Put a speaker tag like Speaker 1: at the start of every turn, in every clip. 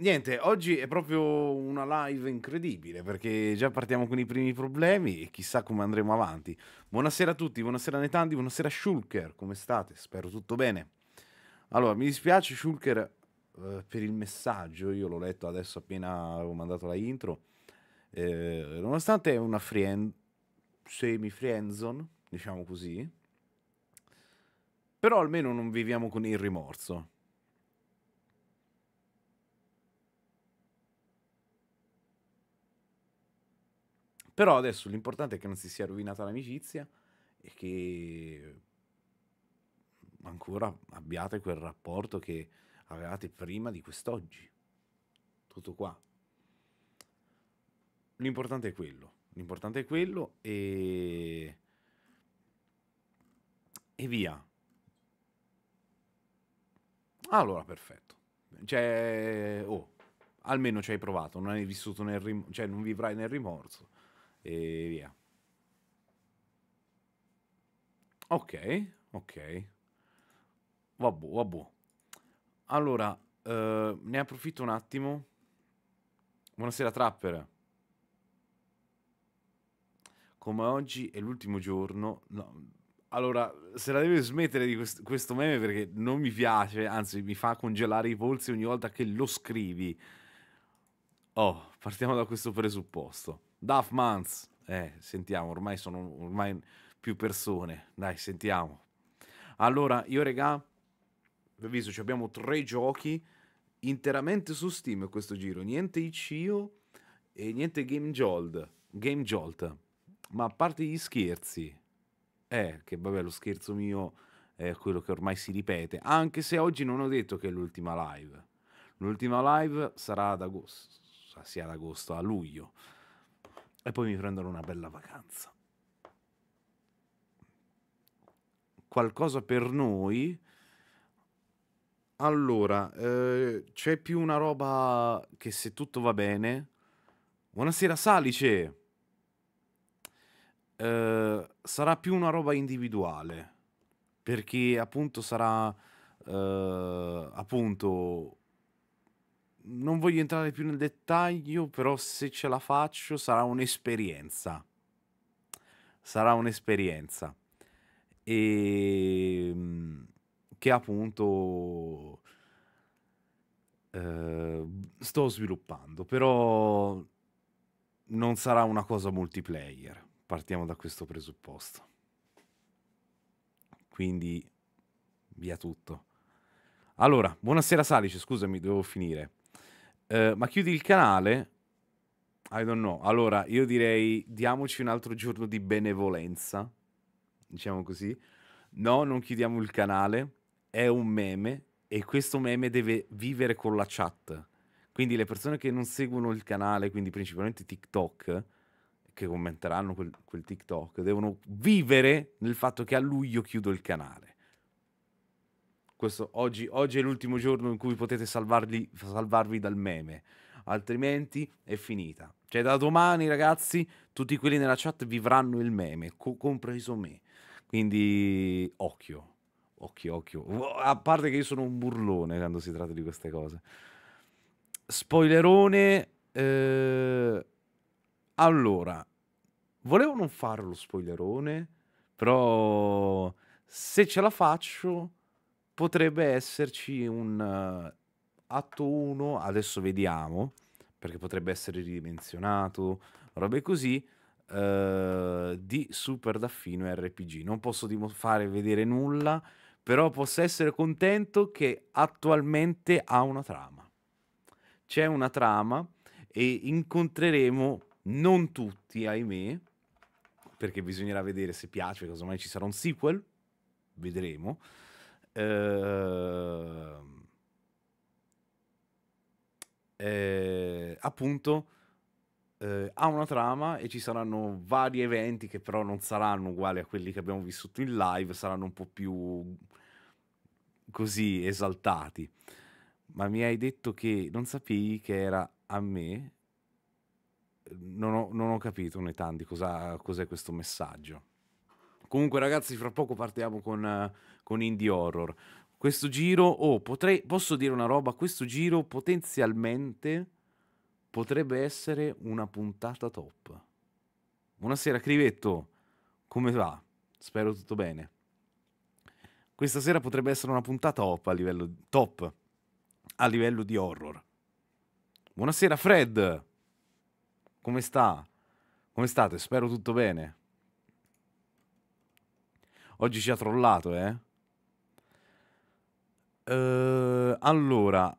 Speaker 1: niente, oggi è proprio una live incredibile perché già partiamo con i primi problemi e chissà come andremo avanti. Buonasera a tutti, buonasera Netandi, buonasera Shulker, come state? Spero tutto bene. Allora, mi dispiace Shulker eh, per il messaggio, io l'ho letto adesso appena avevo mandato la intro. Eh, nonostante è una friend, semi-friendzone, diciamo così, però almeno non viviamo con il rimorso Però adesso l'importante è che non si sia rovinata l'amicizia e che mhmm, ancora abbiate quel rapporto che avevate prima di quest'oggi. Tutto qua. L'importante è quello. L'importante è quello e... E via. Allora, perfetto. Cioè, oh, almeno ci hai provato, non hai vissuto nel rim- cioè non vivrai nel rimorso e via. Ok, ok. Vabbè, vabbè. Allora, eh, ne approfitto un attimo. Buonasera Trapper. Come oggi è l'ultimo giorno... No. Allora, se la deve smettere di quest questo meme perché non mi piace, anzi mi fa congelare i polsi ogni volta che lo scrivi. Oh, partiamo da questo presupposto. Duff Months. Eh, sentiamo, ormai sono ormai più persone. Dai, sentiamo. Allora, io regà, vi avviso, abbiamo tre giochi interamente su Steam questo giro. Niente ICO e niente Game Jolt. Game Jolt. Ma a parte gli scherzi, eh, che vabbè, lo scherzo mio è quello che ormai si ripete. Anche se oggi non ho detto che è l'ultima live. L'ultima live sarà ad agosto, sia ad agosto, a luglio e poi mi prendono una bella vacanza. Qualcosa per noi. Allora, eh, c'è più una roba che se tutto va bene. Buonasera Salice. Eh, sarà più una roba individuale perché appunto sarà eh, appunto non voglio entrare più nel dettaglio, però se ce la faccio sarà un'esperienza. Sarà un'esperienza. E ehm, che appunto eh, sto sviluppando, però non sarà una cosa multiplayer. Partiamo da questo presupposto. Quindi via tutto. Allora, buonasera Salice, scusami, devo finire. Eh, ma chiudi il canale? I don't know. Allora, io direi diamoci un altro giorno di benevolenza, diciamo così. No, non chiudiamo il canale, è un meme e questo meme deve vivere con la chat. Quindi le persone che non seguono il canale, quindi principalmente TikTok, che commenteranno quel, quel TikTok, devono vivere nel fatto che a luglio chiudo il canale. Questo, oggi, oggi, è l'ultimo giorno in cui potete salvarli, salvarvi dal meme, altrimenti è finita. Cioè da domani ragazzi tutti quelli nella chat vivranno il meme, co- compreso me. Quindi occhio, occhio, occhio. A parte che io sono un burlone quando si tratta di queste cose. Spoilerone. Eh... Allora, volevo non fare lo spoilerone, però se ce la faccio potrebbe esserci un uh, atto 1, adesso vediamo, perché potrebbe essere ridimensionato, robe così, uh, di Super Daffino RPG. Non posso fare vedere nulla, però posso essere contento che attualmente ha una trama. C'è una trama e incontreremo non tutti, ahimè, perché bisognerà vedere se piace, mai ci sarà un sequel, vedremo eh, eh, appunto eh, ha una trama e ci saranno vari eventi che però non saranno uguali a quelli che abbiamo vissuto in live, saranno un po' più così esaltati. Ma mi hai detto che non sapevi che era a me? Non ho, non ho capito, Netan, di cosa, cos'è questo messaggio. Comunque, ragazzi, fra poco partiamo con con indie horror. Questo giro, oh, potrei, posso dire una roba, questo giro potenzialmente potrebbe essere una puntata top. Buonasera Crivetto, come va? Spero tutto bene. Questa sera potrebbe essere una puntata top a livello, top, a livello di horror. Buonasera Fred, come sta? Come state? Spero tutto bene. Oggi ci ha trollato, eh? Uh, allora,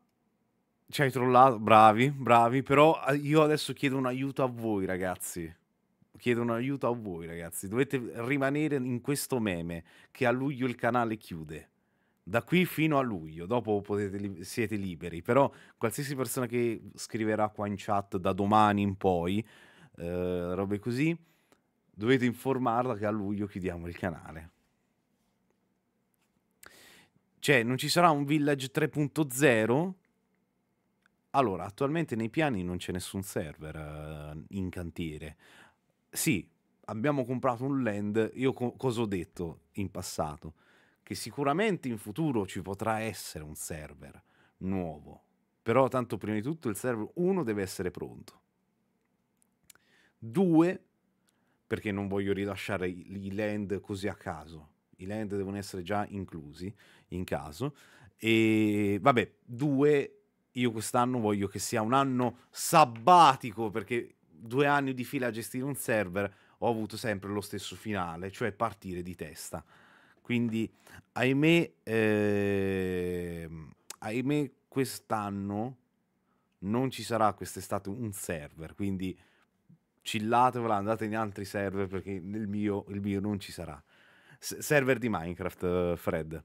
Speaker 1: ci hai trollato, bravi, bravi, però eh, io adesso chiedo un aiuto a voi ragazzi. Chiedo un aiuto a voi ragazzi. Dovete rimanere in questo meme che a luglio il canale chiude. Da qui fino a luglio, dopo potete, siete liberi, però qualsiasi persona che scriverà qua in chat da domani in poi, uh, robe così, dovete informarla che a luglio chiudiamo il canale. Cioè, non ci sarà un Village 3.0? Allora, attualmente nei piani non c'è nessun server uh, in cantiere. Sì, abbiamo comprato un land, io co- cosa ho detto in passato? Che sicuramente in futuro ci potrà essere un server nuovo, però tanto prima di tutto il server 1 deve essere pronto. 2 perché non voglio rilasciare i land così a caso i land devono essere già inclusi in caso. E vabbè, due, io quest'anno voglio che sia un anno sabbatico perché due anni di fila a gestire un server ho avuto sempre lo stesso finale, cioè partire di testa. Quindi, ahimè, eh, ahimè quest'anno non ci sarà quest'estate un server, quindi chillatevela, andate in altri server perché nel mio, il mio non ci sarà server di Minecraft, eh, Fred.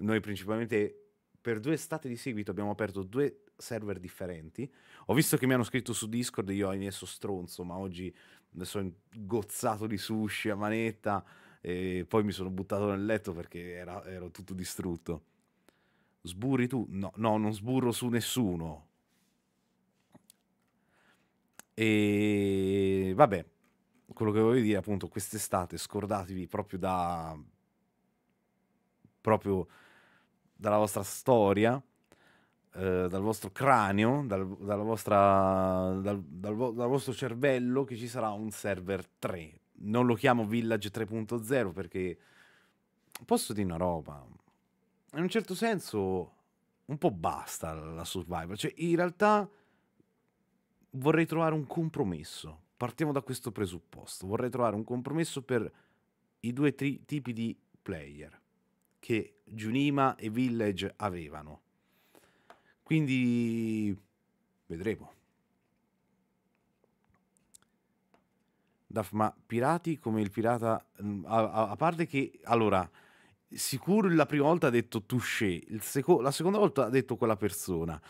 Speaker 1: Noi principalmente per due estate di seguito abbiamo aperto due server differenti. Ho visto che mi hanno scritto su Discord, io ho inesso stronzo, ma oggi mi sono gozzato di sushi a manetta e poi mi sono buttato nel letto perché era, ero tutto distrutto. Sburri tu? No, no, non sburro su nessuno. E vabbè, quello che voglio dire, appunto, quest'estate scordatevi proprio da proprio dalla vostra storia, eh, dal vostro cranio, dal, dalla vostra, dal, dal, dal, vostro cervello che ci sarà un server 3. Non lo chiamo Village 3.0 perché posso dire una roba. In un certo senso un po' basta la survival, cioè in realtà vorrei trovare un compromesso Partiamo da questo presupposto. Vorrei trovare un compromesso per i due tri- tipi di player che Junima e Village avevano. Quindi vedremo. Daf, ma pirati come il pirata... Mm, a, a, a parte che... Allora, sicuro la prima volta ha detto Touché, seco- la seconda volta ha detto quella persona.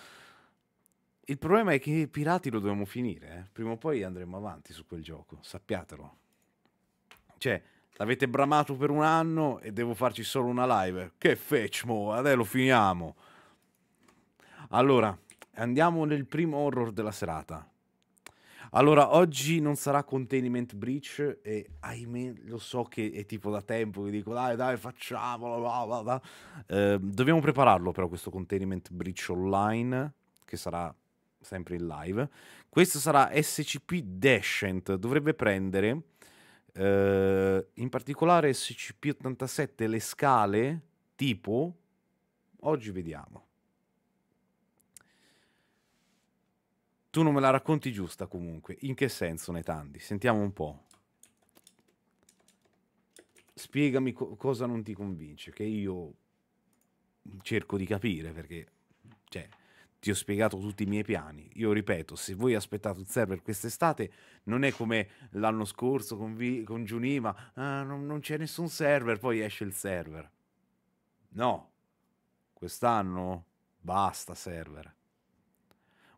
Speaker 1: Il problema è che i pirati lo dobbiamo finire, eh? prima o poi andremo avanti su quel gioco, sappiatelo. Cioè, l'avete bramato per un anno e devo farci solo una live. Che fecmo, adesso lo finiamo. Allora, andiamo nel primo horror della serata. Allora, oggi non sarà containment breach e ahimè lo so che è tipo da tempo che dico dai dai facciamolo, bla bla bla. Eh, dobbiamo prepararlo però questo containment breach online che sarà sempre in live. Questo sarà SCP Descent, dovrebbe prendere eh, in particolare SCP-87 le scale tipo... Oggi vediamo. Tu non me la racconti giusta comunque. In che senso, Netandi? Sentiamo un po'. Spiegami co- cosa non ti convince, che io cerco di capire perché... Cioè, ti ho spiegato tutti i miei piani. Io ripeto, se voi aspettate un server quest'estate, non è come l'anno scorso con, v- con Giunima, ah, non, non c'è nessun server, poi esce il server. No, quest'anno basta server.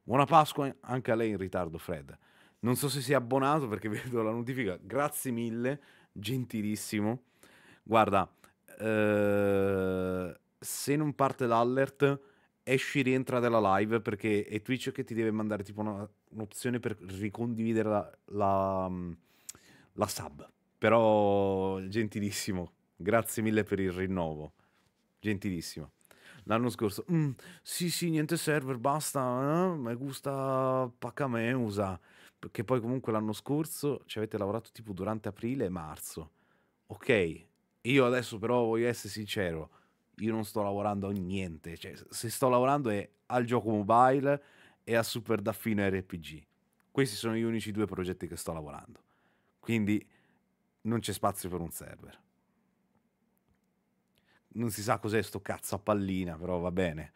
Speaker 1: Buona Pasqua anche a lei in ritardo, Fred. Non so se si è abbonato perché vedo la notifica. Grazie mille, gentilissimo. Guarda, eh, se non parte l'allert esci rientra dalla live perché è Twitch che ti deve mandare tipo una, un'opzione per ricondividere la, la, mm, la sub. Però gentilissimo, grazie mille per il rinnovo. Gentilissimo. L'anno scorso, mm, sì sì, niente server, basta, eh? me gusta Pacameusa. Perché poi comunque l'anno scorso ci avete lavorato tipo durante aprile e marzo. Ok, io adesso però voglio essere sincero io non sto lavorando a niente, cioè, se sto lavorando è al gioco mobile e a Super Daffino RPG. Questi sono gli unici due progetti che sto lavorando. Quindi non c'è spazio per un server. Non si sa cos'è sto cazzo a pallina, però va bene.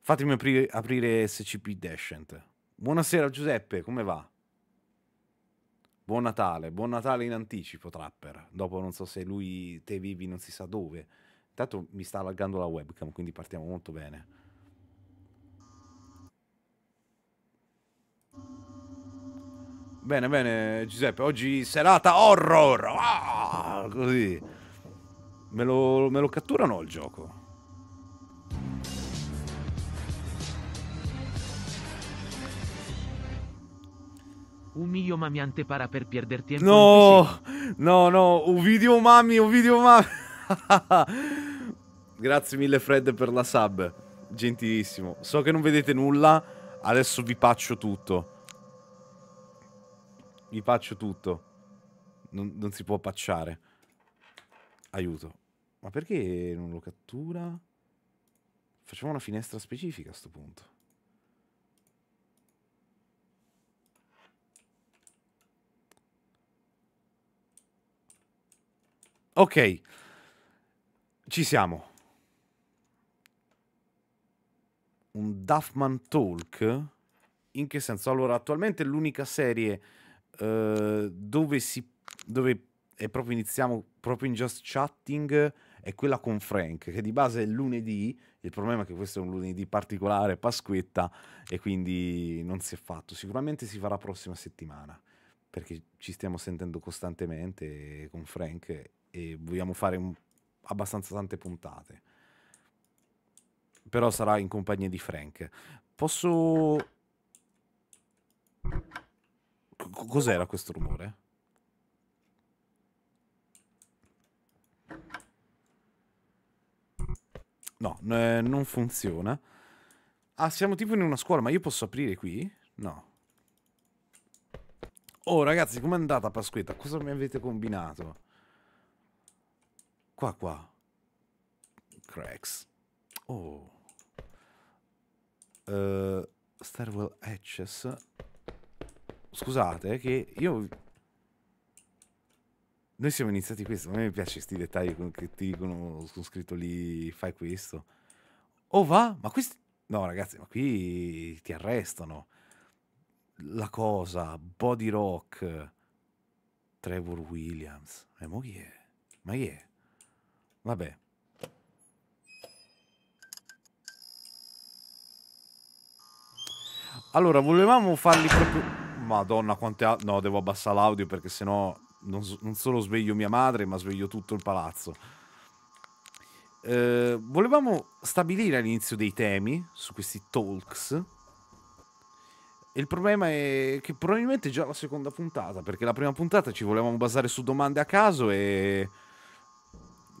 Speaker 1: Fatemi aprire, aprire SCP Descent. Buonasera Giuseppe, come va? Buon Natale, buon Natale in anticipo, Trapper. Dopo non so se lui te vivi non si sa dove. Intanto mi sta allargando la webcam, quindi partiamo molto bene. Bene, bene, Giuseppe, oggi serata horror! Ah, così. Me lo, me lo catturano il gioco? Un mio mami antepara per perderti. No, no, no, un video mami, un video mami. Grazie mille Fred per la sub. Gentilissimo. So che non vedete nulla, adesso vi faccio tutto. Vi faccio tutto. Non, non si può pacciare. Aiuto. Ma perché non lo cattura? Facciamo una finestra specifica a questo punto. Ok. Ci siamo. un Duffman Talk? In che senso? Allora, attualmente l'unica serie eh, dove, si, dove è proprio iniziamo proprio in Just Chatting è quella con Frank, che di base è lunedì, il problema è che questo è un lunedì particolare, Pasquetta, e quindi non si è fatto. Sicuramente si farà prossima settimana, perché ci stiamo sentendo costantemente con Frank e vogliamo fare un, abbastanza tante puntate però sarà in compagnia di Frank. Posso... C- cos'era questo rumore? No, n- non funziona. Ah, siamo tipo in una scuola, ma io posso aprire qui? No. Oh, ragazzi, com'è andata Pasquetta? Cosa mi avete combinato? Qua, qua. Cracks. Oh uh, eh, Starwell Hatches scusate che io noi siamo iniziati questo a me piace questi dettagli che ti dicono con scritto lì fai questo oh, va ma questi no ragazzi ma qui ti arrestano la cosa body rock Trevor Williams e eh, mo chi è ma chi è vabbè Allora, volevamo farli proprio... Madonna, quante... No, devo abbassare l'audio perché sennò non, non solo sveglio mia madre, ma sveglio tutto il palazzo. Eh, volevamo stabilire all'inizio dei temi su questi talks. Il problema è che probabilmente è già la seconda puntata, perché la prima puntata ci volevamo basare su domande a caso e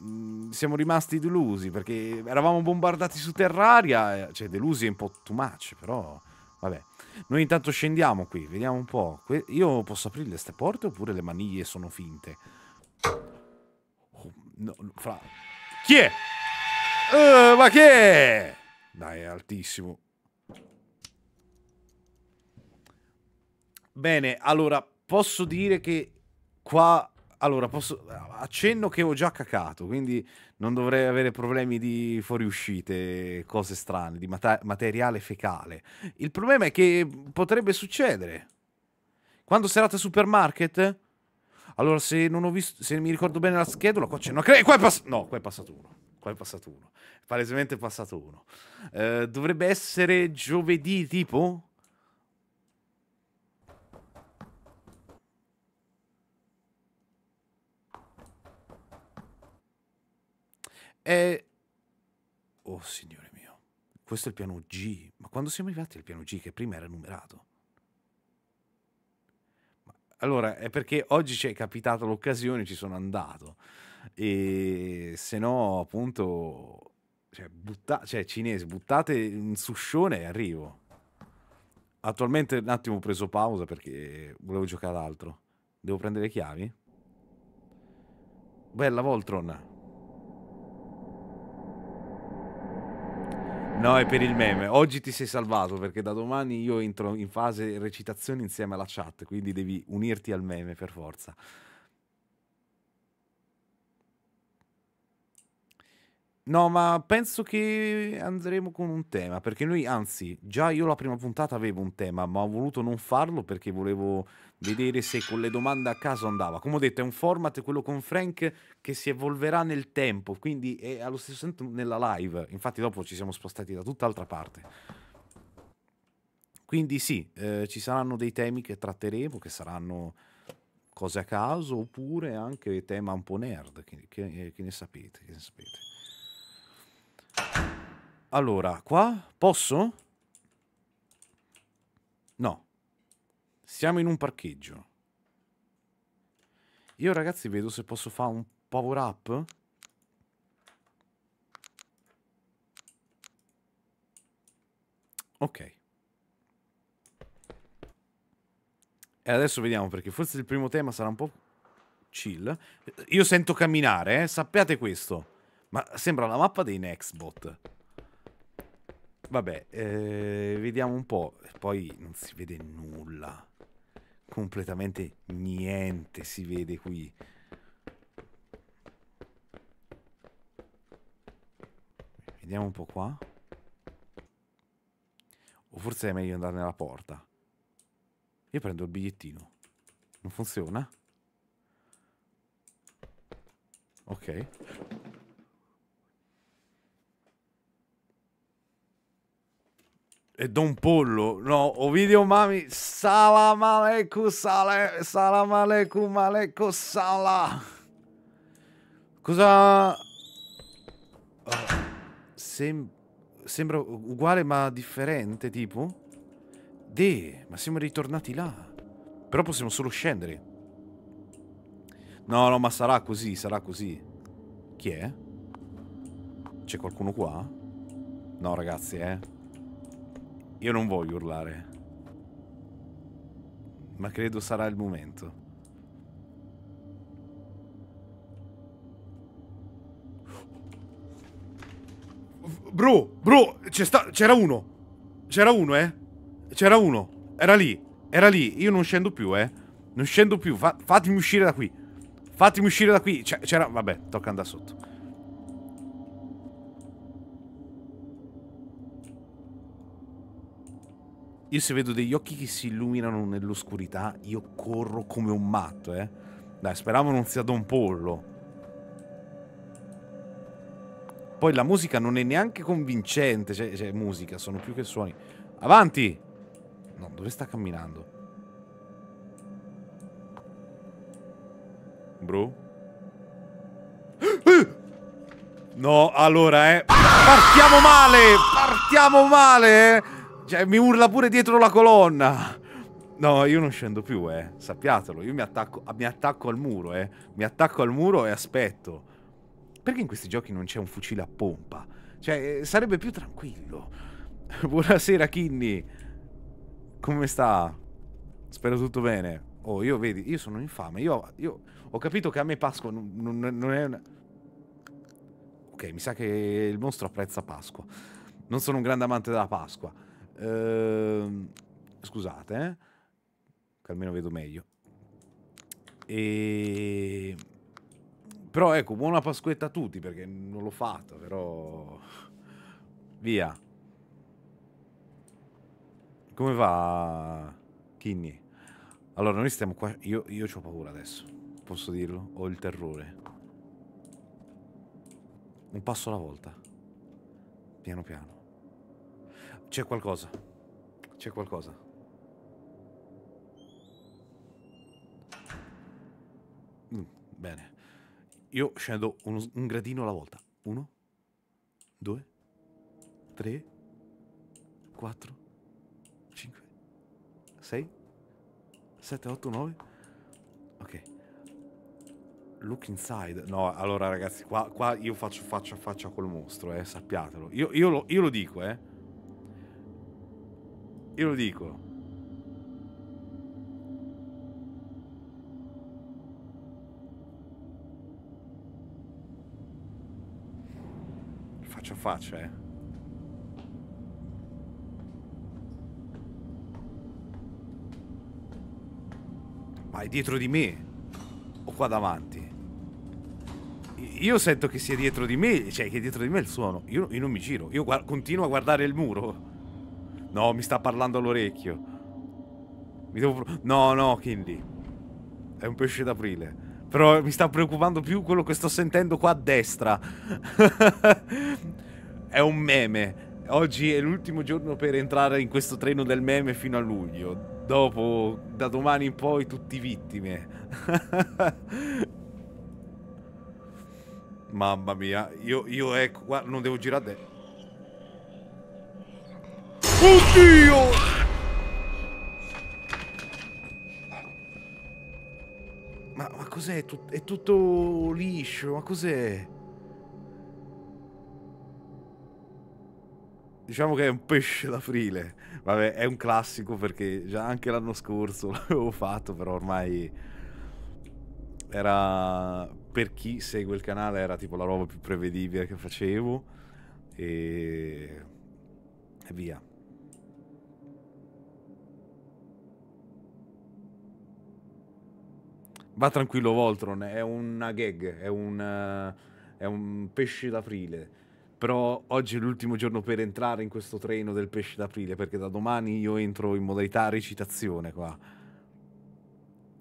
Speaker 1: mm, siamo rimasti delusi perché eravamo bombardati su Terraria, eh, cioè delusi è un po' too much, però Vabbè, noi intanto scendiamo qui, vediamo un po'. io posso aprire queste porte oppure le maniglie sono finte? Oh, no, fra... Chi è? Uh, ma che è? Dai, è altissimo. Bene, allora, posso dire che qua... Allora, posso... Accenno che ho già cacato, quindi non dovrei avere problemi di fuoriuscite, cose strane, di mat- materiale fecale. Il problema è che potrebbe succedere. Quando serata supermarket? Allora, se non ho visto, se mi ricordo bene la schedola, qua c'è una cre- qua è pass- No, qua è passato uno. Qua è passato uno. Palesemente è passato uno. Eh, dovrebbe essere giovedì, tipo? E... Oh signore mio, questo è il piano G. Ma quando siamo arrivati al piano G, che prima era numerato? Allora, è perché oggi ci è capitata l'occasione, ci sono andato. E se no, appunto, cioè, butta- cioè cinese, buttate un suscione e arrivo. Attualmente un attimo ho preso pausa perché volevo giocare altro. Devo prendere le chiavi? Bella Voltron. No, è per il meme. Oggi ti sei salvato perché da domani io entro in fase recitazione insieme alla chat, quindi devi unirti al meme per forza. No, ma penso che andremo con un tema, perché noi, anzi, già io la prima puntata avevo un tema, ma ho voluto non farlo perché volevo vedere se con le domande a caso andava. Come ho detto, è un format, quello con Frank, che si evolverà nel tempo, quindi è allo stesso tempo nella live. Infatti dopo ci siamo spostati da tutt'altra parte. Quindi sì, eh, ci saranno dei temi che tratteremo, che saranno cose a caso, oppure anche tema un po' nerd, che, che, eh, che ne sapete, che ne sapete. Allora, qua posso? No. Siamo in un parcheggio. Io ragazzi vedo se posso fare un power up. Ok. E adesso vediamo perché forse il primo tema sarà un po' chill. Io sento camminare, eh? sappiate questo. Ma sembra la mappa dei Nextbot. Vabbè, eh, vediamo un po'. Poi non si vede nulla. Completamente niente si vede qui. Vediamo un po' qua. O forse è meglio andare nella porta. Io prendo il bigliettino. Non funziona? Ok. e Don Pollo, no, Ovidio Mami, salam aleikum, sale, salam aleikum, aleikum, sala. Cosa... Uh, sem... sembra uguale ma differente, tipo? De, ma siamo ritornati là. Però possiamo solo scendere. No, no, ma sarà così, sarà così. Chi è? C'è qualcuno qua? No, ragazzi, eh. Io non voglio urlare. Ma credo sarà il momento. Bro, bro, c'era uno. C'era uno, eh. C'era uno. Era lì. Era lì. Io non scendo più, eh. Non scendo più. Fa fatemi uscire da qui. Fatemi uscire da qui. C'era... Vabbè, tocca andare sotto. Io se vedo degli occhi che si illuminano nell'oscurità, io corro come un matto, eh. Dai, speravo non sia Don Pollo. Poi la musica non è neanche convincente, cioè, cioè musica, sono più che suoni. Avanti! No, dove sta camminando? Bro? No, allora, eh. Partiamo male! Partiamo male, eh! Cioè, mi urla pure dietro la colonna. No, io non scendo più, eh. Sappiatelo. Io mi attacco, mi attacco al muro, eh. Mi attacco al muro e aspetto. Perché in questi giochi non c'è un fucile a pompa? Cioè, eh, sarebbe più tranquillo. Buonasera, Kinny. Come sta? Spero tutto bene. Oh, io vedi, io sono infame. Io, io ho capito che a me Pasqua non, non, non è una... Ok, mi sa che il mostro apprezza Pasqua. Non sono un grande amante della Pasqua. Ehm, scusate, eh, che almeno vedo meglio. E... Però ecco, buona Pasquetta a tutti perché non l'ho fatto, però... Via. Come va, Kinney? Allora, noi stiamo qua... Io, io ho paura adesso, posso dirlo? Ho il terrore. Un passo alla volta. Piano piano. C'è qualcosa. C'è qualcosa. Mm, bene. Io scendo uno, un gradino alla volta. Uno, due, tre, quattro, cinque, sei, sette, otto, nove. Ok. Look inside. No, allora ragazzi, qua, qua io faccio faccia a faccia col mostro, eh, sappiatelo. Io, io, lo, io lo dico, eh. Io lo dico. Faccia a faccia, eh. Ma è dietro di me. O qua davanti. Io sento che sia dietro di me, cioè che è dietro di me il suono. Io, io non mi giro, io continuo a guardare il muro. No, mi sta parlando all'orecchio. Mi devo... No, no, Kindy. È un pesce d'aprile. Però mi sta preoccupando più quello che sto sentendo qua a destra. è un meme. Oggi è l'ultimo giorno per entrare in questo treno del meme fino a luglio. Dopo, da domani in poi, tutti vittime. Mamma mia, io, io ecco, guarda, non devo girare... Oddio! Ma, ma cos'è? Tut è tutto liscio, ma cos'è? Diciamo che è un pesce d'aprile. Vabbè, è un classico perché già anche l'anno scorso l'avevo fatto, però ormai era... Per chi segue il canale era tipo la roba più prevedibile che facevo. E... e via. Va tranquillo Voltron, è una gag, è un, uh, è un pesce d'aprile. Però oggi è l'ultimo giorno per entrare in questo treno del pesce d'aprile, perché da domani io entro in modalità recitazione qua.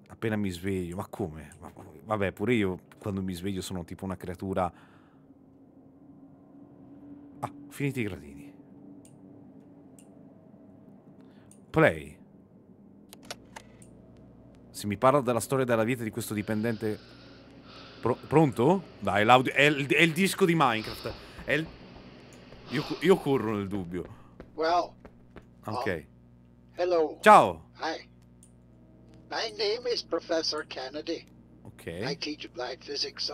Speaker 1: Appena mi sveglio, ma come? Ma, vabbè, pure io quando mi sveglio sono tipo una creatura... Ah, finiti i gradini. Play. Se mi parla della storia della vita di questo dipendente... Pro pronto? Dai, l'audio... È, è, il disco di Minecraft. È il... Io, io corro nel dubbio. Well, ok. Uh, hello. Ciao.
Speaker 2: Hi. My name is Professor Kennedy. Ok. Physics,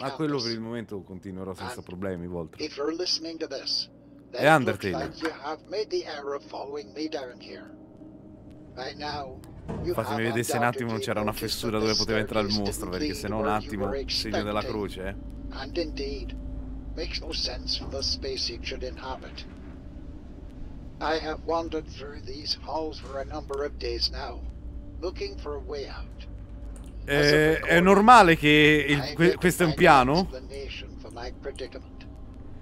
Speaker 2: Ma
Speaker 1: quello per il momento continuerò senza And problemi, Voltron.
Speaker 2: If you're listening to this,
Speaker 1: then è Undertale. Like
Speaker 2: you have made the error following me down here. By now, Fatemi mi se un attimo
Speaker 1: c'era una fessura dove poteva entrare il mostro, perché se no un attimo, segno della croce,
Speaker 2: eh. I have wandered through these halls for a number of days now, looking for a way out.
Speaker 1: Eh, è normale che il, que questo è un piano?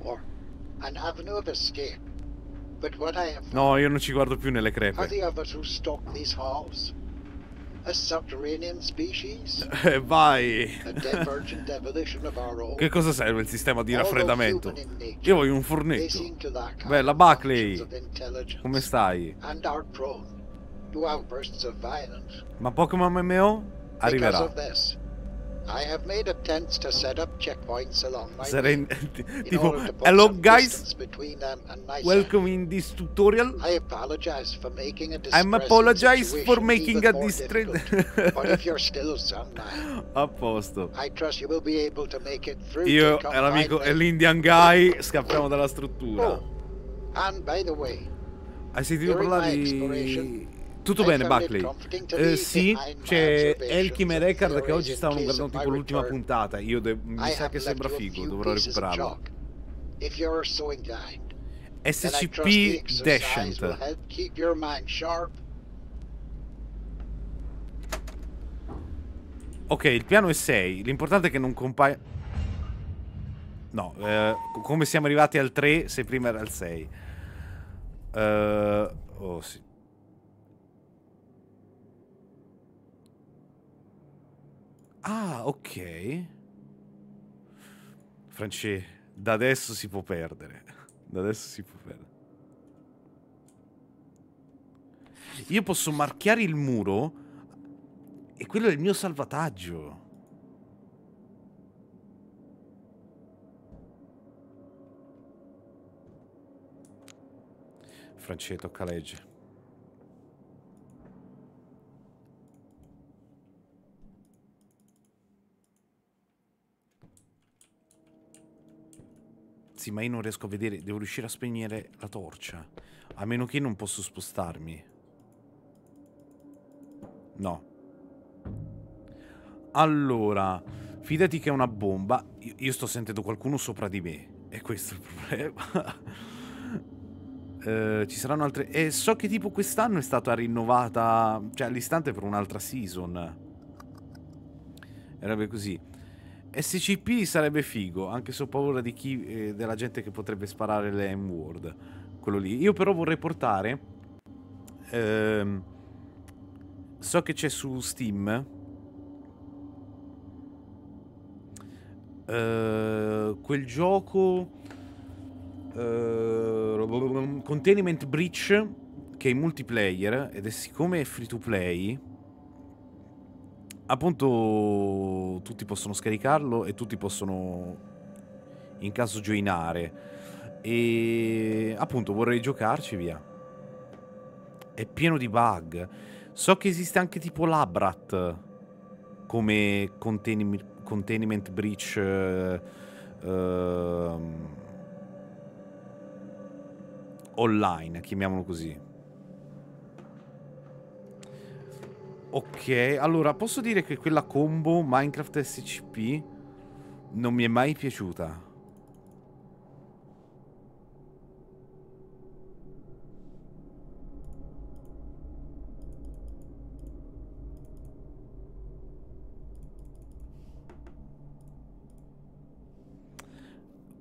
Speaker 2: Or an avenue of escape.
Speaker 1: No, io non ci guardo più nelle crepe. Eh, vai! che cosa serve il sistema di raffreddamento? Io voglio un fornetto. Bella Buckley! Come stai? Ma Pokémon MMO arriverà.
Speaker 2: I have made attempts to set up checkpoints along
Speaker 1: my Seren tipo, hello guys, welcome in this tutorial.
Speaker 2: I apologize for making a I'm apologize for making a distress. but if you're still someone,
Speaker 1: a posto.
Speaker 2: I trust you will be able to make it through. Io e l'amico e
Speaker 1: l'Indian guy scappiamo dalla struttura.
Speaker 2: Oh, and by the way,
Speaker 1: hai sentito parlare di tutto bene, Buckley. Uh, sì, c'è Elkim e Record che oggi stavano guardando tipo l'ultima puntata. Io mi sa che sembra figo, dovrò recuperarlo. SCP Descent. Ok, il piano è 6. L'importante è che non compaia... No, eh, come siamo arrivati al 3 se prima era al 6. Uh, eh, oh sì. Ah, ok. Franci, da adesso si può perdere. Da adesso si può perdere. Io posso marchiare il muro e quello è il mio salvataggio. Francesco, tocca legge. Ragazzi, ma io non riesco a vedere. Devo riuscire a spegnere la torcia. A meno che non posso spostarmi. No. Allora, fidati che è una bomba. Io, io sto sentendo qualcuno sopra di me. E questo è il problema. uh, ci saranno altre... E so che tipo quest'anno è stata rinnovata... Cioè, all'istante per un'altra season. E così. SCP sarebbe figo, anche se ho paura chi, eh, della gente che potrebbe sparare le M-Word. Quello lì. Io però vorrei portare... Ehm, so che c'è su Steam... Eh, quel gioco... Eh, Containment Breach che è in multiplayer ed è siccome è free to play appunto tutti possono scaricarlo e tutti possono in caso joinare e appunto vorrei giocarci via è pieno di bug so che esiste anche tipo Labrat come contain containment breach eh, ehm, online chiamiamolo così Ok, allora posso dire che quella combo Minecraft SCP non mi è mai piaciuta.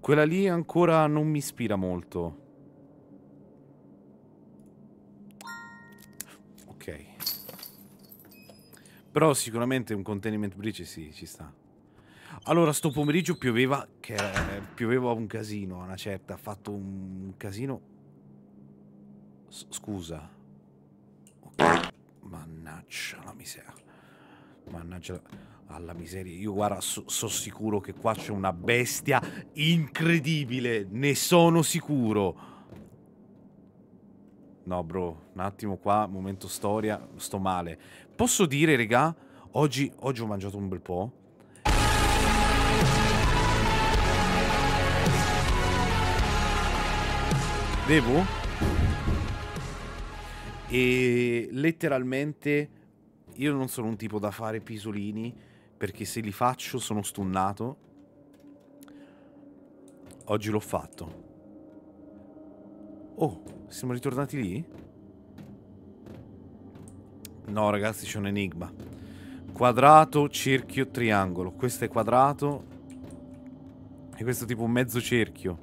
Speaker 1: Quella lì ancora non mi ispira molto. Però sicuramente un containment breach sì, ci sta. Allora, sto pomeriggio pioveva, che eh, pioveva un casino, una certa, ha fatto un casino. S scusa. Okay. Mannaggia la miseria. Mannaggia la alla miseria. Io guarda, so, so sicuro che qua c'è una bestia incredibile, ne sono sicuro. No, bro, un attimo qua, momento storia, sto male. Posso dire, regà, oggi, oggi ho mangiato un bel po'. Devo? E letteralmente io non sono un tipo da fare pisolini, perché se li faccio sono stunnato. Oggi l'ho fatto. Oh, siamo ritornati lì? No, ragazzi, c'è un enigma. Quadrato, cerchio, triangolo. Questo è quadrato. E questo è tipo un mezzo cerchio.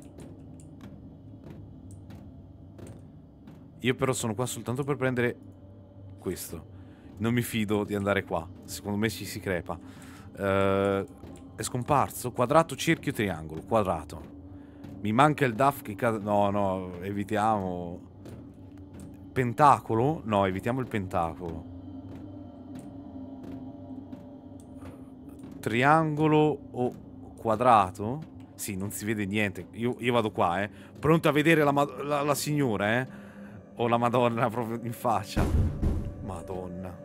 Speaker 1: Io però sono qua soltanto per prendere questo. Non mi fido di andare qua. Secondo me ci si crepa. Uh, è scomparso. Quadrato, cerchio, triangolo. Quadrato. Mi manca il DAF che cazzo... No, no, evitiamo. Pentacolo? No, evitiamo il pentacolo. Triangolo o quadrato? Sì, non si vede niente. Io, io vado qua, eh. Pronto a vedere la, la, la signora, eh. O la madonna proprio in faccia. Madonna.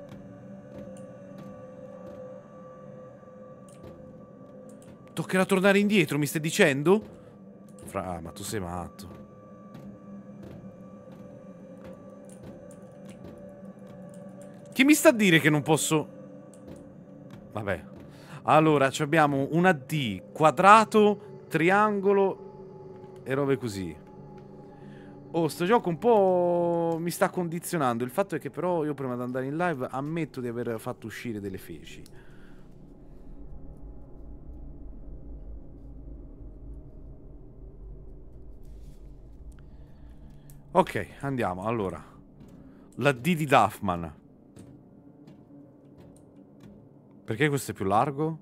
Speaker 1: Toccherà tornare indietro, mi stai dicendo? Fra, ah, ma tu sei matto. Chi mi sta a dire che non posso... Vabbè. Allora, abbiamo una D, quadrato, triangolo e robe così. Oh, sto gioco un po' mi sta condizionando. Il fatto è che però io prima di andare in live ammetto di aver fatto uscire delle feci. Ok, andiamo, allora. La D di Duffman. Perché questo è più largo?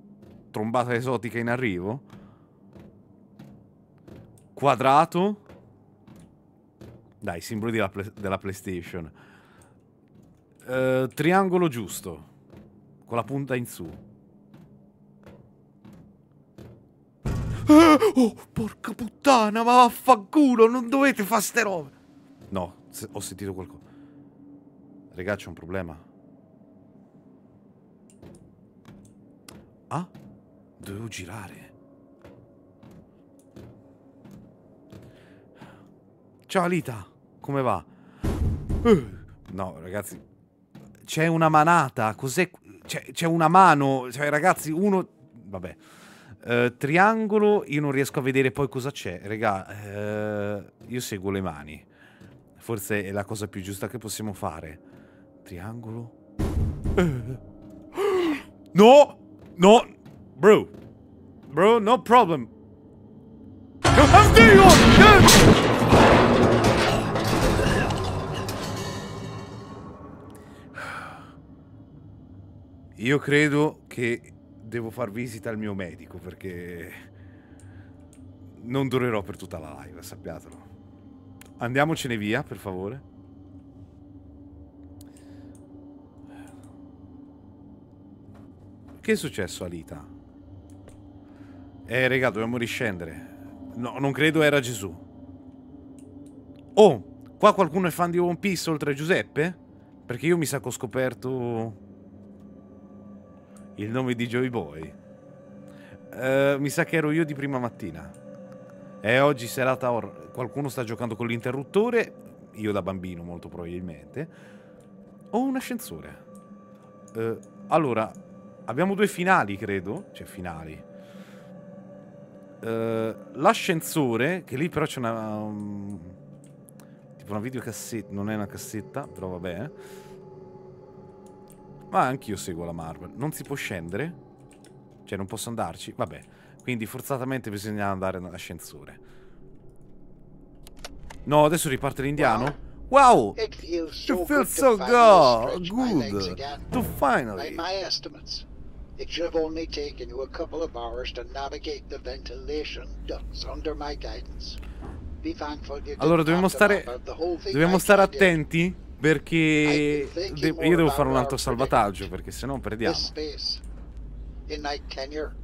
Speaker 1: Trombata esotica in arrivo? Quadrato? Dai, simbolo della, play della PlayStation. Uh, triangolo giusto. Con la punta in su. Eh, oh, porca puttana, ma vaffanculo, non dovete fare ste robe. No, ho sentito qualcosa. Regà, c'è un problema. Ah? Dovevo girare. Ciao Alita, come va? Uh, no, ragazzi. C'è una manata, cos'è? C'è una mano, cioè ragazzi, uno... Vabbè. Uh, triangolo, io non riesco a vedere poi cosa c'è. Regà, uh, io seguo le mani. Forse è la cosa più giusta che possiamo fare. Triangolo. No! No! Bro! Bro, no problem! Io credo che devo far visita al mio medico perché non durerò per tutta la live, sappiatelo. Andiamocene via, per favore. Che è successo a Lita? Eh, raga, dobbiamo riscendere. No, non credo era Gesù. Oh, qua qualcuno è fan di One Piece oltre a Giuseppe? Perché io mi sa che ho scoperto... Il nome di Joy Boy. Uh, mi sa che ero io di prima mattina. E oggi serata or- qualcuno sta giocando con l'interruttore, io da bambino molto probabilmente, o un ascensore. Eh, allora, abbiamo due finali, credo. Cioè, finali. Eh, l'ascensore, che lì però c'è una... Um, tipo una videocassetta, non è una cassetta, però vabbè. Eh. Ma anch'io seguo la Marvel. Non si può scendere? Cioè, non posso andarci? Vabbè. Quindi forzatamente bisogna andare nell'ascensore. No, adesso riparte l'indiano. Wow! It
Speaker 2: feels so it feels so good, good to finally. By my estimates, it should have only taken you a couple of hours to navigate the ventilation ducts under my guidance. Be thankful you allora dobbiamo stare, dobbiamo stare attenti
Speaker 1: perché de io devo fare un altro salvataggio perché se no perdiamo.
Speaker 2: In my tenure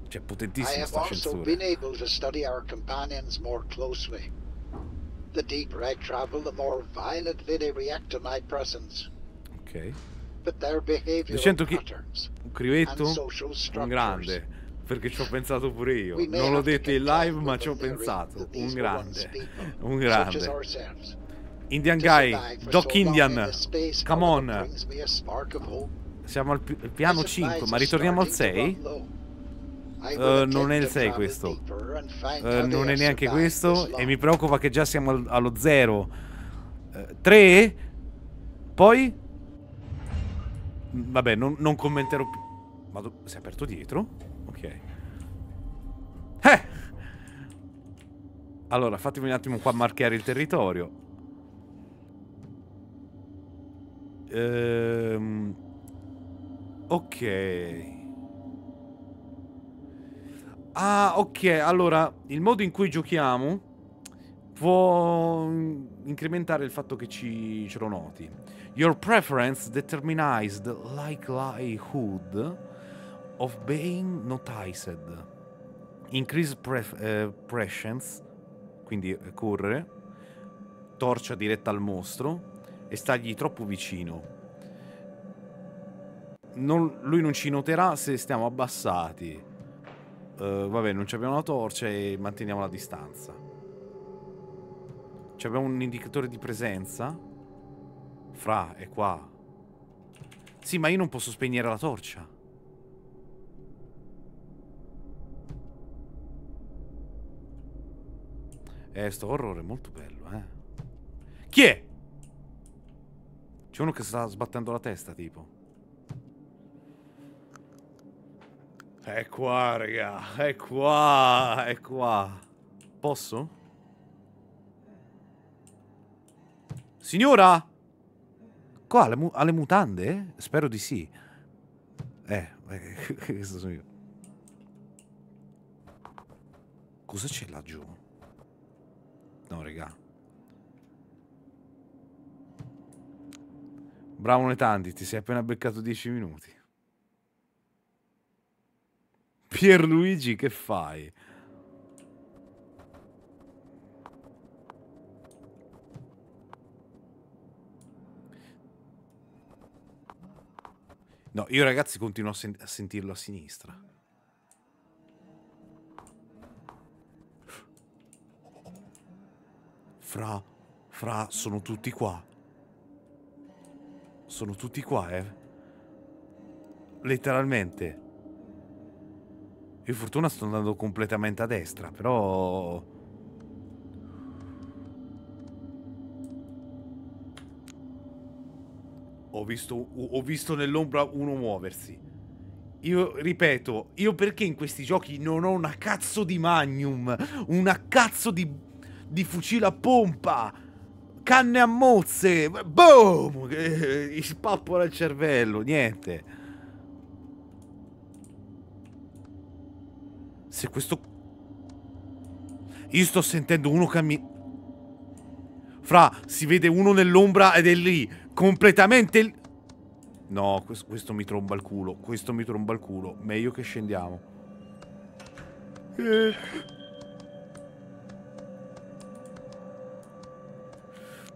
Speaker 1: C'è cioè, potentissima sta censura. I have also been
Speaker 2: able to study our companions more closely. The deeper I travel, the more violently they react to my presence. Ok. But their behavior 200
Speaker 1: Un crivetto? Un grande. Perché ci ho pensato pure io. Non l'ho detto in live, ma ci ho pensato. Un grande.
Speaker 2: Un grande.
Speaker 1: Indian guy, Doc Indian, come on. Siamo al, al piano 5, ma ritorniamo al 6? Eh, non è il 6 questo. Uh, non è neanche questo. E mi preoccupa che già siamo allo 0. 3? Uh, Poi? Mm, vabbè, non, non commenterò più. Ma si è aperto dietro? Ok. Eh! Allora, fatemi un attimo qua marcare il territorio. Ehm... Ok. Ah, ok, allora, il modo in cui giochiamo può incrementare il fatto che ci, ce lo noti. Your preference determines the likelihood of being noticed. Increase eh, prescience, quindi eh, correre, torcia diretta al mostro e stargli troppo vicino. Non, lui non ci noterà se stiamo abbassati uh, vabbè, non abbiamo la torcia e manteniamo la distanza. Ci abbiamo un indicatore di presenza. Fra, è qua. Sì, ma io non posso spegnere la torcia. Eh, sto horror è molto bello, eh. Chi è? C'è uno che sta sbattendo la testa, tipo. È qua, raga. È qua. È qua. Posso? Signora! Qua alle, mu alle mutande? Spero di sì. Eh, questo sono io. Cosa c'è laggiù? No, raga. Bravo, non tanti. Ti sei appena beccato 10 minuti. Pierluigi, che fai? No, io ragazzi continuo a, sen a sentirlo a sinistra. Fra, fra, sono tutti qua. Sono tutti qua, eh. Letteralmente. Per fortuna sto andando completamente a destra, però... Ho visto, ho visto nell'ombra uno muoversi. Io ripeto, io perché in questi giochi non ho una cazzo di magnum, una cazzo di, di fucile a pompa, canne a mozze, boom, il pappo al cervello, niente. Se questo... Io sto sentendo uno camminare. Fra, si vede uno nell'ombra ed è lì. Completamente... No, questo, questo, mi tromba il culo. Questo mi tromba il culo. Meglio che scendiamo. Eh.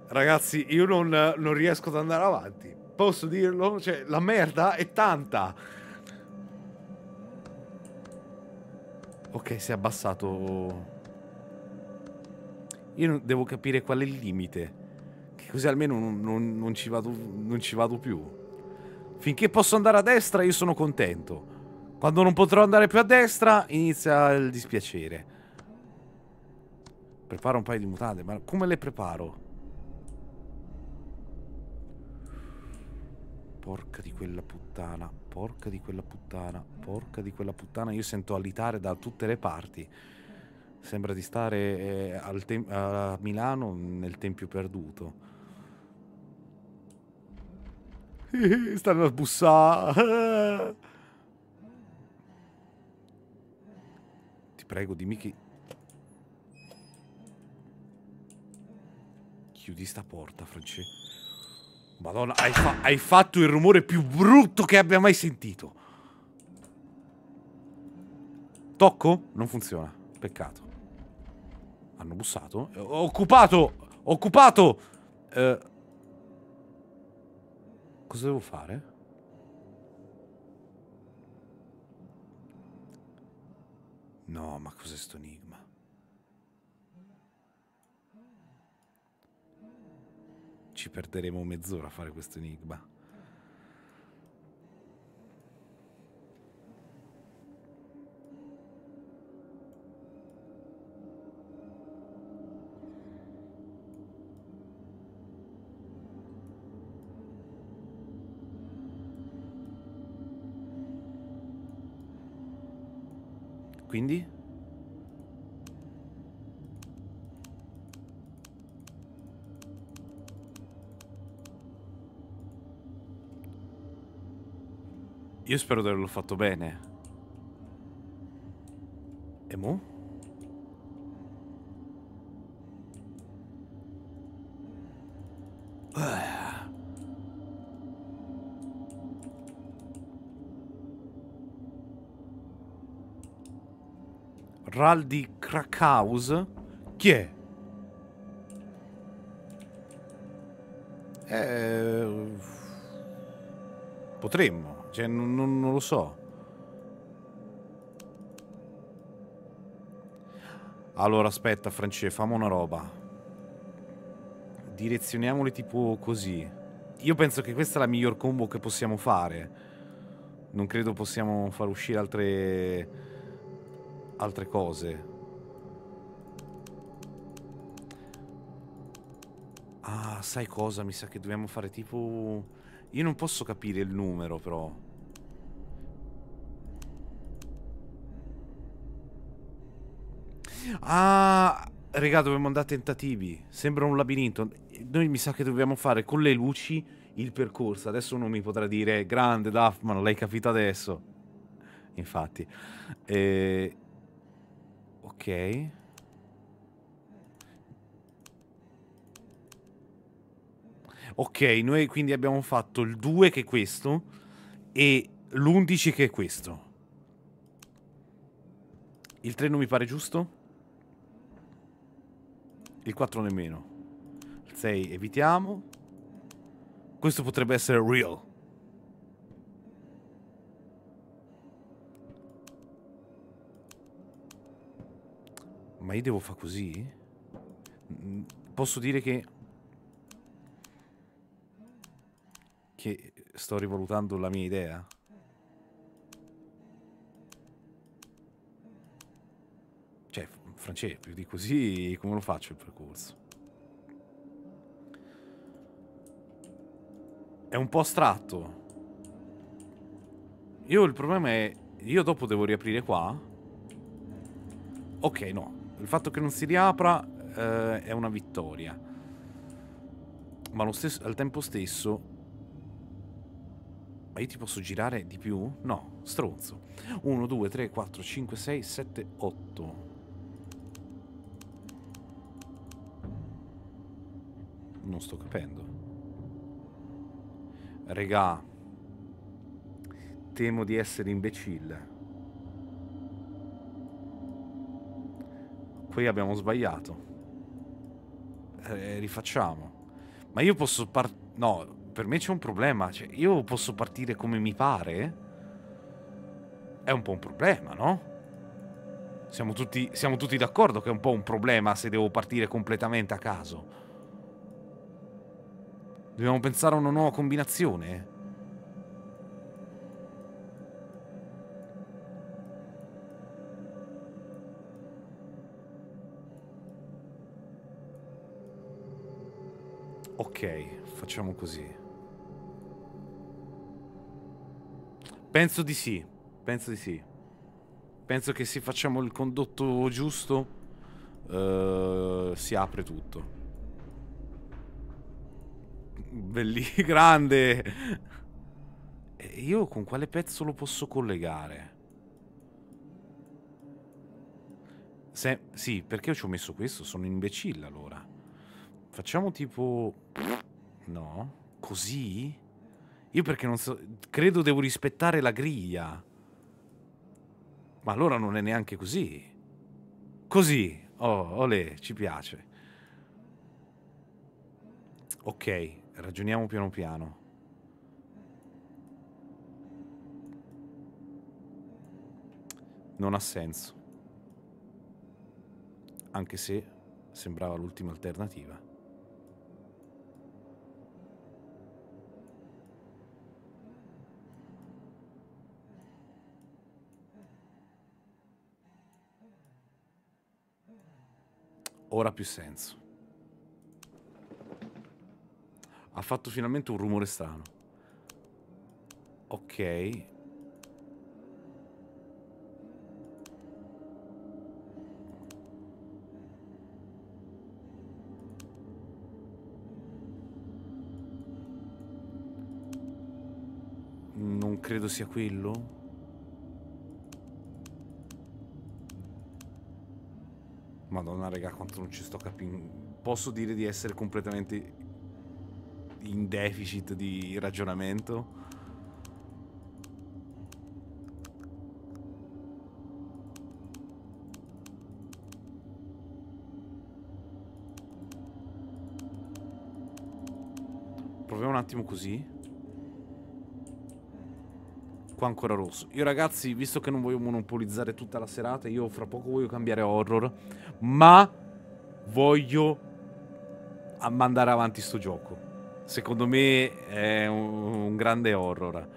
Speaker 1: Ragazzi, io non, non riesco ad andare avanti. Posso dirlo? Cioè, la merda è tanta. Ok, si è abbassato... Io devo capire qual è il limite. Che così almeno non, non, non, ci vado, non ci vado più. Finché posso andare a destra io sono contento. Quando non potrò andare più a destra inizia il dispiacere. Preparo un paio di mutande, ma come le preparo? Porca di quella puttana porca di quella puttana, porca di quella puttana, io sento alitare da tutte le parti. Sembra di stare eh, a Milano nel tempio perduto. Stanno a bussare. Ti prego, dimmi che... Chiudi sta porta, Francesco. Madonna, hai, fa hai fatto il rumore più brutto che abbia mai sentito. Tocco? Non funziona. Peccato. Hanno bussato. Eh, occupato! occupato! Eh... Cosa devo fare? No, ma cos'è sto enigma? ci perderemo mezz'ora a fare questo enigma. Quindi? Io spero di averlo fatto bene. E mo? Raldi Krakaus? Chi è? Eh... Potremmo. Cioè, non, non, non lo so. Allora, aspetta, Francesco, famo una roba. Direzioniamoli tipo così. Io penso che questa è la miglior combo che possiamo fare. Non credo possiamo far uscire altre... altre cose. Ah, sai cosa? Mi sa che dobbiamo fare tipo... Io non posso capire il numero, però. Ah, regà, dobbiamo andare a tentativi. Sembra un labirinto. Noi mi sa che dobbiamo fare con le luci il percorso. Adesso uno mi potrà dire, eh, grande Duffman, l'hai capito adesso. Infatti. Eh, ok. Ok, noi quindi abbiamo fatto il 2 che è questo e l'11 che è questo. Il 3 non mi pare giusto? Il 4 nemmeno. Il 6 evitiamo. Questo potrebbe essere real. Ma io devo fare così? Mm, posso dire che... Che sto rivalutando la mia idea? francese, più di così come lo faccio il percorso? È un po' astratto. Io il problema è... Io dopo devo riaprire qua? Ok, no. Il fatto che non si riapra eh, è una vittoria. Ma stesso, al tempo stesso... Ma io ti posso girare di più? No, stronzo. 1, 2, 3, 4, 5, 6, 7, 8. non sto capendo. Regà, temo di essere imbecille. Qui abbiamo sbagliato. Eh, rifacciamo. Ma io posso partire... No, per me c'è un problema. Cioè, io posso partire come mi pare? È un po' un problema, no? Siamo tutti, tutti d'accordo che è un po' un problema se devo partire completamente a caso. Dobbiamo pensare a una nuova combinazione? Ok, facciamo così. Penso di sì, penso di sì. Penso che se facciamo il condotto giusto uh, si apre tutto belli, grande. E io con quale pezzo lo posso collegare? Se, sì, perché ci ho messo questo? Sono imbecille allora. Facciamo tipo... No? Così? Io perché non so... Credo devo rispettare la griglia. Ma allora non è neanche così. Così. Oh, olè, ci piace. Ok, ragioniamo piano piano. Non ha senso. Anche se sembrava l'ultima alternativa. Ora ha più senso. Ha fatto finalmente un rumore strano. Ok. Non credo sia quello. Madonna, raga, quanto non ci sto capendo. Posso dire di essere completamente in deficit di ragionamento. Proviamo un attimo così. Qua ancora rosso. Io ragazzi, visto che non voglio monopolizzare tutta la serata, io fra poco voglio cambiare horror, ma voglio mandare avanti sto gioco secondo me è un, un grande horror.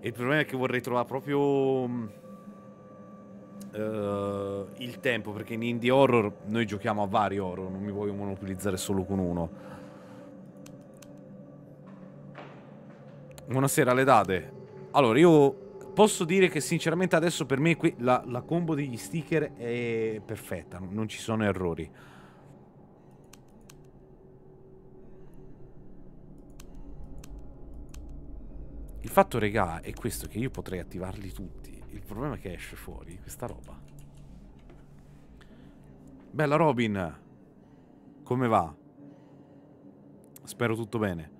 Speaker 1: E il problema è che vorrei trovare proprio uh, il tempo, perché in indie horror noi giochiamo a vari horror, non mi voglio monopolizzare solo con uno. Buonasera, le date. Allora, io posso dire che sinceramente adesso per me qui la, la combo degli sticker è perfetta, non ci sono errori. Il fatto, regà, è questo, che io potrei attivarli tutti. Il problema è che esce fuori questa roba. Bella Robin! Come va? Spero tutto bene.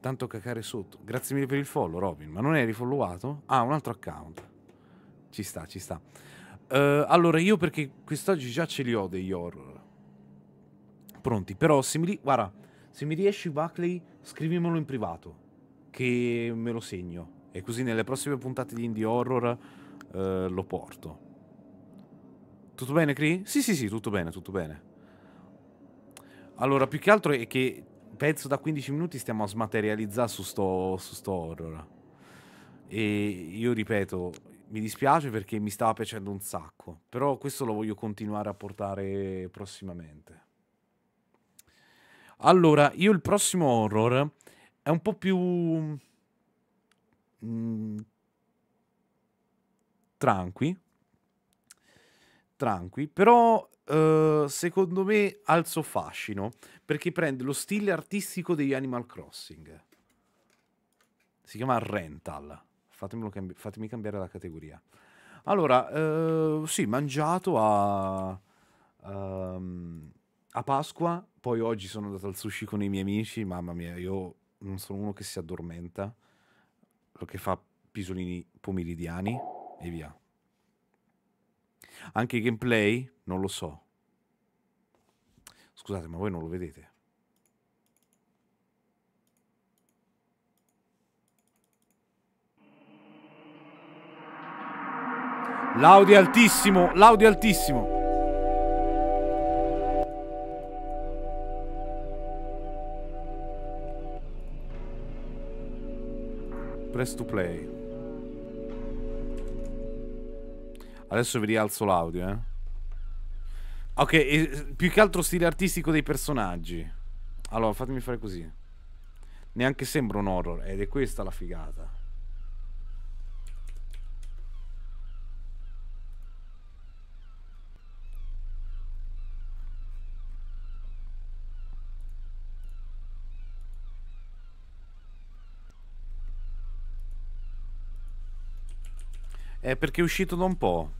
Speaker 1: Tanto cacare sotto. Grazie mille per il follow, Robin. Ma non hai followato? Ah, un altro account. Ci sta, ci sta. Uh, allora, io perché quest'oggi già ce li ho degli horror pronti. Però se mi, guarda, se mi riesci Buckley, scrivimelo in privato, che me lo segno. E così nelle prossime puntate di Indie Horror eh, lo porto. Tutto bene, Cree? Sì, sì, sì, tutto bene, tutto bene. Allora, più che altro è che penso da 15 minuti stiamo a smaterializzare su sto, su sto horror. E io ripeto, mi dispiace perché mi stava piacendo un sacco, però questo lo voglio continuare a portare prossimamente. Allora, io il prossimo horror è un po' più... Mm, tranqui. Tranqui, però uh, secondo me alzo fascino perché prende lo stile artistico degli Animal Crossing. Si chiama Rental. Cambi fatemi cambiare la categoria. Allora, uh, sì, mangiato a... Um, a Pasqua, poi oggi sono andato al sushi con i miei amici, mamma mia, io non sono uno che si addormenta, che fa pisolini pomeridiani e via. Anche i gameplay, non lo so. Scusate, ma voi non lo vedete? L'audio è altissimo, l'audio è altissimo. Press to play. Adesso vi rialzo l'audio, eh. Ok, più che altro stile artistico dei personaggi. Allora, fatemi fare così. Neanche sembra un horror, ed è questa la figata. È perché è uscito da un po'.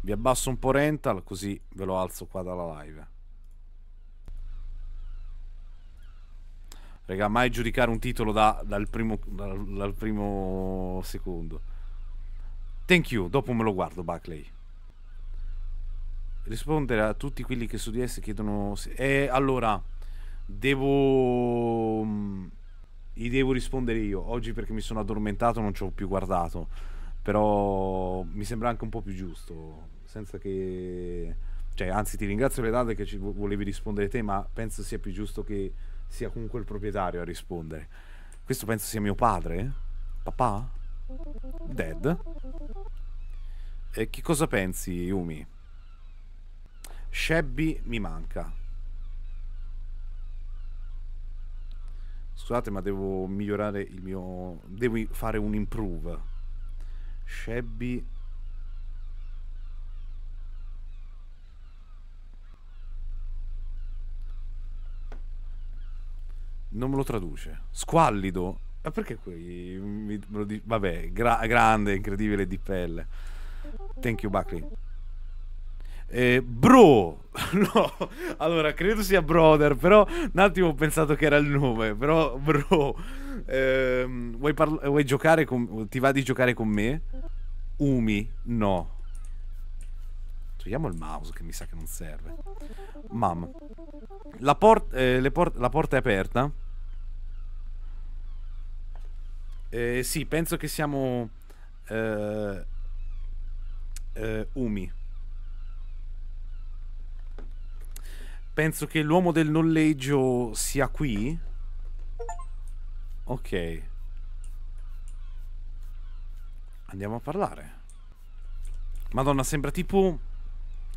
Speaker 1: Vi abbasso un po' rental così ve lo alzo qua dalla live. Raga, mai giudicare un titolo da, dal, primo, dal, dal, primo, secondo. Thank you, dopo me lo guardo, Buckley. Rispondere a tutti quelli che su di esse chiedono... Se... Eh, allora, devo mm, gli devo rispondere io. Oggi perché mi sono addormentato non ci ho più guardato, però mi sembra anche un po' più giusto, senza che... Cioè, anzi ti ringrazio le date che ci volevi rispondere te, ma penso sia più giusto che sia comunque il proprietario a rispondere. Questo penso sia mio padre? Papà? Dad? E che cosa pensi, Yumi? Shabby mi manca. Scusate, ma devo migliorare il mio... Devo fare un improve. Shabby... Non me lo traduce. Squallido? Ma perché qui me lo dici? Vabbè, gra grande, incredibile di pelle. Thank you, Buckley. Eh, bro, no, allora credo sia Brother, però un attimo ho pensato che era il nome, però Bro, ehm, vuoi, vuoi, giocare con... ti va di giocare con me? Umi, no. Togliamo il mouse che mi sa che non serve. Mamma, la, port eh, port la porta è aperta? Eh, sì, penso che siamo... Eh, eh, Umi. Penso che l'uomo del noleggio sia qui. Ok. Andiamo a parlare. Madonna, sembra tipo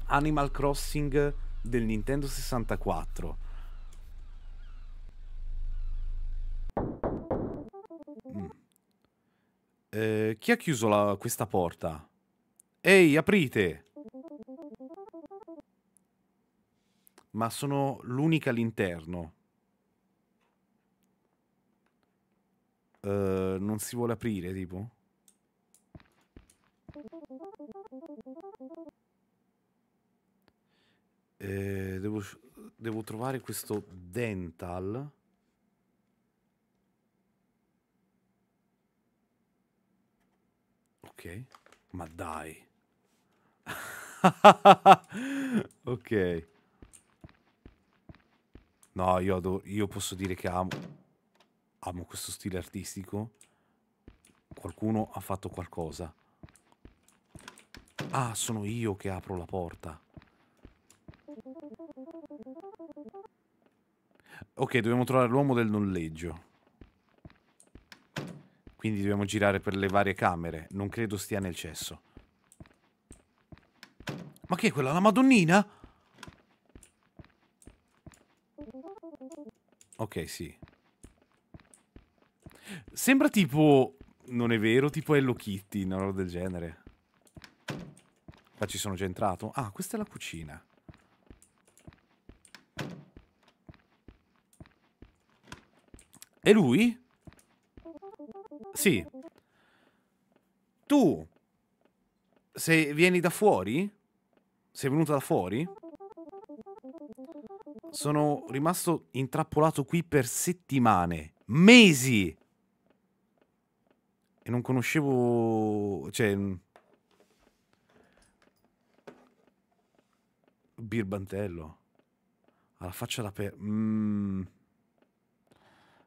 Speaker 1: Animal Crossing del Nintendo 64. Mm. Eh, chi ha chiuso la, questa porta? Ehi, aprite! ma sono l'unica all'interno. Uh, non si vuole aprire, tipo? Eh, devo, devo trovare questo dental. Ok, ma dai. ok. No, io, adoro, io posso dire che amo, amo questo stile artistico. Qualcuno ha fatto qualcosa. Ah, sono io che apro la porta. Ok, dobbiamo trovare l'uomo del noleggio. Quindi dobbiamo girare per le varie camere. Non credo stia nel cesso. Ma che è quella? La Madonnina? Ok, sì. Sembra tipo... Non è vero, tipo Hello Kitty, una roba del genere. Qua ci sono già entrato. Ah, questa è la cucina. E lui? Sì. Tu, se vieni da fuori, sei venuta da fuori, sono rimasto intrappolato qui per settimane, mesi. E non conoscevo... Cioè... Birbantello. Alla faccia da per... Mm.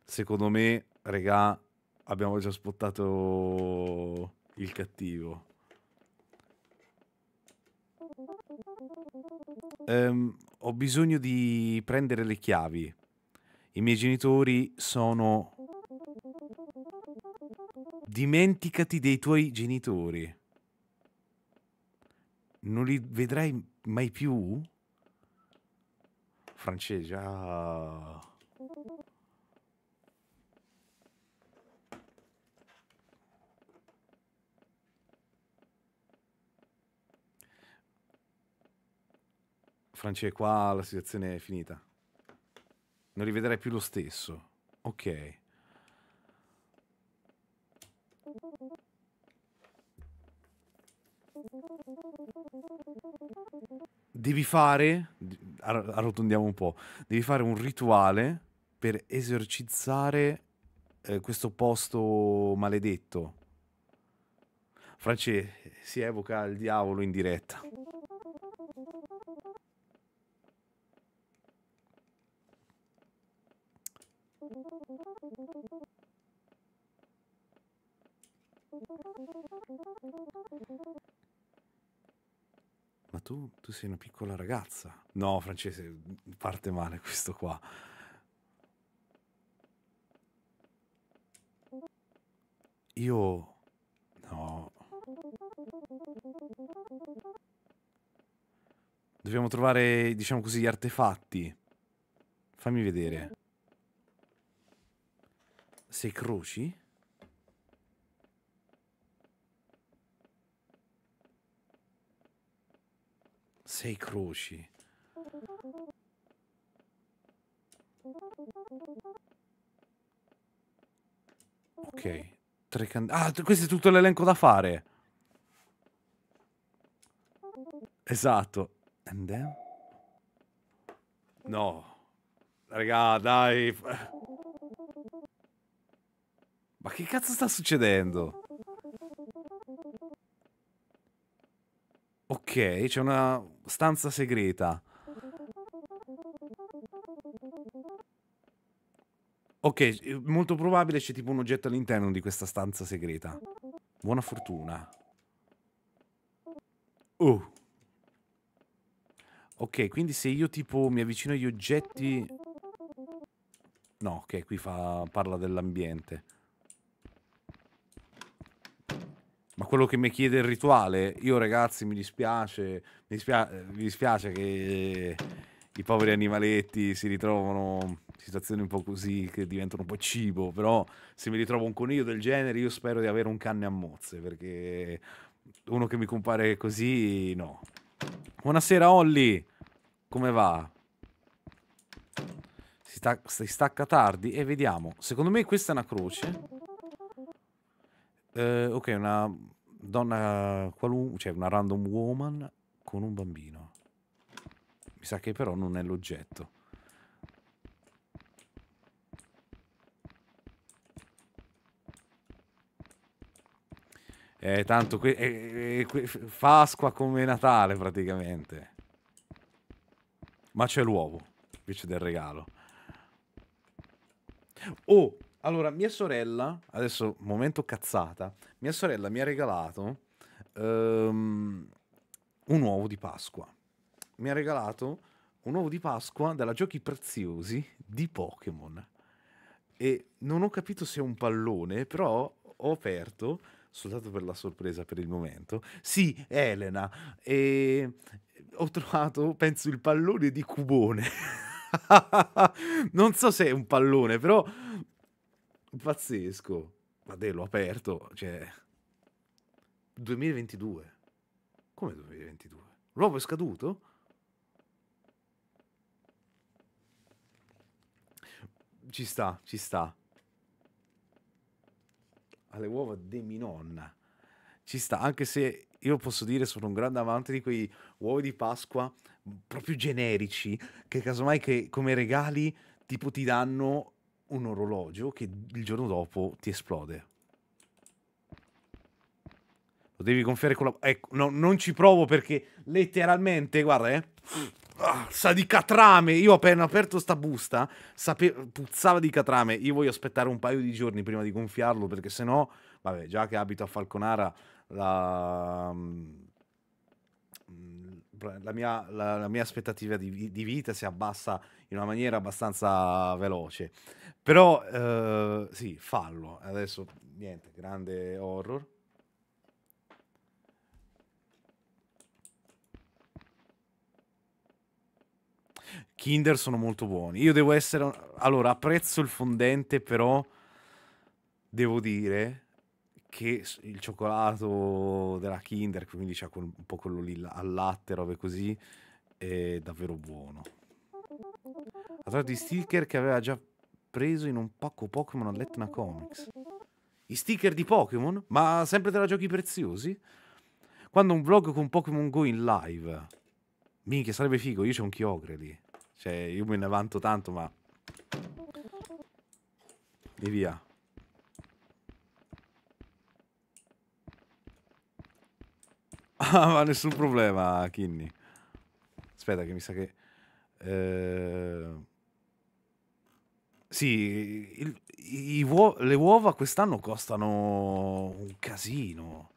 Speaker 1: Secondo me, regà, abbiamo già spottato il cattivo. Ehm, ho bisogno di prendere le chiavi. I miei genitori sono... Dimenticati dei tuoi genitori. Non li vedrai mai più? Francese. Ah. Francia qua, la situazione è finita. Non rivedrai più lo stesso. Ok. Devi fare, arrotondiamo un po', devi fare un rituale per esorcizzare eh, questo posto maledetto. Francesco si evoca il diavolo in diretta. Ma tu, tu sei una piccola ragazza. No, francese, parte male questo qua. Io... No. Dobbiamo trovare, diciamo così, gli artefatti. Fammi vedere. Se croci? Sei croci. Ok. Tre can... Ah, questo è tutto l'elenco da fare. Esatto. And then? No. Raga, dai. Ma che cazzo sta succedendo? Ok, c'è una stanza segreta. Ok, molto probabile c'è tipo un oggetto all'interno di questa stanza segreta. Buona fortuna. Oh. Ok, quindi se io tipo mi avvicino agli oggetti... No, ok, qui fa... parla dell'ambiente. quello che mi chiede il rituale. Io ragazzi mi dispiace, mi, dispia- mi dispiace che i poveri animaletti si ritrovano in situazioni un po' così che diventano un po' cibo, però se mi ritrovo un coniglio del genere io spero di avere un canne a mozze perché uno che mi compare così no. Buonasera Olli, come va? Si, sta si stacca tardi e eh, vediamo. Secondo me questa è una croce. Uh, ok, una donna qualunque, cioè una random woman con un bambino. Mi sa che però non è l'oggetto. Eh, tanto que- eh, eh, eh Pasqua come Natale praticamente. Ma c'è l'uovo invece del regalo. Oh, allora, mia sorella, adesso momento cazzata, mia sorella mi ha regalato um, un uovo di Pasqua. Mi ha regalato un uovo di Pasqua dalla Giochi Preziosi di Pokémon. E non ho capito se è un pallone, però ho aperto, soltanto per la sorpresa per il momento, sì, Elena, e ho trovato, penso, il pallone di Cubone. non so se è un pallone, però Pazzesco. Vabbè, l'ho aperto, cioè... 2022. Come 2022? L'uovo è scaduto? Ci sta, ci sta. Alle uova di mia nonna. Ci sta, anche se io posso dire sono un grande amante di quei uovi di Pasqua proprio generici, che casomai che come regali tipo ti danno un orologio che il giorno dopo ti esplode. Lo devi gonfiare con la... Ecco, no, non ci provo perché letteralmente, guarda, eh. Ah, sa di catrame. Io ho appena aperto sta busta, sape... puzzava di catrame. Io voglio aspettare un paio di giorni prima di gonfiarlo perché se no, vabbè, già che abito a Falconara, la... Mm, la mia, la, la mia, aspettativa di, di, vita si abbassa in una maniera abbastanza veloce. Però eh, sì, fallo. Adesso niente, grande horror. Kinder sono molto buoni. Io devo essere... Allora, apprezzo il fondente, però devo dire che il cioccolato della Kinder, quindi c'è un po' quello lì al latte, robe così, è davvero buono. A di sticker che aveva già preso in un pacco Pokémon all'Etna Comics. I sticker di Pokémon? Ma sempre tra giochi preziosi? Quando un vlog con Pokémon Go in live. Minchia, sarebbe figo, io c'ho un Kyogre lì. Cioè, io me ne vanto tanto, ma... E via. Ah, ma nessun problema, Kinny. Aspetta, che mi sa che... Eh... Sì, il, i, uo- le uova quest'anno costano un casino.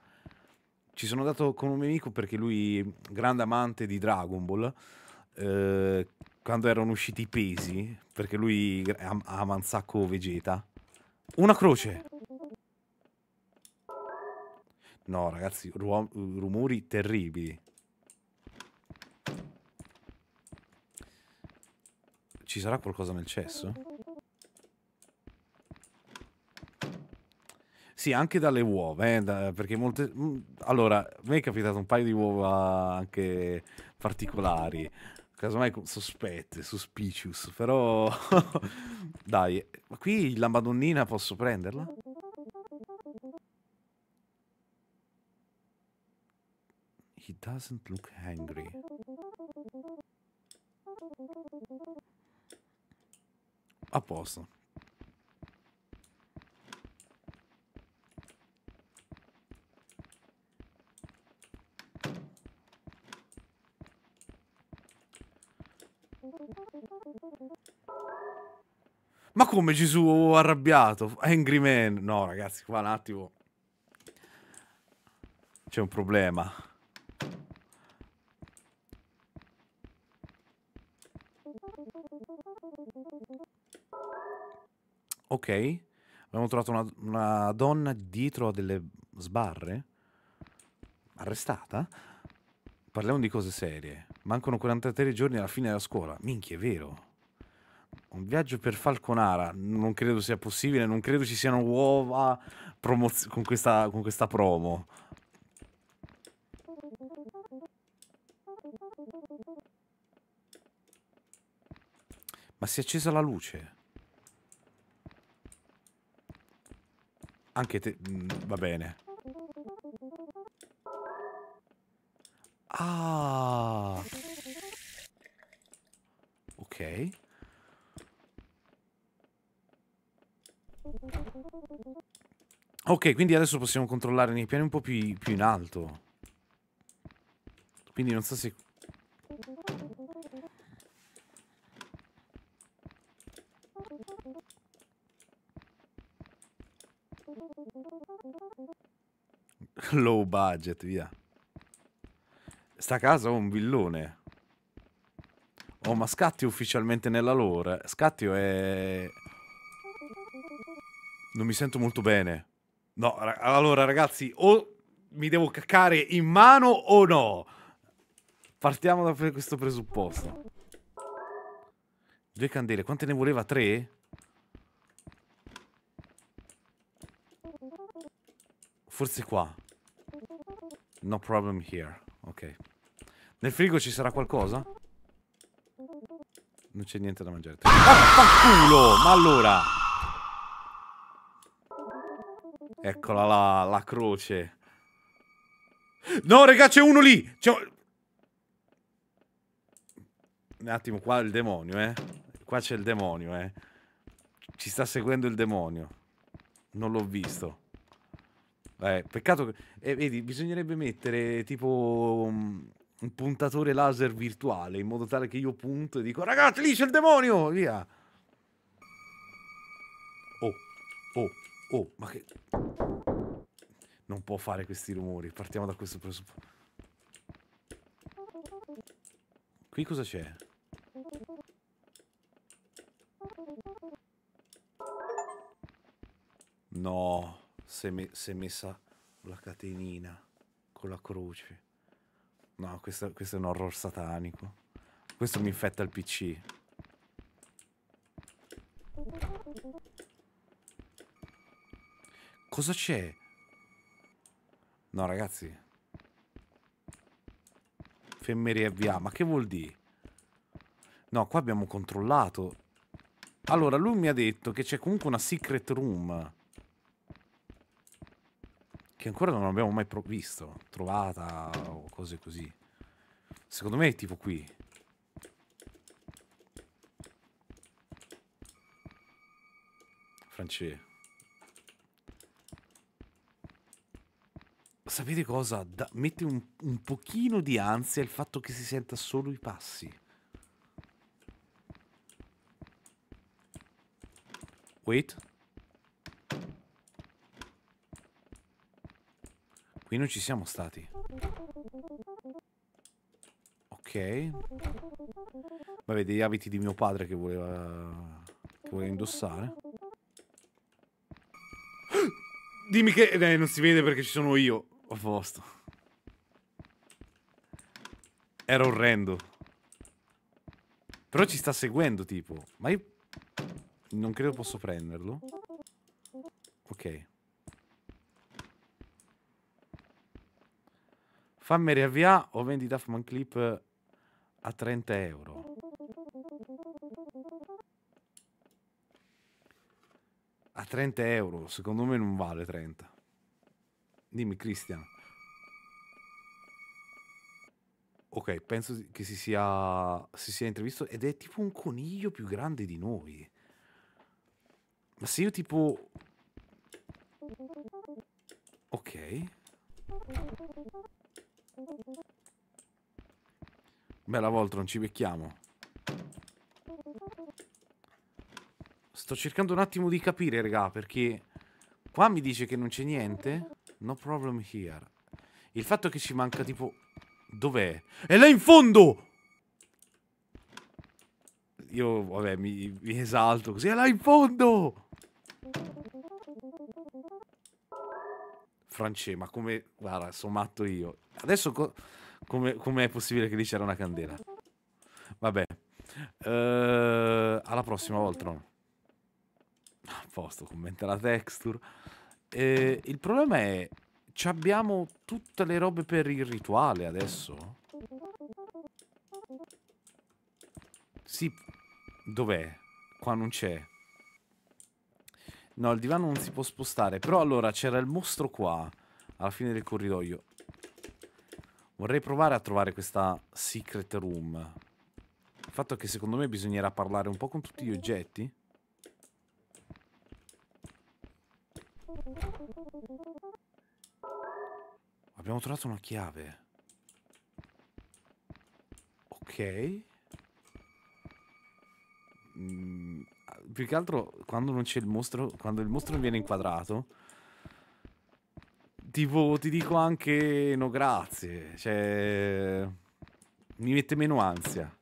Speaker 1: Ci sono andato con un mio amico perché lui, grande amante di Dragon Ball, eh, quando erano usciti i pesi, perché lui am- ama un sacco Vegeta. Una croce! No, ragazzi, ru- rumori terribili. Ci sarà qualcosa nel cesso? Sì, anche dalle uova, eh, da, perché molte... Mm, allora, a me è capitato un paio di uova anche particolari, casomai sospette, suspicious, però... Dai, ma qui la madonnina posso prenderla? He doesn't look angry. A posto. Ma come Gesù arrabbiato? Angry Man. No, ragazzi, qua un attimo. C'è un problema. Ok. Abbiamo trovato una, una donna dietro a delle sbarre. Arrestata parliamo di cose serie. Mancano 43 giorni alla fine della scuola. Minchia, è vero. Un viaggio per Falconara non credo sia possibile, non credo ci siano uova con questa, con questa promo. Ma si è accesa la luce. Anche te... Mm, va bene. Ah. Ok. Ok, quindi adesso possiamo controllare nei piani un po' più, più in alto. Quindi non so se... Low budget, via. Sta casa ho un villone. Oh, ma Scatti ufficialmente nella lore. Scatti è... Non mi sento molto bene. No, ra allora ragazzi, o mi devo caccare in mano o no? Partiamo da questo presupposto. Due candele, quante ne voleva? Tre? Forse qua. No problem here. Ok. Nel frigo ci sarà qualcosa? Non c'è niente da mangiare. Ah, vaffanculo! Ah, ma allora! Eccola là, la croce. No, raga, c'è uno lì! C'è... Un attimo, qua il demonio, eh. Qua c'è il demonio, eh. Ci sta seguendo il demonio. Non l'ho visto. Eh, peccato che... Eh, vedi, bisognerebbe mettere tipo... Mm, un puntatore laser virtuale in modo tale che io punto e dico ragazzi lì c'è il demonio via oh oh oh ma che non può fare questi rumori partiamo da questo presupposto qui cosa c'è? no si è, me si è messa la catenina con la croce No, questo, questo è un horror satanico. Questo mi infetta il PC. Cosa c'è? No, ragazzi. Femmeria via. Ma che vuol dire? No, qua abbiamo controllato. Allora, lui mi ha detto che c'è comunque una secret room che ancora non abbiamo mai provvisto, trovata o cose così. Secondo me è tipo qui. Francese. Sapete cosa? Da mette un, un pochino di ansia il fatto che si senta solo i passi. Wait. Qui non ci siamo stati. Ok. Vabbè, degli abiti di mio padre che voleva... Che voleva indossare. Dimmi che... Eh, non si vede perché ci sono io. A posto. Era orrendo. Però ci sta seguendo, tipo. Ma io... Non credo posso prenderlo. Ok. fammi riavviare o vendi Duffman Clip eh, a 30 euro. A 30 euro, secondo me non vale 30. Dimmi Cristian. Ok, penso che si sia, si sia intervistato ed è tipo un coniglio più grande di noi. Ma se io tipo... Ok. Bella volta, non ci becchiamo. Sto cercando un attimo di capire, raga, perché... Qua mi dice che non c'è niente. No problem here. Il fatto che ci manca tipo... Dov'è? È là in fondo! Io, vabbè, mi, mi esalto così. È là in fondo! Francesco, ma come... Guarda, sono matto io. Adesso co- come, come è possibile che lì c'era una candela? Vabbè. Uh, alla prossima, volta. A posto, commenta la texture. Eh, il problema è... Ci Abbiamo tutte le robe per il rituale adesso? Sì. Dov'è? Qua non c'è. No, il divano non si può spostare. Però allora c'era il mostro qua, alla fine del corridoio. Vorrei provare a trovare questa secret room. Il fatto è che secondo me bisognerà parlare un po' con tutti gli oggetti. Abbiamo trovato una chiave. Ok. Mm, più che altro quando non c'è il mostro, quando il mostro non viene inquadrato, tipo ti dico anche no grazie, cioè mi mette meno ansia.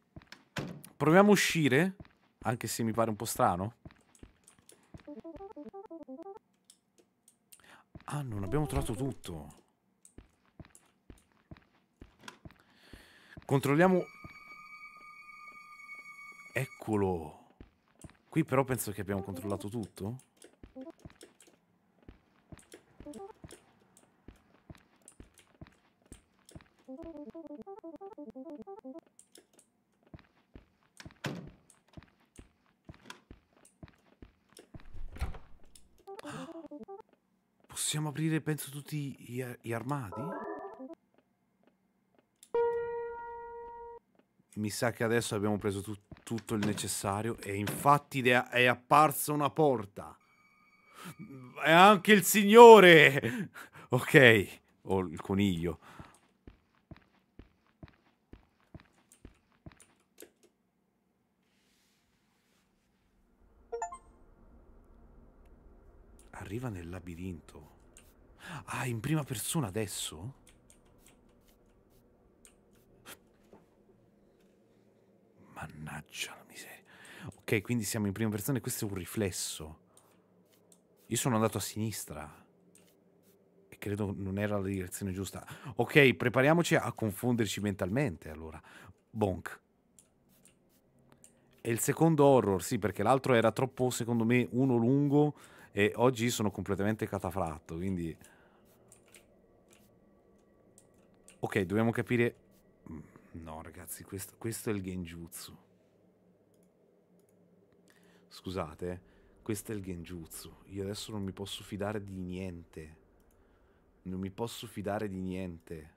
Speaker 1: Proviamo a uscire, anche se mi pare un po' strano. Ah, non abbiamo trovato tutto. Controlliamo Eccolo. Qui però penso che abbiamo controllato tutto. Possiamo aprire, penso, tutti gli, gli armadi? Mi sa che adesso abbiamo preso tu tutto il necessario e infatti è apparsa una porta. È anche il signore! Ok, o il coniglio. Arriva nel labirinto. Ah, in prima persona adesso? Mannaggia la miseria. Ok, quindi siamo in prima persona e questo è un riflesso. Io sono andato a sinistra. E credo non era la direzione giusta. Ok, prepariamoci a confonderci mentalmente, allora. Bonk. E il secondo horror, sì, perché l'altro era troppo, secondo me, uno lungo e oggi sono completamente catafratto, quindi... Ok, dobbiamo capire No, ragazzi, questo, questo è il genjutsu. Scusate, eh. questo è il genjutsu. Io adesso non mi posso fidare di niente. Non mi posso fidare di niente.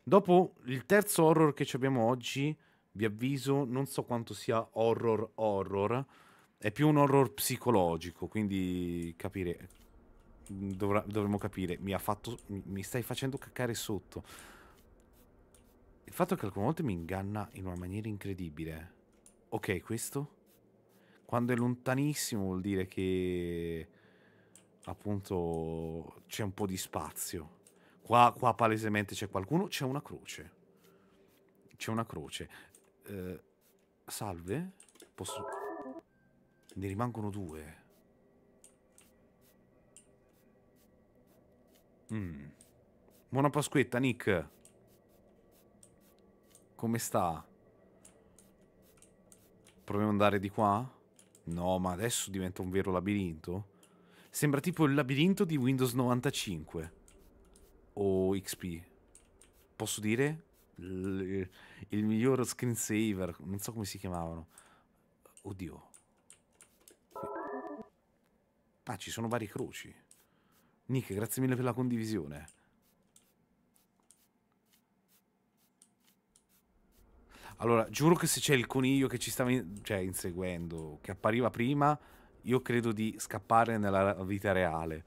Speaker 1: Dopo il terzo horror che abbiamo oggi, vi avviso, non so quanto sia horror horror, è più un horror psicologico, quindi capire, dovremmo capire, mi, fatto, mi stai facendo caccare sotto. Il fatto è che alcune volte mi inganna in una maniera incredibile. Ok, questo? Quando è lontanissimo vuol dire che appunto c'è un po' di spazio. Qua, qua palesemente c'è qualcuno, c'è una croce. C'è una croce. Eh, salve? Posso... Ne rimangono due. Mm. Buona Pasquetta, Nick. Come sta? Proviamo ad andare di qua? No, ma adesso diventa un vero labirinto. Sembra tipo il labirinto di Windows 95. O XP. Posso dire? il, il miglior screensaver. Non so come si chiamavano. Oddio. Ah, ci sono varie croci. Nick, grazie mille per la condivisione. Allora, giuro che se c'è il coniglio che ci stava in cioè, inseguendo, che appariva prima, io credo di scappare nella vita reale.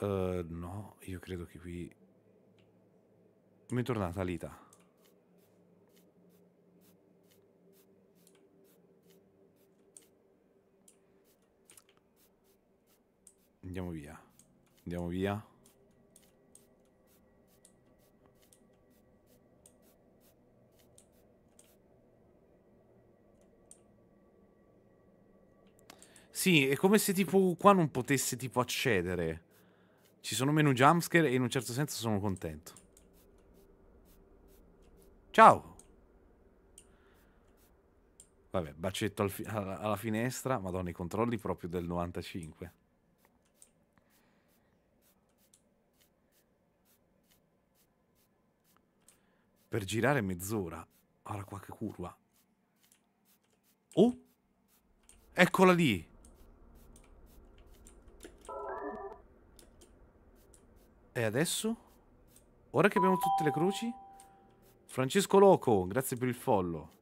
Speaker 1: Uh, no, io credo che qui... Mi è tornata l'ita. Andiamo via. Andiamo via. Sì, è come se tipo qua non potesse tipo accedere. Ci sono meno jumpscare e in un certo senso sono contento. Ciao! Vabbè, bacetto al alla finestra. Madonna, i controlli proprio del 95. Per girare mezz'ora. Ora qualche curva. Oh! Eccola lì! E adesso? Ora che abbiamo tutte le croci? Francesco Loco, grazie per il follow.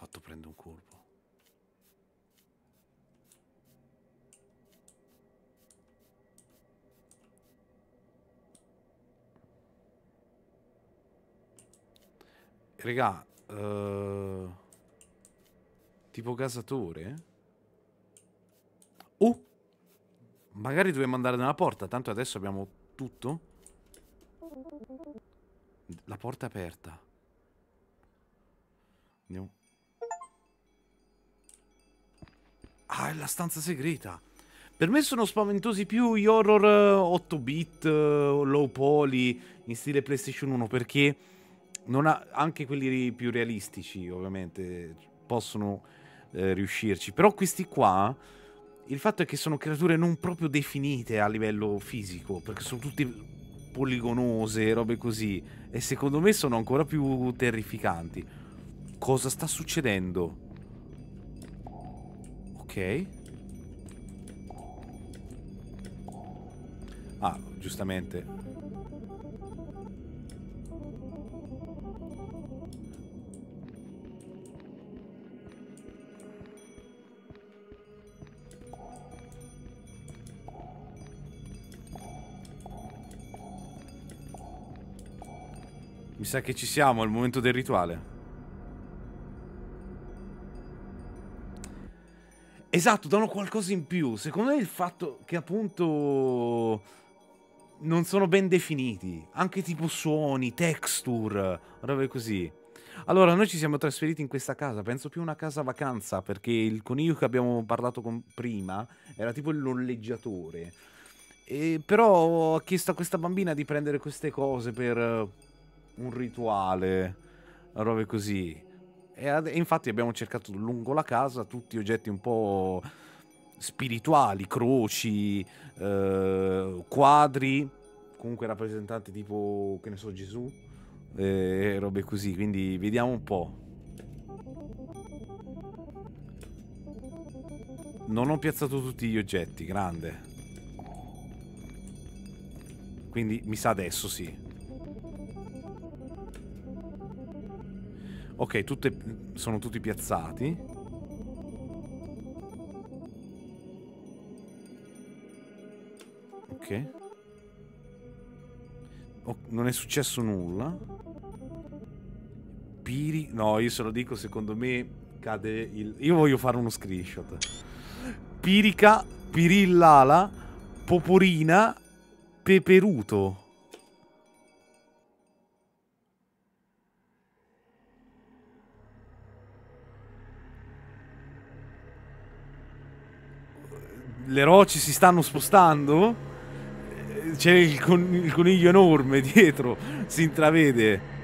Speaker 1: fatto prendere un colpo. Regà, eh, uh, tipo casatore? Oh! Magari dobbiamo andare nella porta, tanto adesso abbiamo tutto. La porta è aperta. Andiamo. Ah, è la stanza segreta. Per me sono spaventosi più gli horror 8-bit, eh, eh, low poly, in stile PlayStation 1, perché ha, anche quelli più realistici, ovviamente, possono eh, riuscirci. Però questi qua, il fatto è che sono creature non proprio definite a livello fisico, perché sono tutte poligonose, robe così, e secondo me sono ancora più terrificanti. Cosa sta succedendo? Ok. Ah, giustamente. Mi sa che ci siamo, è il momento del rituale. Esatto, danno qualcosa in più. Secondo me il fatto che appunto non sono ben definiti, anche tipo suoni, texture, robe così. Allora, noi ci siamo trasferiti in questa casa, penso più una casa vacanza, perché il coniglio che abbiamo parlato con prima era tipo il noleggiatore. E però ho chiesto a questa bambina di prendere queste cose per un rituale, robe così. E infatti abbiamo cercato lungo la casa tutti oggetti un po' spirituali, croci, eh, quadri, comunque rappresentanti tipo, che ne so, Gesù e eh, robe così. Quindi vediamo un po'. Non ho piazzato tutti gli oggetti, grande. Quindi mi sa adesso sì. Ok, tutte, sono tutti piazzati. Ok. Oh, non è successo nulla. Piri... No, io se lo dico, secondo me cade il... Io voglio fare uno screenshot. Pirica, Pirillala, Poporina, Peperuto. le rocce si stanno spostando. C'è il, con il coniglio enorme dietro, si intravede.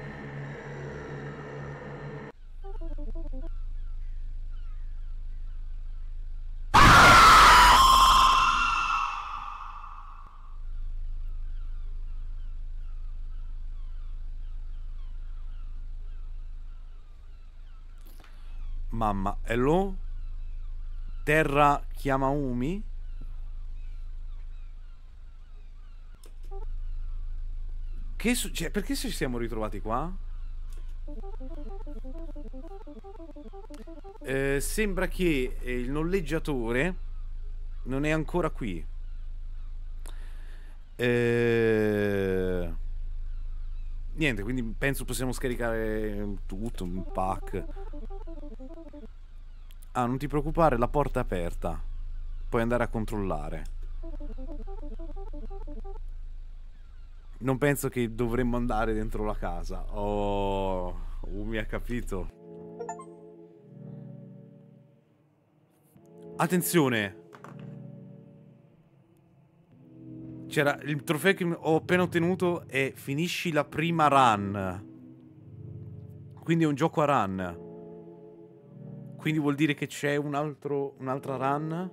Speaker 1: Mamma, hello? Terra chiama Umi? Che succede? Cioè, perché ci siamo ritrovati qua? Eh, sembra che eh, il noleggiatore non è ancora qui. Eh... Niente, quindi penso possiamo scaricare eh, tutto, un pack. Ah, non ti preoccupare, la porta è aperta. Puoi andare a controllare. non penso che dovremmo andare dentro la casa. Oh, oh mi ha capito. Attenzione! C'era il trofeo che ho appena ottenuto è finisci la prima run. Quindi è un gioco a run. Quindi vuol dire che c'è un'altra un run.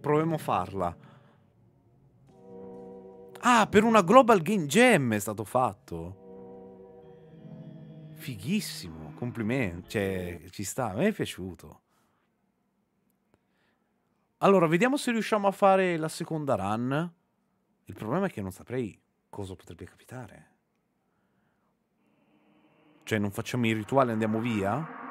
Speaker 1: Proviamo a farla. Ah, per una Global Game Jam è stato fatto. Fighissimo, complimenti. Cioè, ci sta, mi è piaciuto. Allora, vediamo se riusciamo a fare la seconda run. Il problema è che non saprei cosa potrebbe capitare. Cioè, non facciamo il rituale e andiamo via?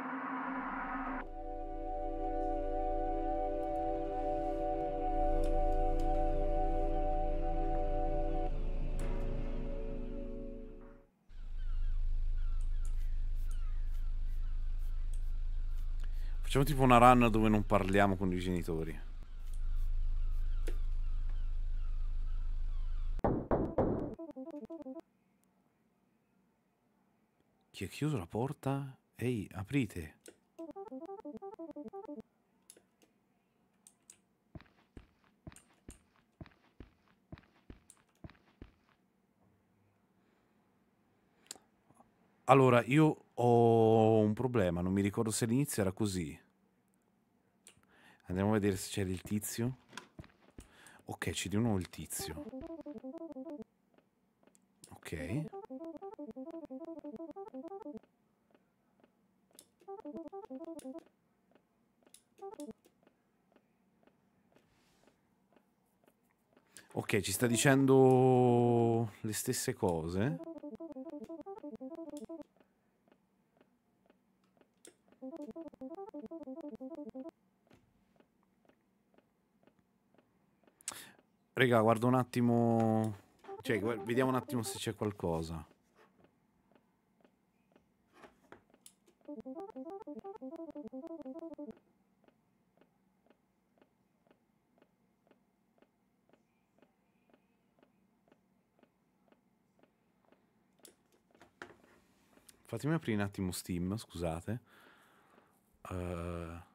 Speaker 1: Facciamo tipo una run dove non parliamo con i genitori. Chi ha chiuso la porta? Ehi, aprite. Allora, io ho un problema, non mi ricordo se all'inizio era così. Andiamo a vedere se c'era il tizio. Ok, c'è di nuovo il tizio. Ok. Ok, ci sta dicendo le stesse cose. raga, guardo un attimo... Cioè, vediamo un attimo se c'è qualcosa. Fatemi aprire un attimo Steam, scusate. Uh...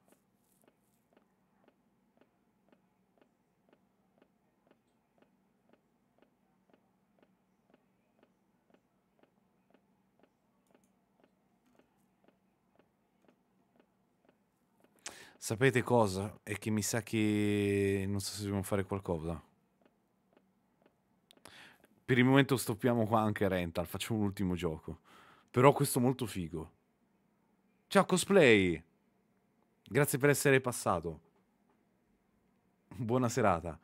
Speaker 1: Sapete cosa? È che mi sa che non so se dobbiamo fare qualcosa. Per il momento stoppiamo qua anche Rental, facciamo un ultimo gioco. Però questo è molto figo. Ciao cosplay! Grazie per essere passato. Buona serata.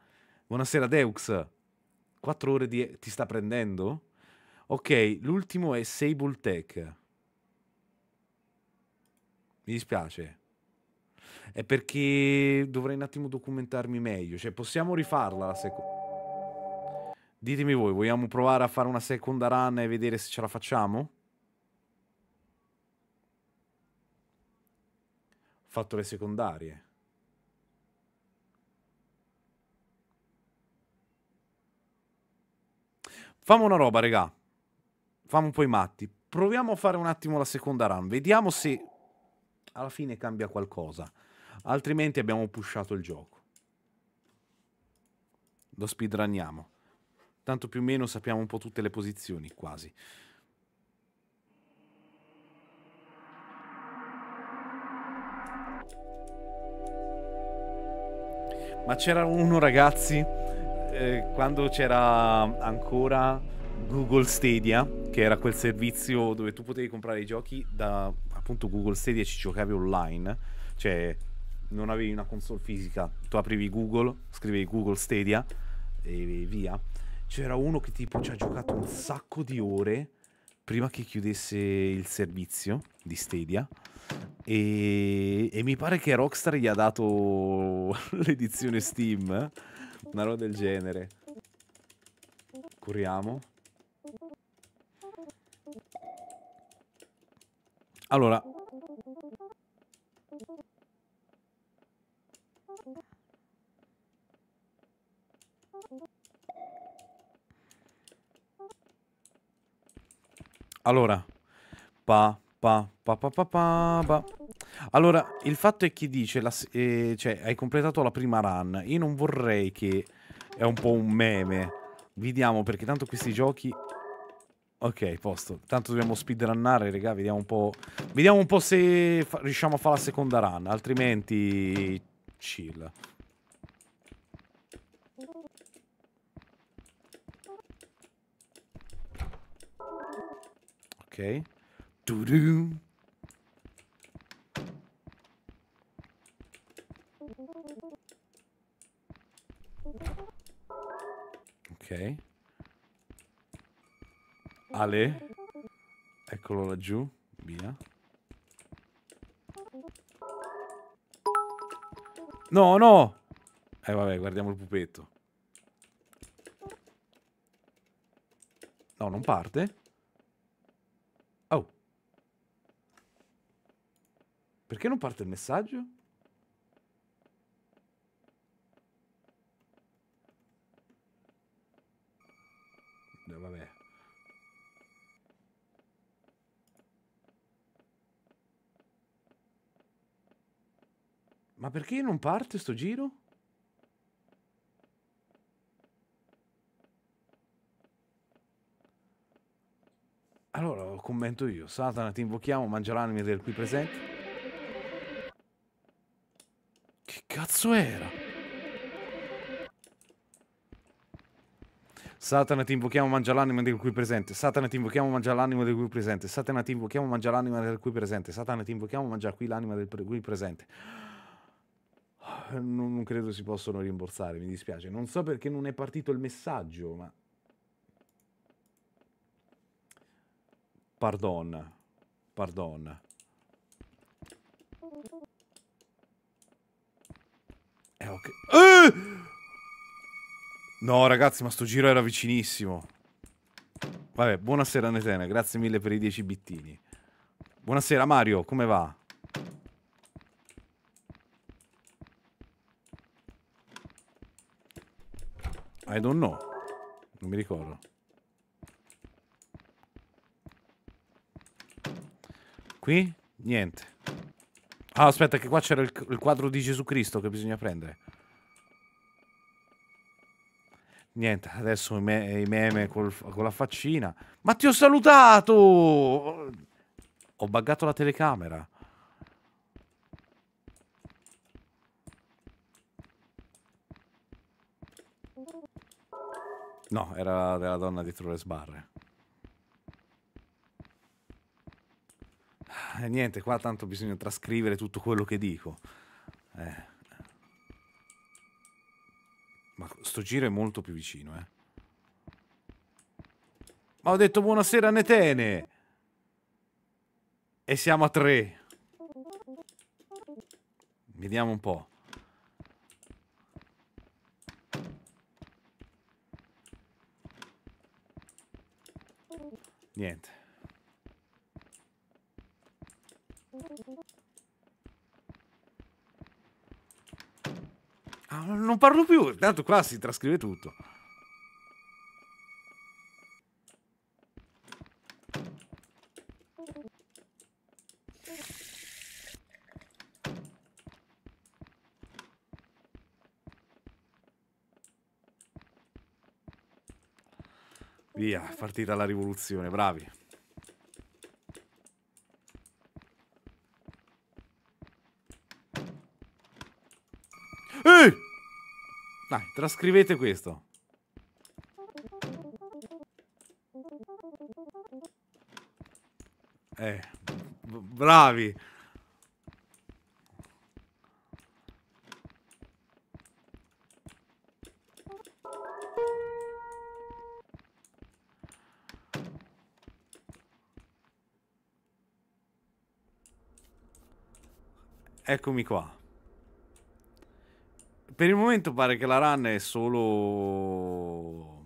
Speaker 1: Buonasera Deux. Quattro ore di... ti sta prendendo? Ok, l'ultimo è Sable Tech. Mi dispiace è perché dovrei un attimo documentarmi meglio. Cioè, possiamo rifarla la seconda. Ditemi voi, vogliamo provare a fare una seconda run e vedere se ce la facciamo? Ho fatto le secondarie. Fammo una roba, regà. Fammo un po' i matti. Proviamo a fare un attimo la seconda run. Vediamo se alla fine cambia qualcosa. Altrimenti abbiamo pushato il gioco. Lo speedrunniamo. Tanto più o meno sappiamo un po' tutte le posizioni, quasi. Ma c'era uno, ragazzi, eh, quando c'era ancora Google Stadia, che era quel servizio dove tu potevi comprare i giochi da appunto Google Stadia e ci giocavi online, cioè non avevi una console fisica, tu aprivi Google, scrivevi Google Stadia e via. C'era uno che tipo ci ha giocato un sacco di ore prima che chiudesse il servizio di Stadia. E, e mi pare che Rockstar gli ha dato l'edizione Steam, eh? una roba del genere. Curiamo. Allora, allora, pa, pa, pa, pa, pa, pa, pa. Allora, il fatto è che dice, la, eh, cioè, hai completato la prima run. Io non vorrei che... È un po' un meme. Vediamo, perché tanto questi giochi... Ok, posto. Tanto dobbiamo speedrunnare, raga, vediamo un po'... Vediamo un po' se riusciamo a fare la seconda run, altrimenti chill. Ok. Tudu. Ok. Ale. Eccolo laggiù. Via. No, no! Eh vabbè, guardiamo il pupetto. No, non parte? Oh. Perché non parte il messaggio? Ma perché non parte sto giro? Allora, commento io. Satana, ti invochiamo, mangia l'anima del qui presente. Che cazzo era? Satana ti invochiamo, mangia l'anima del qui presente. Satana ti invochiamo, mangia l'anima del qui presente. Satana ti invochiamo, mangia l'anima del qui presente. Satana ti invochiamo, mangia qui l'anima del qui presente. Ah, non, non credo si possono rimborsare, mi dispiace. Non so perché non è partito il messaggio, ma... Pardon, pardon.
Speaker 3: Eh, ok. Eh!
Speaker 1: No, ragazzi, ma sto giro era vicinissimo. Vabbè, buonasera Netena, grazie mille per i 10 bittini. Buonasera Mario, come va? I don't know. Non mi ricordo. Qui? Niente. Ah, aspetta, che qua c'era il, il, quadro di Gesù Cristo che bisogna prendere. Niente, adesso i, me i meme col, con la faccina. Ma ti ho salutato! Ho buggato la telecamera. No, era della donna dietro le sbarre. E eh, niente, qua tanto bisogna trascrivere tutto quello che dico. Eh. Ma sto giro è molto più vicino, eh. Ma ho detto buonasera Netene! E siamo a tre. Vediamo un po'. Niente. Ah, non parlo più, tanto qua si trascrive tutto. partita la rivoluzione, bravi. Ehi! Dai, trascrivete questo. Eh, bravi. Eccomi qua. Per il momento pare che la run è solo...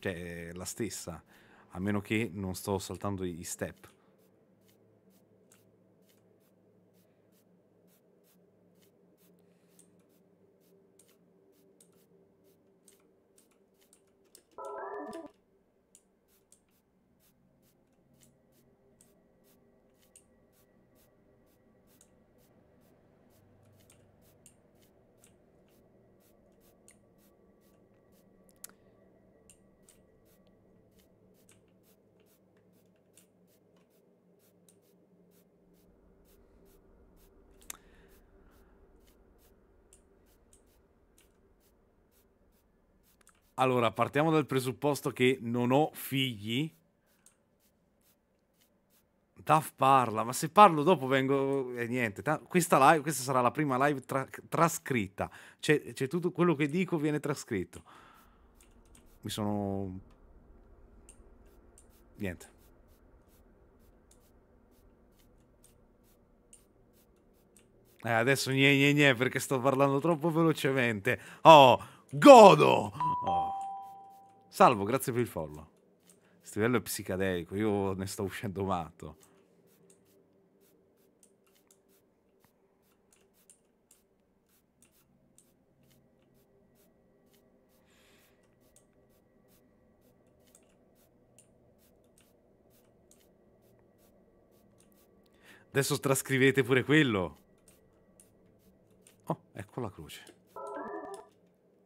Speaker 1: Cioè, la stessa. A meno che non sto saltando i step. Allora, partiamo dal presupposto che non ho figli. Taff parla, ma se parlo dopo vengo... E eh, niente, questa, live, questa sarà la prima live tra trascritta. C'è, cioè, tutto quello che dico viene trascritto. Mi sono... Niente. Eh, adesso niente, niente, perché sto parlando troppo velocemente. Oh, Godo! Oh. Salvo, grazie per il follow. Questo livello è psicadelico, io ne sto uscendo matto. Adesso trascrivete pure quello. Oh, ecco la croce.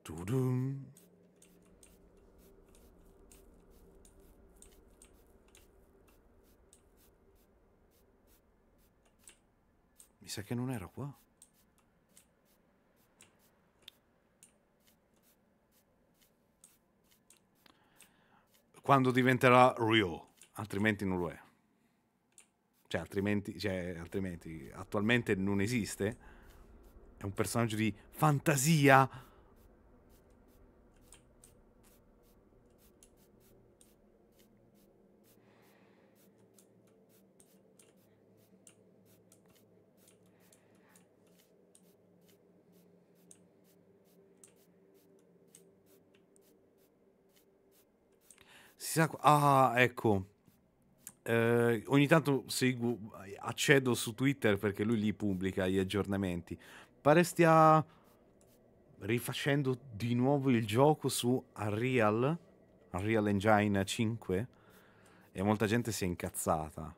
Speaker 1: Tudum. Mi sa che non era qua. Quando diventerà Rio, altrimenti non lo è. Cioè, altrimenti, cioè, altrimenti attualmente non esiste. È un personaggio di fantasia Si sa... Ah, ecco. Eh, ogni tanto seguo, accedo su Twitter perché lui lì pubblica gli aggiornamenti. Pare stia rifacendo di nuovo il gioco su Unreal, Unreal Engine 5, e molta gente si è incazzata.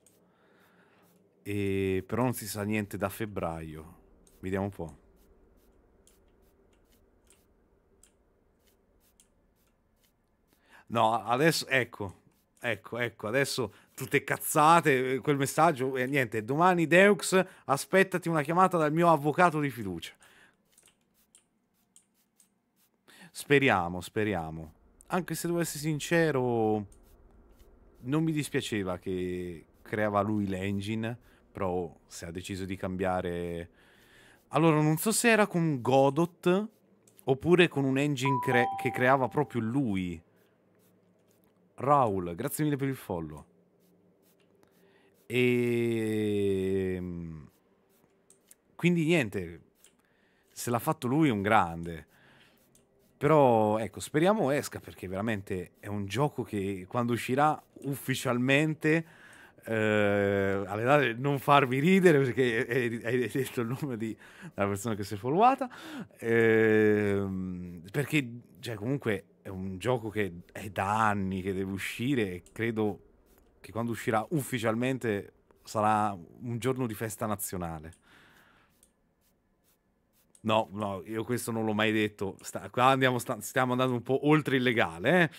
Speaker 1: E... Però non si sa niente da febbraio. Vediamo un po'. No, adesso ecco, ecco, ecco, adesso tutte cazzate, eh, quel messaggio e eh, niente, domani Deux aspettati una chiamata dal mio avvocato di fiducia. Speriamo, speriamo. Anche se devo essere sincero, non mi dispiaceva che creava lui l'engine, però se ha deciso di cambiare... Allora, non so se era con Godot oppure con un engine cre che creava proprio lui. Raul, grazie mille per il follow. E ehm, quindi niente, se l'ha fatto lui è un grande. Però ecco, speriamo esca perché veramente è un gioco che quando uscirà ufficialmente eh, uh, non farvi ridere perché hai detto il nome di, della persona che si è followata uh, perché cioè, comunque è un gioco che è da anni che deve uscire e credo che quando uscirà ufficialmente sarà un giorno di festa nazionale. No, no, io questo non l'ho mai detto. Sta, qua andiamo, sta, stiamo andando un po' oltre il legale, eh?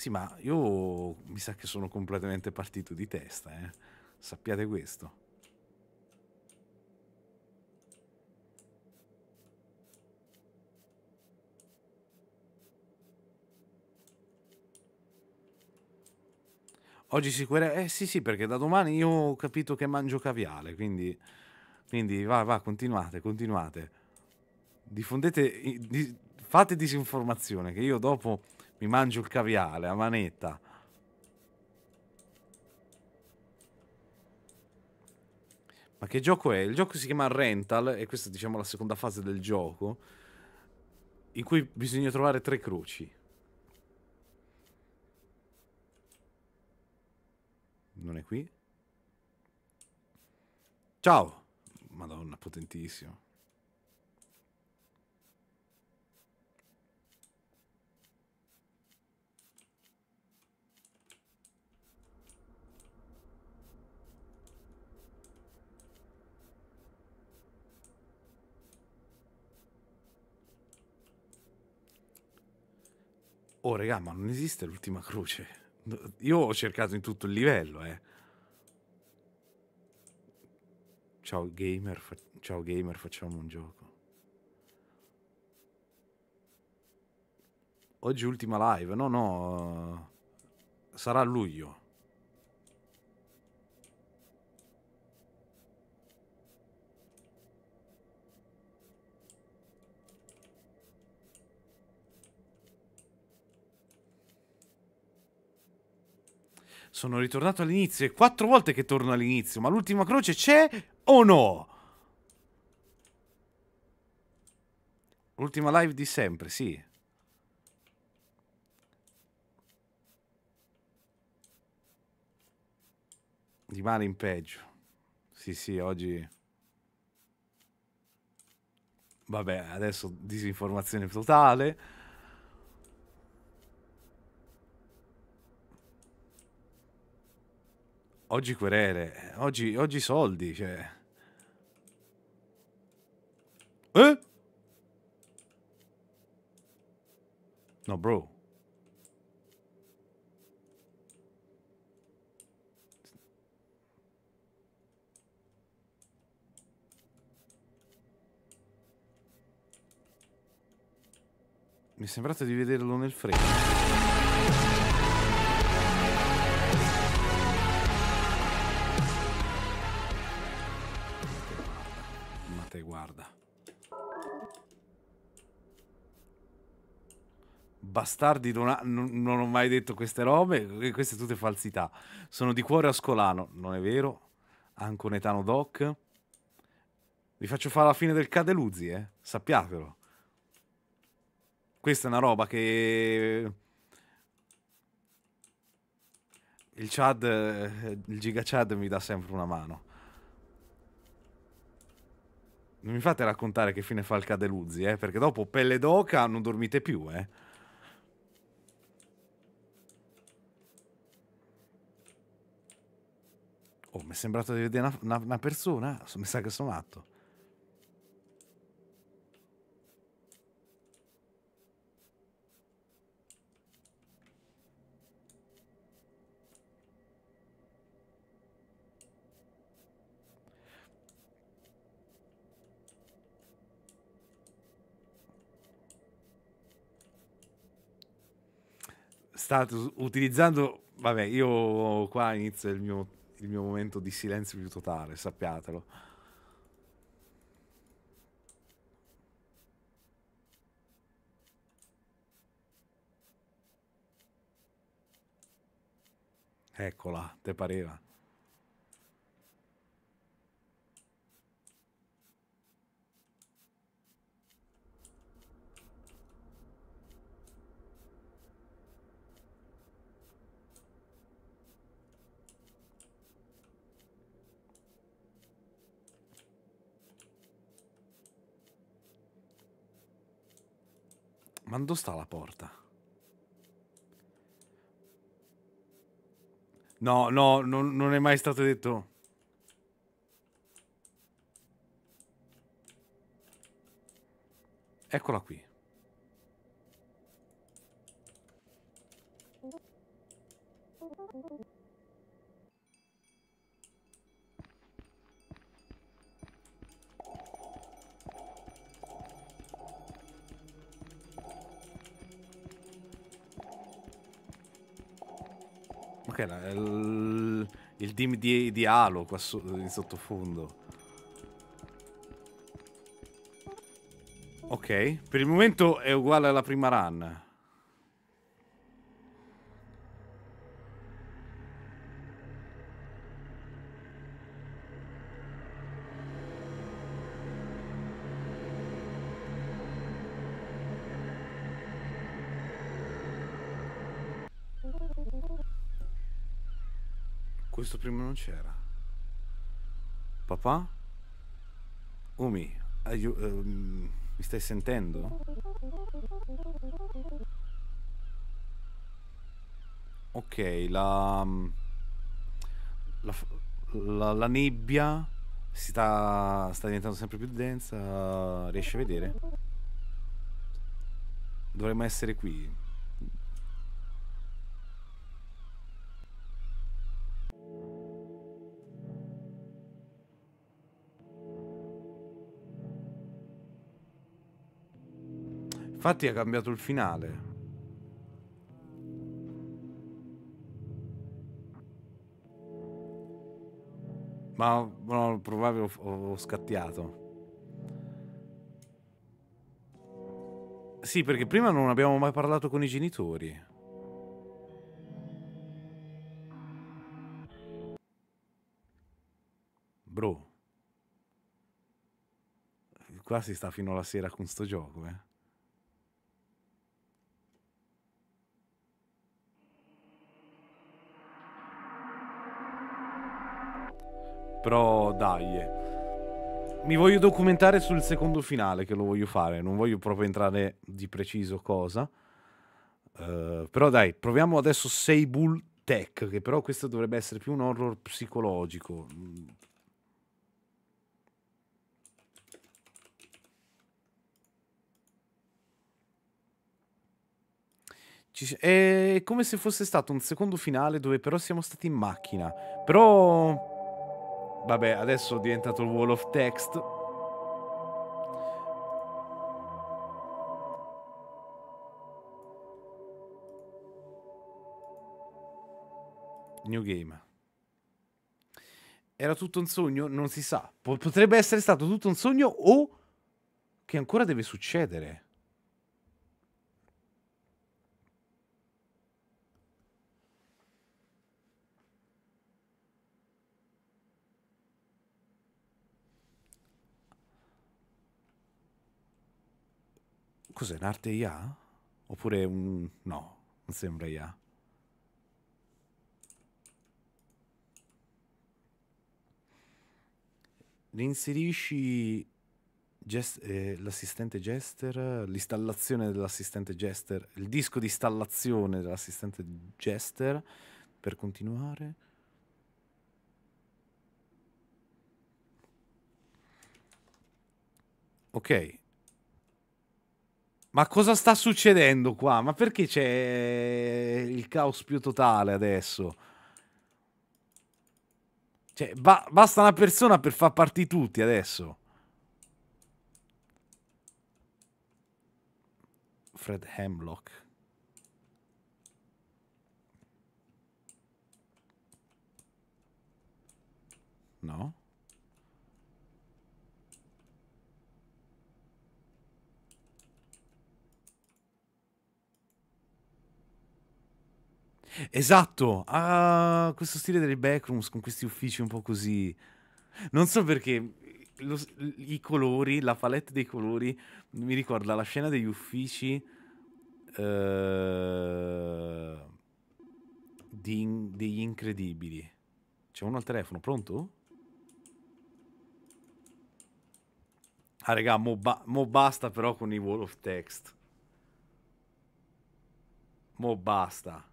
Speaker 1: Sì, ma io mi sa che sono completamente partito di testa, eh. Sappiate questo. Oggi si querela? Eh sì sì, perché da domani io ho capito che mangio caviale, quindi... Quindi va, va, continuate, continuate. Diffondete... Di, fate disinformazione, che io dopo mi mangio il caviale a manetta. Ma che gioco è? Il gioco si chiama Rental e questa è diciamo la seconda fase del gioco in cui bisogna trovare tre croci. Non è qui? Ciao! Madonna, potentissimo. Oh, regà, ma non esiste l'ultima croce. Io ho cercato in tutto il livello, eh. Ciao gamer, ciao gamer, facciamo un gioco. Oggi ultima live, no, no. Sarà a luglio. Sono ritornato all'inizio. È quattro volte che torno all'inizio. Ma l'ultima croce c'è o no? L'ultima live di sempre, sì. Di male in peggio. Sì, sì, oggi... Vabbè, adesso disinformazione totale. oggi querele, oggi, oggi soldi, cioè... Eh? No, bro. Mi è sembrato di vederlo nel freddo. bastardi non, ha, non, non, ho mai detto queste robe, queste tutte falsità. Sono di cuore ascolano, non è vero? Anche un etano doc. Vi faccio fare la fine del Cadeluzzi, eh? Sappiatelo. Questa è una roba che... Il Chad, il Giga Chad mi dà sempre una mano. Non mi fate raccontare che fine fa il Cadeluzzi, eh? Perché dopo pelle d'oca non dormite più, eh? Oh, mi è sembrato di vedere una, una, una persona. Mi sa che sono matto. State utilizzando vabbè, io qua inizio il mio il mio momento di silenzio più totale, sappiatelo. Eccola, te pareva. Ma dove sta la porta? No, no, non, non è mai stato detto. Eccola qui. Thank you. che è il, il team di, di Halo qua so, in sottofondo. Ok, per il momento è uguale alla prima run. c'era. Papà? Umi, aiu- uh, mi stai sentendo? Ok, la, mm, la, la, la nebbia si sta, sta diventando sempre più densa. Riesci a vedere? Dovremmo essere qui. Infatti ha cambiato il finale. Ma no, probabilmente ho, ho scattiato. Sì, perché prima non abbiamo mai parlato con i genitori. Bro. Qua si sta fino alla sera con sto gioco, eh. Però dai. Eh. Mi voglio documentare sul secondo finale che lo voglio fare, non voglio proprio entrare di preciso cosa. Uh, però dai, proviamo adesso Sable Tech, che però questo dovrebbe essere più un horror psicologico. È come se fosse stato un secondo finale dove però siamo stati in macchina. Però Vabbè, adesso è diventato wall of text. New game. Era tutto un sogno? Non si sa. potrebbe essere stato tutto un sogno o che ancora deve succedere. Cos'è un'arte IA? Oppure un... no, non sembra IA. Rinserisci gest- eh, l'assistente Jester, l'installazione dell'assistente Jester, il disco di installazione dell'assistente Jester per continuare. Ok, ma cosa sta succedendo qua? Ma perché c'è il caos più totale adesso? Cioè, ba basta una persona per far partire tutti adesso. Fred Hemlock. No? Esatto, ah, questo stile delle backrooms con questi uffici un po' così. Non so perché lo, i colori, la palette dei colori mi ricorda la scena degli uffici uh, di, degli incredibili. C'è uno al telefono, pronto? Ah, regà, mo, ba mo basta però con i wall of text. Mo basta.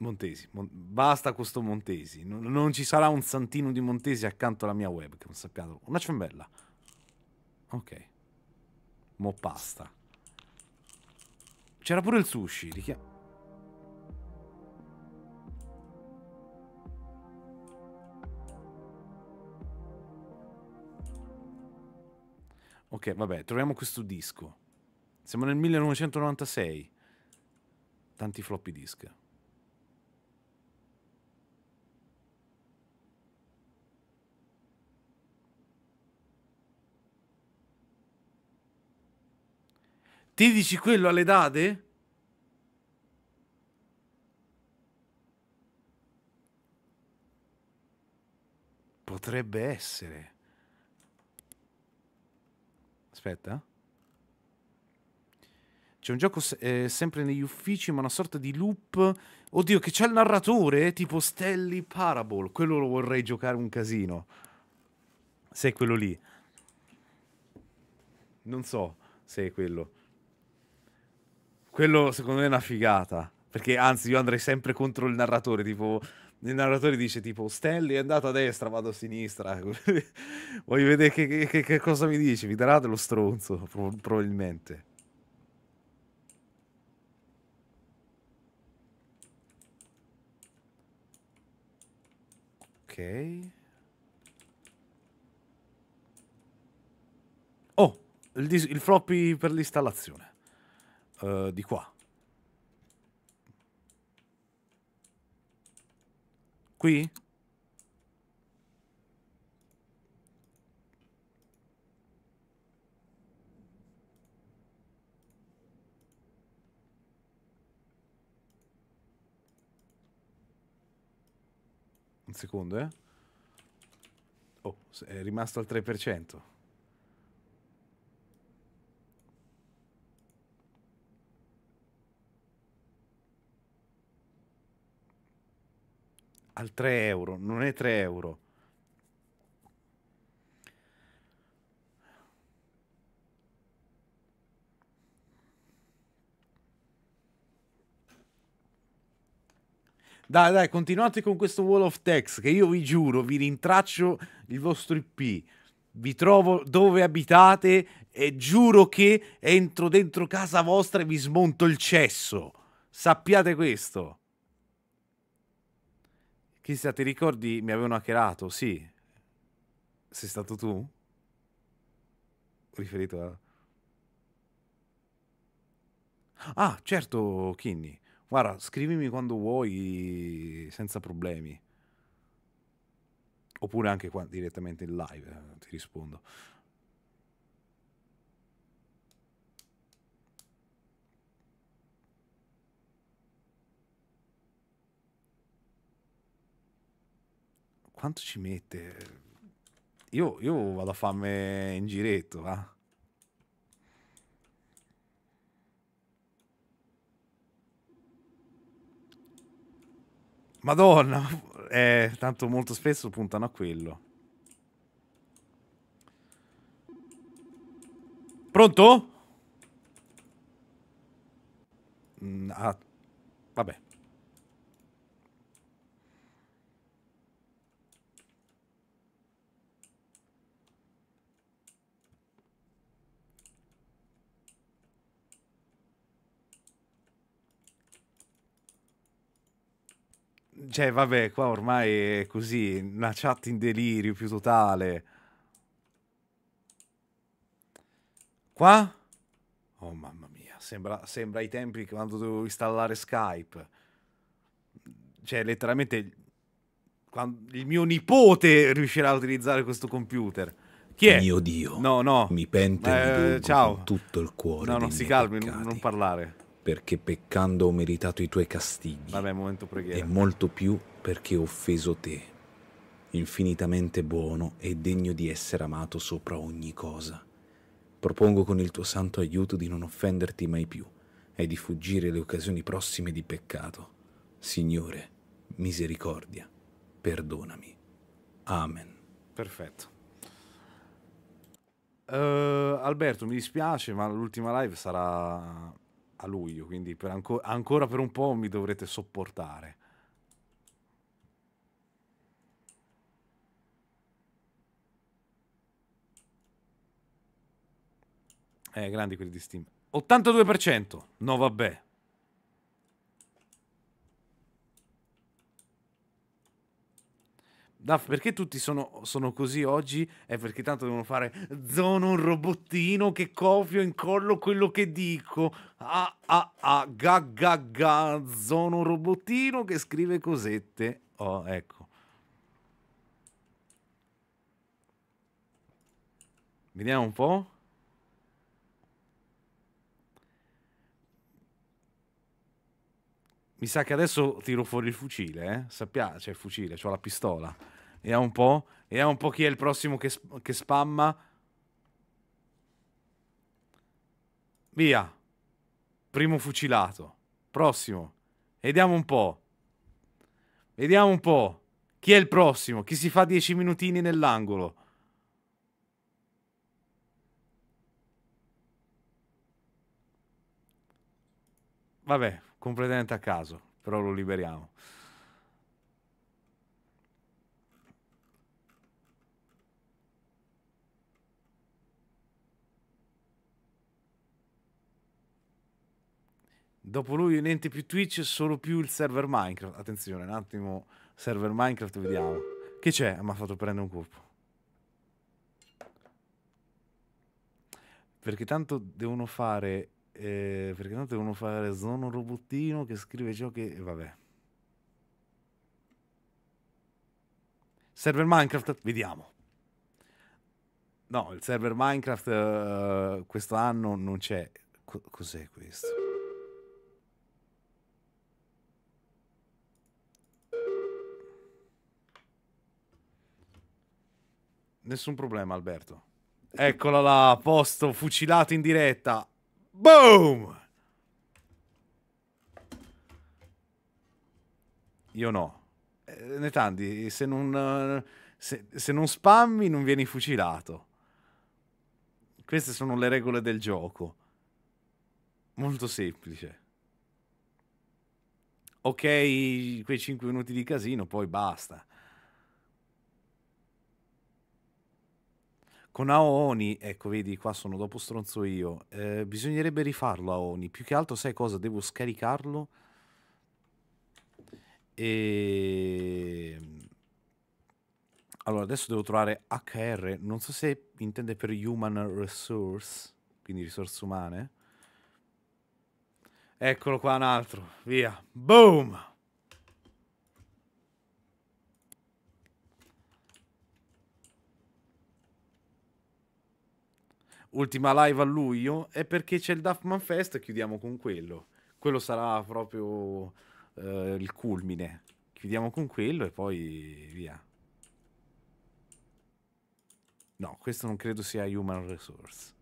Speaker 1: Montesi, mon- basta questo Montesi, N- non ci sarà un santino di Montesi accanto alla mia webcam, sappiatelo. Una ciambella. Ok. Mo' pasta. C'era pure il sushi, richiamo. Ok, vabbè, troviamo questo disco. Siamo nel 1996. Tanti floppy disk. Ti dici quello alle date? Potrebbe essere. Aspetta. C'è un gioco eh, sempre negli uffici, ma una sorta di loop. Oddio, che c'è il narratore, eh, tipo Stelly Parable. Quello lo vorrei giocare un casino. Se è quello lì. Non so se è quello. Quello secondo me è una figata. Perché anzi, io andrei sempre contro il narratore. Tipo, il narratore dice: Tipo, Stanley è andato a destra, vado a sinistra. Voglio vedere che, che, che, cosa mi dici. Mi darà dello stronzo, probabilmente. Ok. Oh, il, il floppy per l'installazione uh, di qua. Qui? Un secondo, eh? Oh, è rimasto al 3%. al 3 euro, non è 3 euro. Dai, dai, continuate con questo wall of text che io vi giuro, vi rintraccio il vostro IP. Vi trovo dove abitate e giuro che entro dentro casa vostra e vi smonto il cesso. Sappiate questo. Chissà, ti ricordi? Mi avevano hackerato, sì. Sei stato tu? Riferito a... Ah, certo, Kinney. Guarda, scrivimi quando vuoi, senza problemi. Oppure anche qua direttamente in live, eh, ti rispondo. Quanto ci mette? Io, io vado a farmi in giretto, va? Madonna, eh, tanto molto spesso puntano a quello. Pronto? Mm, ah, vabbè. Cioè, vabbè, qua ormai è così, una chat in delirio più totale. Qua? Oh mamma mia, sembra, sembra ai tempi quando dovevo installare Skype. Cioè, letteralmente, quando, il mio nipote riuscirà a utilizzare questo computer. Chi è? Mio Dio. No, no. Mi pente eh, ciao. tutto il cuore. No, non si calmi, peccati. non parlare perché peccando ho meritato i tuoi castighi. Vabbè, momento preghiera. E molto più perché ho offeso te, infinitamente buono e degno di essere amato sopra ogni cosa. Propongo con il tuo santo aiuto di non offenderti mai più e di fuggire le occasioni prossime di peccato. Signore, misericordia, perdonami. Amen. Perfetto. Uh, Alberto, mi dispiace, ma l'ultima live sarà a luglio, quindi per anco- ancora per un po' mi dovrete sopportare. Eh, grandi quelli di Steam. 82%. No, vabbè. Duff, perché tutti sono, sono, così oggi? È perché tanto devono fare Zono un robottino che copio e incollo quello che dico. Ah ah ah, ga ga ga, Zono un robottino che scrive cosette. Oh, ecco. Vediamo un po'. Mi sa che adesso tiro fuori il fucile, eh? Sappia, c'è cioè, il fucile, ho la pistola. Vediamo un po'. Vediamo un po' chi è il prossimo che, sp che spamma. Via. Primo fucilato. Prossimo. Vediamo un po'. Vediamo un po'. Chi è il prossimo? Chi si fa 10 minutini nell'angolo? Vabbè, completamente a caso, però lo liberiamo. Dopo lui niente più Twitch, solo più il server Minecraft. Attenzione, un attimo, server Minecraft, vediamo. Che c'è? Mi ha fatto prendere un colpo. Perché tanto devono fare... Eh, perché tanto devono fare Zono Robottino che scrive ciò che... Eh, vabbè. Server Minecraft, vediamo. No, il server Minecraft uh, eh, quest'anno non c'è. Cos'è questo? Nessun problema, Alberto. Eccola là, posto, fucilato in diretta. Boom! Io no. Ne eh, Netandi, se non, eh, se, se non spammi non vieni fucilato. Queste sono le regole del gioco. Molto semplice. Ok, quei 5 minuti di casino, poi basta. con Aoni, ecco vedi qua sono dopo stronzo io, eh, bisognerebbe rifarlo Aoni, più che altro sai cosa, devo scaricarlo e... Allora adesso devo trovare HR, non so se intende per Human Resource, quindi risorse umane. Eccolo qua un altro, via, boom! ultima live a luglio è perché c'è il Duffman Fest e chiudiamo con quello. Quello sarà proprio eh, il culmine. Chiudiamo con quello e poi via. No, questo non credo sia human resource.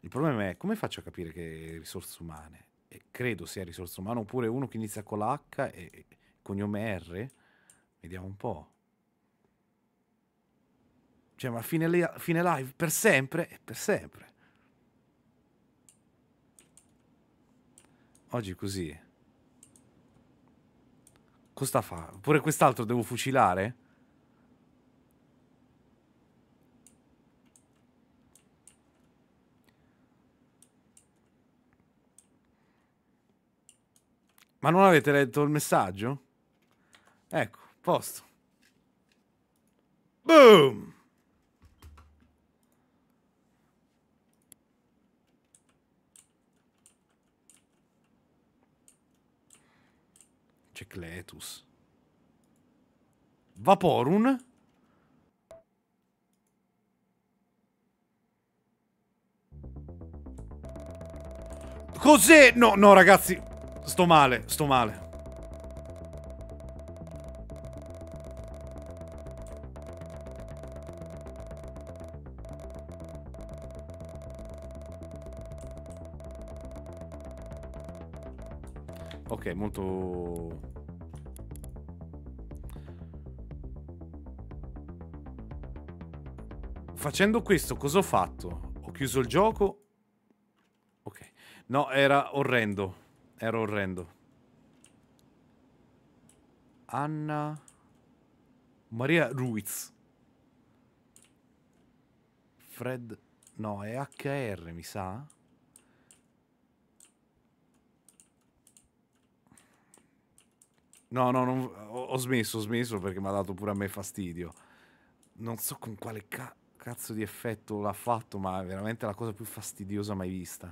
Speaker 1: Il problema è come faccio a capire che è risorse umane? E credo sia risorse umane oppure uno che inizia con l'H e cognome R. Vediamo un po'. Cioè, ma fine, fine live per sempre e eh, per sempre. Oggi così. Costa fa? Pure quest'altro devo fucilare? Ma non avete letto il messaggio? Ecco, posto. Boom! C'è Cletus. Vaporun. Cos'è? No, no, ragazzi. Sto male, sto male. molto... Facendo questo, cosa ho fatto? Ho chiuso il gioco? Ok. No, era orrendo. Era orrendo. Anna... Maria Ruiz. Fred... No, è HR, mi sa? No, no, non, ho, smesso, ho smesso perché mi ha dato pure a me fastidio. Non so con quale ca cazzo di effetto l'ha fatto, ma è veramente la cosa più fastidiosa mai vista.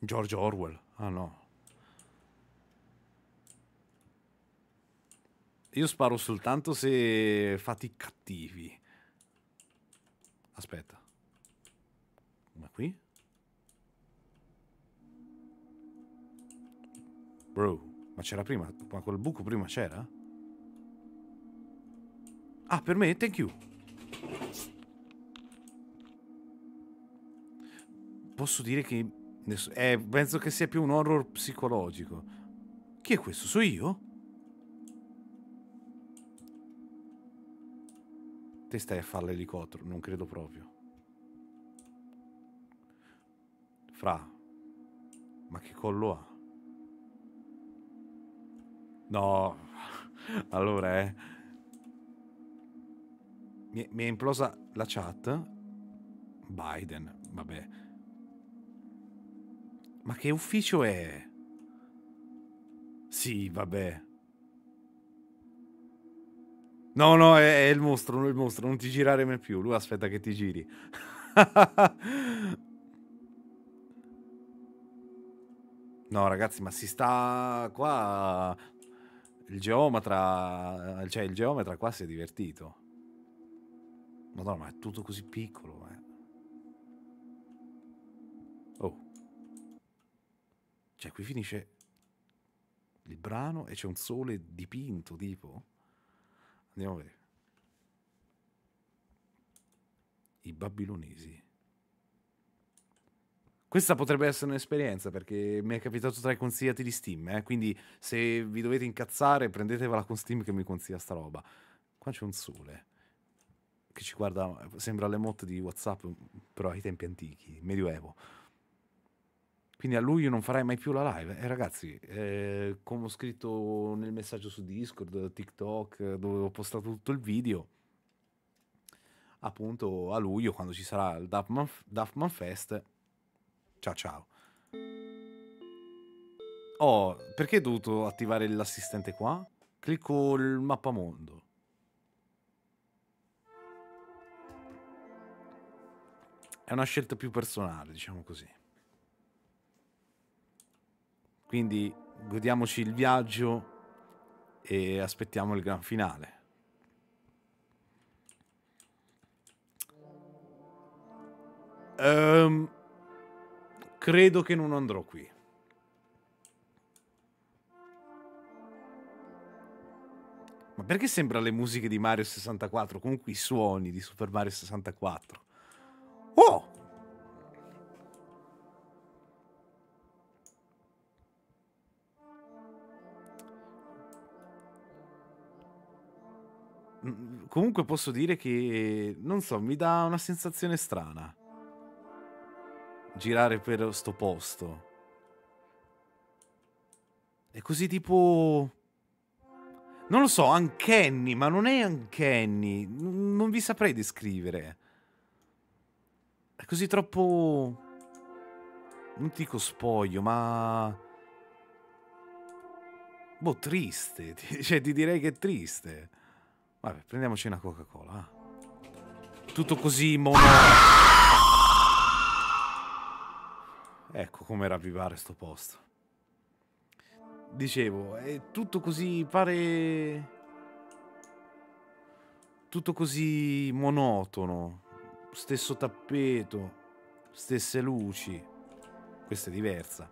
Speaker 1: George Orwell. Ah no. Io sparo soltanto se fate cattivi. Aspetta. Ma qui? Bro, ma c'era prima? Ma quel buco prima c'era? Ah, per me? Thank you. Posso dire che... Eh, penso che sia più un horror psicologico. Chi è questo? So io? Te stai a fare l'elicottero? Non credo proprio. Fra. Ma che collo ha? No, allora eh. Mi, mi è implosa la chat. Biden, vabbè. Ma che ufficio è? Sì, vabbè. No, no, è, è il mostro, il mostro, non ti girare mai più. Lui aspetta che ti giri. no, ragazzi, ma si sta qua il geometra, cioè il geometra qua si è divertito. Madonna, ma è tutto così piccolo, eh. Oh. Cioè, qui finisce il brano e c'è un sole dipinto, tipo. Andiamo a vedere. I babilonesi. Questa potrebbe essere un'esperienza perché mi è capitato tra i consigliati di Steam, eh? quindi se vi dovete incazzare prendetevela con Steam che mi consiglia sta roba. Qua c'è un sole che ci guarda, sembra le motte di Whatsapp, però ai tempi antichi, medioevo. Quindi a luglio non farai mai più la live. Eh, ragazzi, eh, come ho scritto nel messaggio su Discord, TikTok, dove ho postato tutto il video, appunto a luglio, quando ci sarà il Duffman, Duffman Fest, Ciao ciao. Oh, perché ho dovuto attivare l'assistente qua? Clicco il mappamondo. È una scelta più personale, diciamo così. Quindi godiamoci il viaggio e aspettiamo il gran finale. Um, credo che non andrò qui. Ma perché sembra le musiche di Mario 64? Comunque i suoni di Super Mario 64. Oh! Mm, comunque posso dire che, non so, mi dà una sensazione strana girare per sto posto. È così tipo... Non lo so, uncanny, ma non è uncanny. non vi saprei descrivere. È così troppo... Non dico spoglio, ma... Boh, triste. cioè, ti direi che è triste. Vabbè, prendiamoci una Coca-Cola. Tutto così mono... Ecco come ravvivare sto posto. Dicevo, è tutto così, pare... Tutto così monotono. Stesso tappeto, stesse luci. Questa è diversa.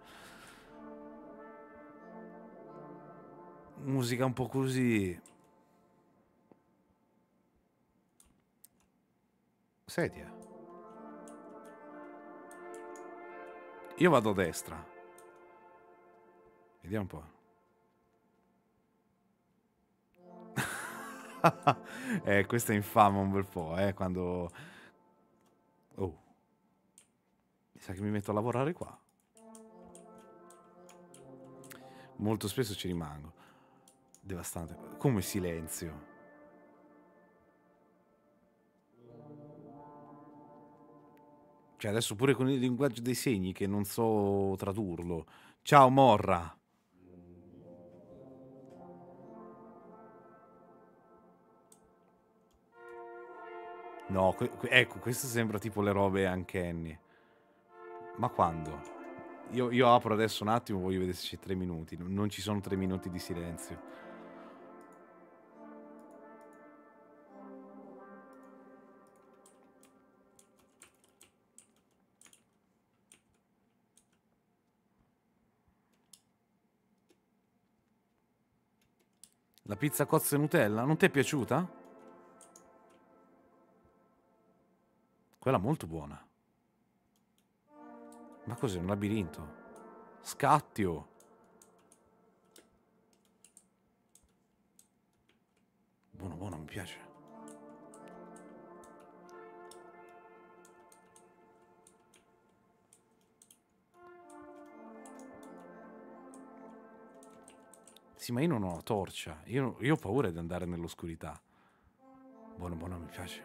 Speaker 1: Musica un po' così. Sedia. Io vado a destra. Vediamo un po'. eh, questa è infama un bel po', eh, quando... Oh. Mi sa che mi metto a lavorare qua. Molto spesso ci rimango. Devastante. Come silenzio. Cioè adesso pure con il linguaggio dei segni che non so tradurlo. Ciao Morra. No, que- ecco, questo sembra tipo le robe anche Annie. Ma quando? Io, io, apro adesso un attimo, voglio vedere se c'è tre minuti. Non ci sono tre minuti di silenzio. La pizza cozza e Nutella? Non ti è piaciuta? Quella molto buona. Ma cos'è? Un labirinto? Scattio! Buono, buono, mi piace. Sì, ma io non ho la torcia. Io, io ho paura di andare nell'oscurità. Buono, buono, mi piace.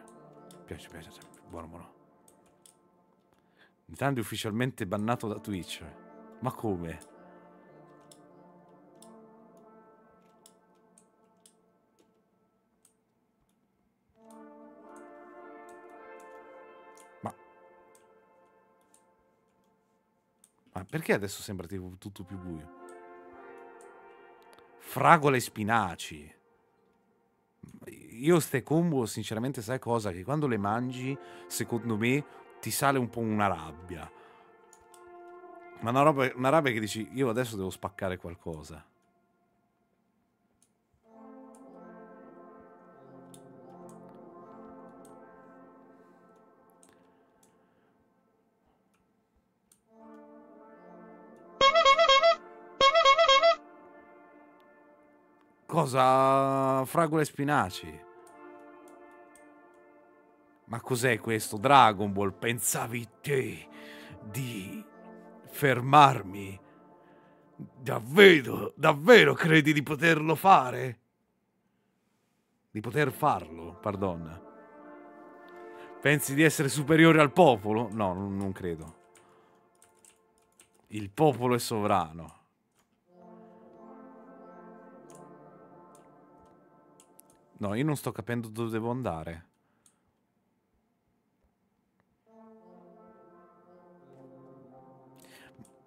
Speaker 1: Mi piace, piace. Buono, buono. Intanto è ufficialmente bannato da Twitch. Ma come? Ma... perché adesso sembra tipo tutto più buio? fragole e spinaci. Io ste combo, sinceramente, sai cosa? Che quando le mangi, secondo me, ti sale un po' una rabbia. Ma una, roba, una rabbia che dici, io adesso devo spaccare qualcosa. cosa? Fragole e spinaci. Ma cos'è questo? Dragon Ball, pensavi te di fermarmi? Davvero, davvero credi di poterlo fare? Di poter farlo, pardon. Pensi di essere superiore al popolo? No, non credo. Il popolo è sovrano. No, io non sto capendo dove devo andare.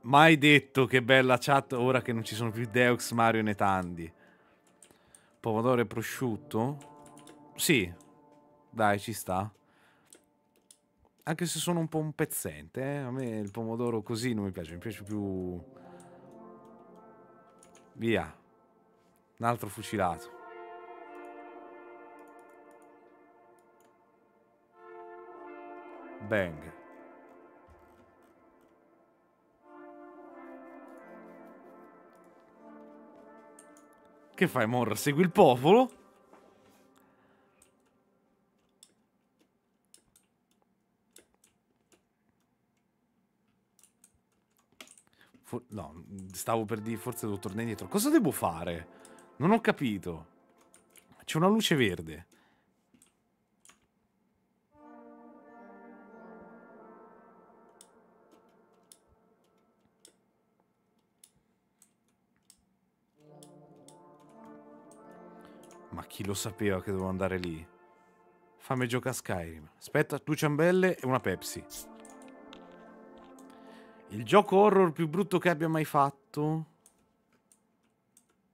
Speaker 1: Mai detto che bella chat ora che non ci sono più Deux, Mario né Tandi. Pomodoro e prosciutto? Sì. Dai, ci sta. Anche se sono un po' un pezzente, eh? a me il pomodoro così non mi piace, mi piace più... Via. Un altro fucilato. Bang. Che fai, Morra? Segui il popolo? For no, stavo per dire forse devo tornare indietro. Cosa devo fare? Non ho capito. C'è una luce verde. chi lo sapeva che dovevo andare lì? Fammi giocare a Skyrim. Aspetta, due ciambelle e una Pepsi. Il gioco horror più brutto che abbia mai fatto?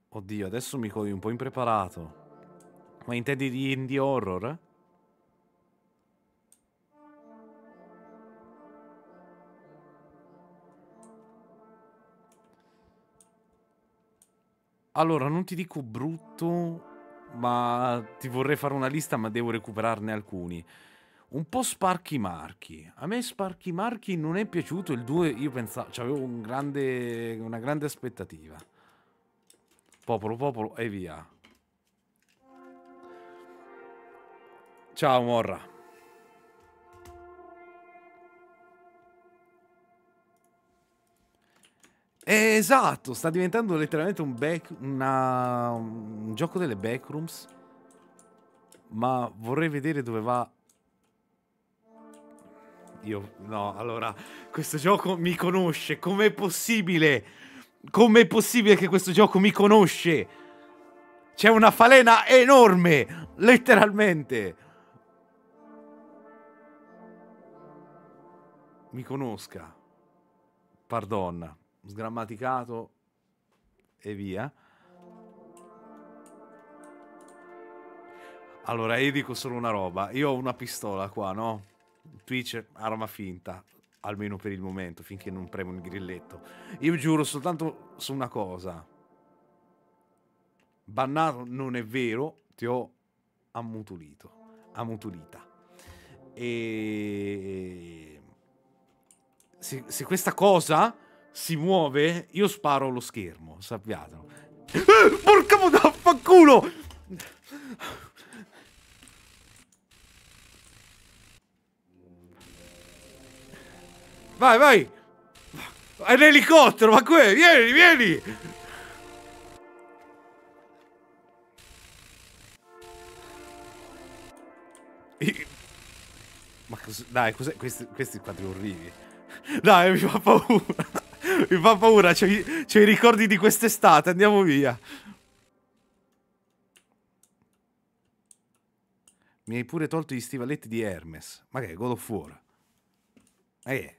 Speaker 1: Oddio, adesso mi cogli un po' impreparato. Ma intendi di indie horror? Allora, non ti dico brutto, ma ti vorrei fare una lista, ma devo recuperarne alcuni. Un po' Sparky Marchi. A me Sparky Marchi non è piaciuto. Il 2 io pensavo. Cioè avevo un grande, una grande aspettativa. Popolo, popolo e via. Ciao Morra. esatto, sta diventando letteralmente un, back, una, un gioco delle backrooms. Ma vorrei vedere dove va io, no, allora, questo gioco mi conosce. Com'è possibile? Com'è possibile che questo gioco mi conosce? C'è una falena enorme, letteralmente. Mi conosca. Pardon sgrammaticato e via. Allora, io dico solo una roba. Io ho una pistola qua, no? Twitch, arma finta, almeno per il momento, finché non premo il grilletto. Io giuro soltanto su una cosa. Bannato non è vero, ti ho ammutolito. Ammutolita. E... Se, se questa cosa si muove, io sparo lo schermo, sappiatelo. Eh, porca puttana, fa culo! Vai, vai! È l'elicottero, ma qui, vieni, vieni! Ma cos dai, cos'è? Questi, questi quadri orrivi. Dai, mi fa paura. Mi fa paura, c'ho i ricordi di quest'estate, andiamo via. Mi hai pure tolto gli stivaletti di Hermes. Ma che, God of War? Eh. che?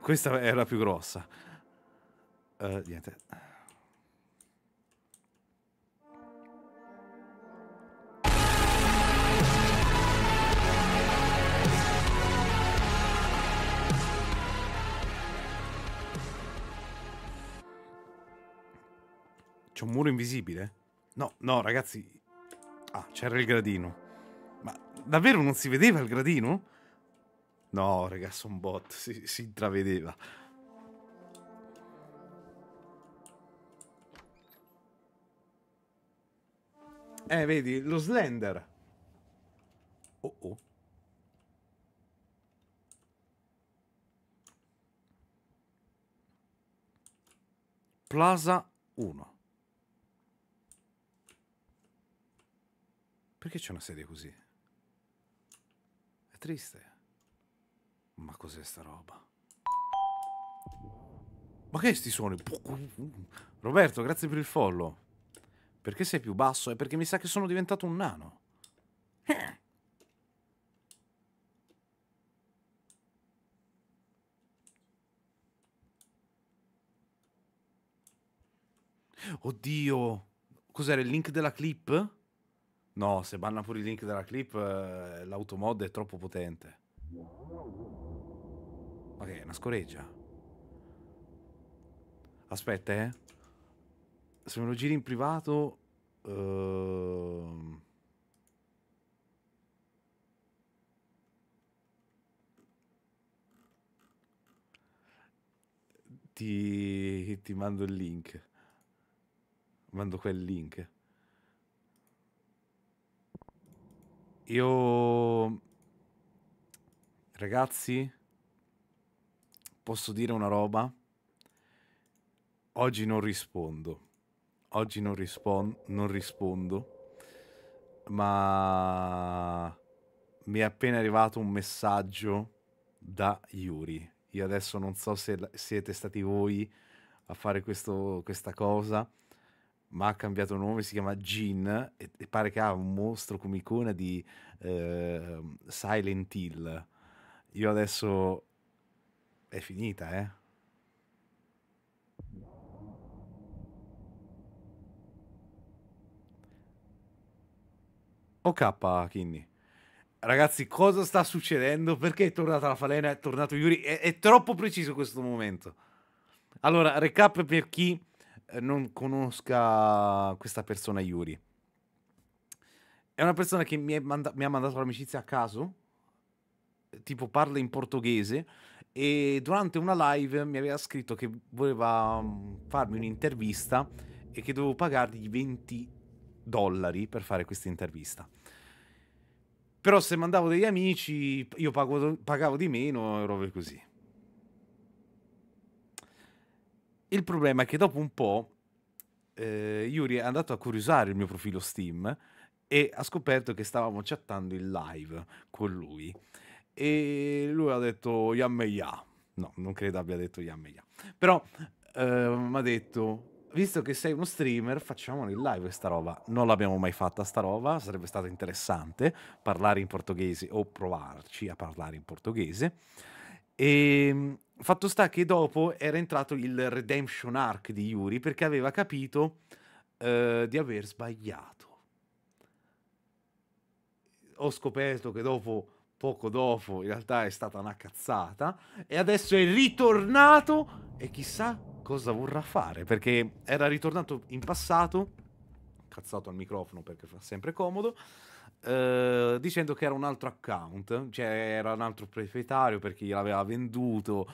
Speaker 1: Questa era più grossa. Uh, niente. C'è un muro invisibile? No, no, ragazzi. Ah, c'era il gradino. Ma davvero non si vedeva il gradino? No, ragazzi, un bot. Si, si intravedeva. Eh, vedi, lo Slender. Oh oh. Plaza 1. Perché c'è una sedia così? È triste. Ma cos'è sta roba? Ma che sti suoni? Roberto, grazie per il follow. Perché sei più basso? È perché mi sa che sono diventato un nano. Oddio. Cos'era il link della clip? No, se banna pure il link della clip, eh, l'automod è troppo potente. Ma che è una scoreggia? Aspetta, eh. Se me lo giri in privato... Uh... Ti... ti mando il link. Mando quel link. Io... Ragazzi, posso dire una roba? Oggi non rispondo. Oggi non, rispondo non rispondo. Ma mi è appena arrivato un messaggio da Yuri. Io adesso non so se siete stati voi a fare questo, questa cosa ma ha cambiato nome, si chiama Gin e, e pare che ha un mostro come icona di eh, Silent Hill. Io adesso è finita, eh. Ok, Kinny. Ragazzi, cosa sta succedendo? Perché è tornata la falena? È tornato Yuri? È, è troppo preciso questo momento. Allora, recap per chi eh, non conosca questa persona Yuri. È una persona che mi, manda- mi ha mandato l'amicizia a caso, tipo parla in portoghese e durante una live mi aveva scritto che voleva mm, farmi un'intervista e che dovevo pagargli 20 dollari per fare questa intervista. Però se mandavo degli amici io pago- pagavo di meno, e robe così. Il problema è che dopo un po' eh, Yuri è andato a curiosare il mio profilo Steam e ha scoperto che stavamo chattando in live con lui. E lui ha detto Yammeya. No, non credo abbia detto Yammeya. Però eh, mi ha detto visto che sei uno streamer, facciamolo in live questa roba. Non l'abbiamo mai fatta sta roba, sarebbe stato interessante parlare in portoghese o provarci a parlare in portoghese. E ehm, fatto sta che dopo era entrato il redemption arc di Yuri perché aveva capito eh, di aver sbagliato. Ho scoperto che dopo poco dopo in realtà è stata una cazzata e adesso è ritornato e chissà cosa vorrà fare perché era ritornato in passato cazzato al microfono perché fa sempre comodo eh, dicendo che era un altro account, cioè era un altro proprietario perché gliel'aveva venduto.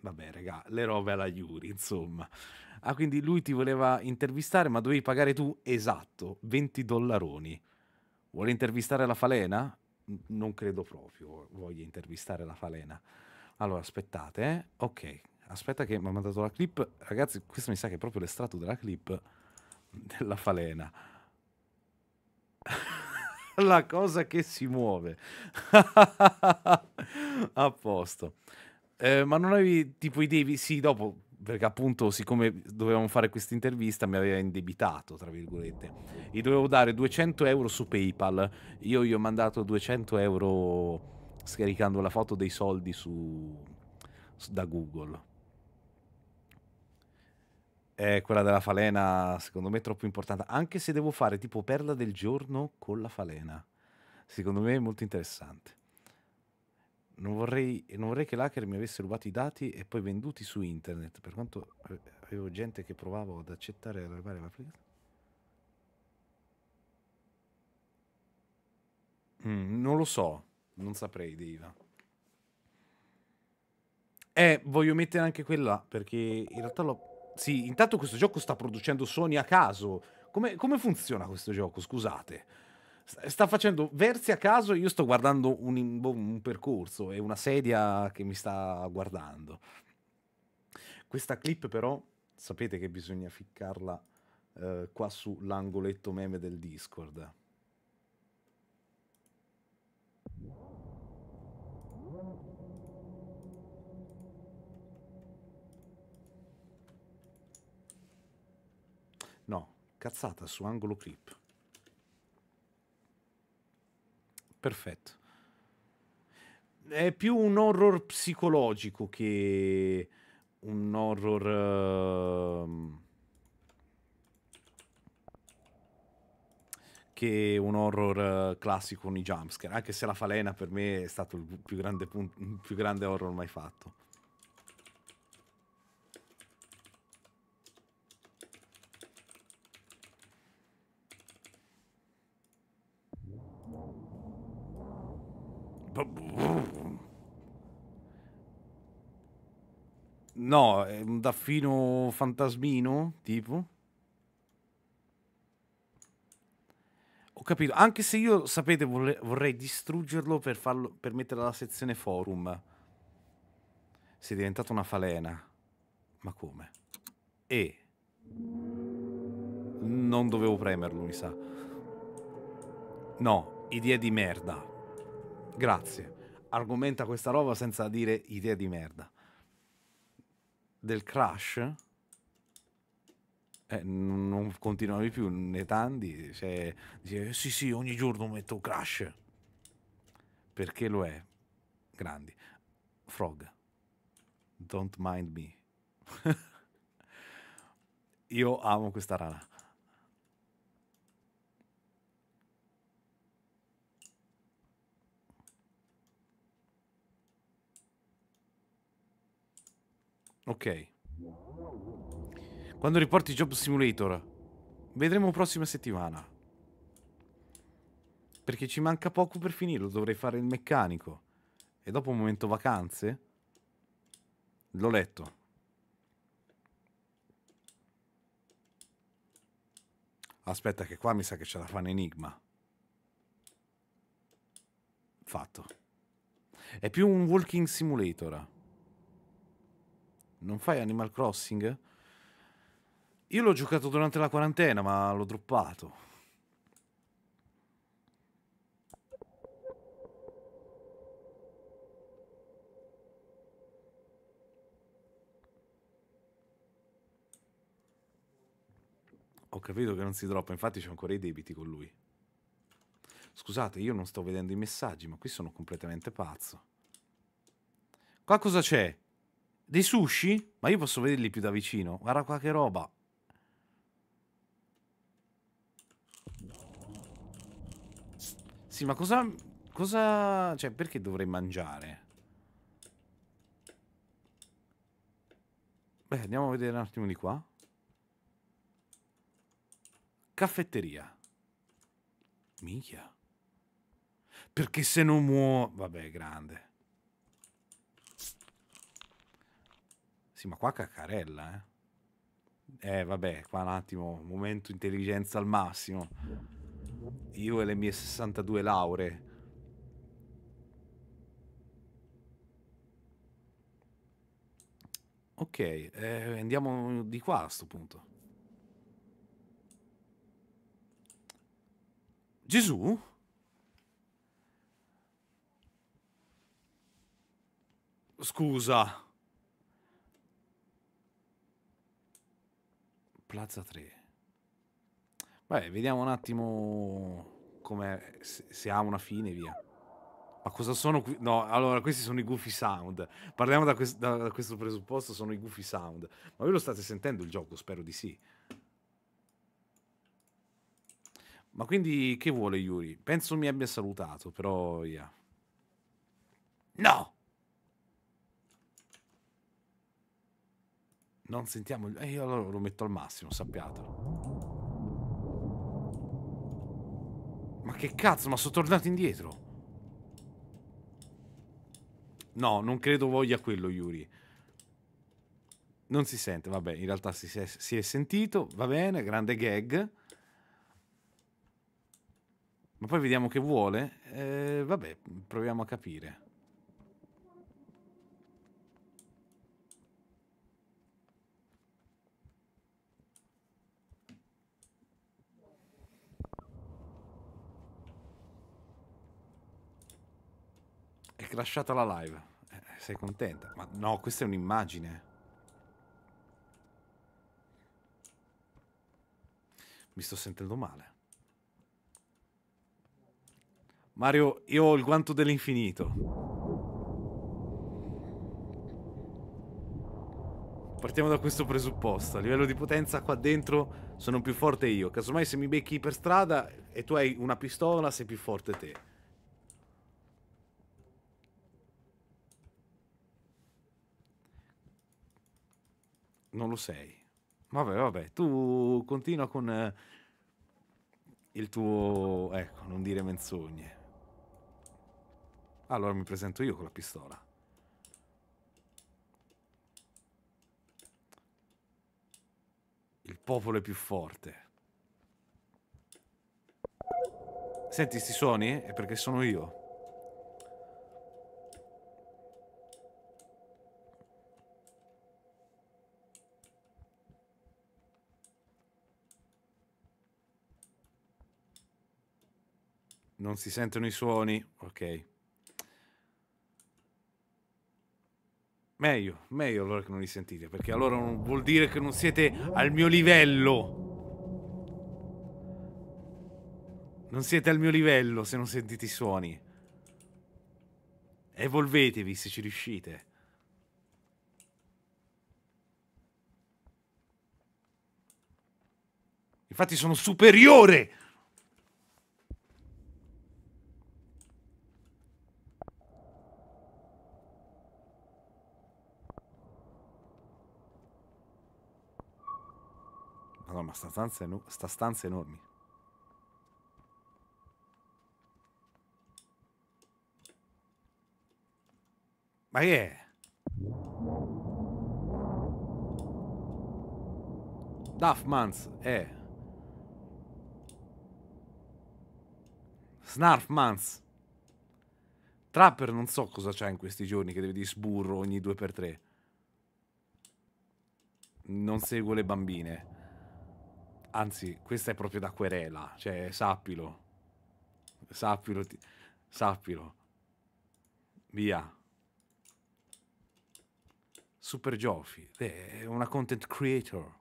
Speaker 1: Vabbè, raga, le robe alla Yuri, insomma. Ah, quindi lui ti voleva intervistare, ma dovevi pagare tu esatto 20 dollaroni. Vuole intervistare la falena? Non credo proprio voglia intervistare la falena. Allora, aspettate, eh? Ok, aspetta che mi ha mandato la clip. Ragazzi, questo mi sa che è proprio l'estratto della clip della falena. la cosa che si muove. A posto. Eh, ma non avevi tipo i devi? Sì, dopo, perché appunto, siccome dovevamo fare questa intervista, mi aveva indebitato, tra virgolette. Gli dovevo dare 200 euro su PayPal. Io gli ho mandato 200 euro scaricando la foto dei soldi su, su da Google. Eh, quella della falena, secondo me, è troppo importante. Anche se devo fare tipo perla del giorno con la falena. Secondo me è molto interessante. Non vorrei, non vorrei che l'hacker mi avesse rubato i dati e poi venduti su internet. Per quanto eh, avevo gente che provavo ad accettare e arrivare l'applicazione. Mm, non lo so, non saprei, Deiva. Eh, voglio mettere anche quella perché in realtà l'ho sì, intanto questo gioco sta producendo Sony a caso. Come, come funziona questo gioco? Scusate. Sta facendo versi a caso io sto guardando un, boh, un percorso e una sedia che mi sta guardando. Questa clip però sapete che bisogna ficcarla eh, qua sull'angoletto meme del Discord. No, cazzata su angolo clip. Perfetto. È più un horror psicologico che un horror... Ehm, che un horror eh, classico con i jumpscare, anche se la falena per me è stato il più grande, punto, il più grande horror mai fatto. No, è un daffino fantasmino, tipo. Ho capito, anche se io, sapete, vorrei, distruggerlo per, farlo, per metterlo alla sezione forum. Sei diventata una falena. Ma come? E... Non dovevo premerlo, mi sa. No, idea di merda. Grazie. Argomenta questa roba senza dire idea di merda del crash eh, non continuavi più né tanti cioè, dice, eh, sì sì ogni giorno metto crash perché lo è grandi frog don't mind me io amo questa rana Ok. Quando riporti Job Simulator? Vedremo prossima settimana. Perché ci manca poco per finirlo, dovrei fare il meccanico. E dopo un momento vacanze? L'ho letto. Aspetta che qua mi sa che ce la fan enigma. Fatto. È più un walking simulator non fai Animal Crossing? Io l'ho giocato durante la quarantena, ma l'ho droppato. Ho capito che non si droppa, infatti c'ho ancora i debiti con lui. Scusate, io non sto vedendo i messaggi, ma qui sono completamente pazzo. Qua cosa c'è? Dei sushi? Ma io posso vederli più da vicino. Guarda qua che roba. Sì, ma cosa... Cosa... Cioè, perché dovrei mangiare? Beh, andiamo a vedere un attimo di qua. Caffetteria. Minchia. Perché se non muo... Vabbè, grande. Sì, ma qua caccarella, eh. Eh, vabbè, qua un attimo, momento intelligenza al massimo. Io e le mie 62 lauree. Ok, eh, andiamo di qua a sto punto. Gesù? Scusa. Plaza 3. Beh, vediamo un attimo come se ha una fine, via. Ma cosa sono qui? No, allora, questi sono i goofy sound. Parliamo da, quest da, da questo presupposto, sono i goofy sound. Ma voi lo state sentendo il gioco? Spero di sì. Ma quindi che vuole Yuri? Penso mi abbia salutato, però... Yeah. No! non sentiamo... E eh, io allora lo metto al massimo, sappiatelo Ma che cazzo, ma sono tornato indietro. No, non credo voglia quello, Yuri. Non si sente, vabbè, in realtà si è, si è sentito, va bene, grande gag. Ma poi vediamo che vuole. Eh, vabbè, proviamo a capire. crashata la live. Eh, sei contenta? Ma no, questa è un'immagine. Mi sto sentendo male. Mario, io ho il guanto dell'infinito. Partiamo da questo presupposto. A livello di potenza qua dentro sono più forte io. Casomai se mi becchi per strada e tu hai una pistola sei più forte te. non lo sei. Vabbè, vabbè, tu continua con eh, il tuo... ecco, non dire menzogne. Allora mi presento io con la pistola. Il popolo è più forte. Senti sti suoni? È perché sono io. Non si sentono i suoni. Ok. Meglio, meglio allora che non li sentite, perché allora non vuol dire che non siete al mio livello. Non siete al mio livello se non sentite i suoni. Evolvetevi se ci riuscite. Infatti sono superiore Madonna, ma sta stanza, eno sta stanza enormi. Ma che è? Duffmans, eh. Snarfmans. Trapper non so cosa c'ha in questi giorni che deve di sburro ogni 2x3. Non seguo le bambine anzi, questa è proprio da querela, cioè sappilo. Sappilo, ti... sappilo. Via. Super Giofi, eh, è una content creator.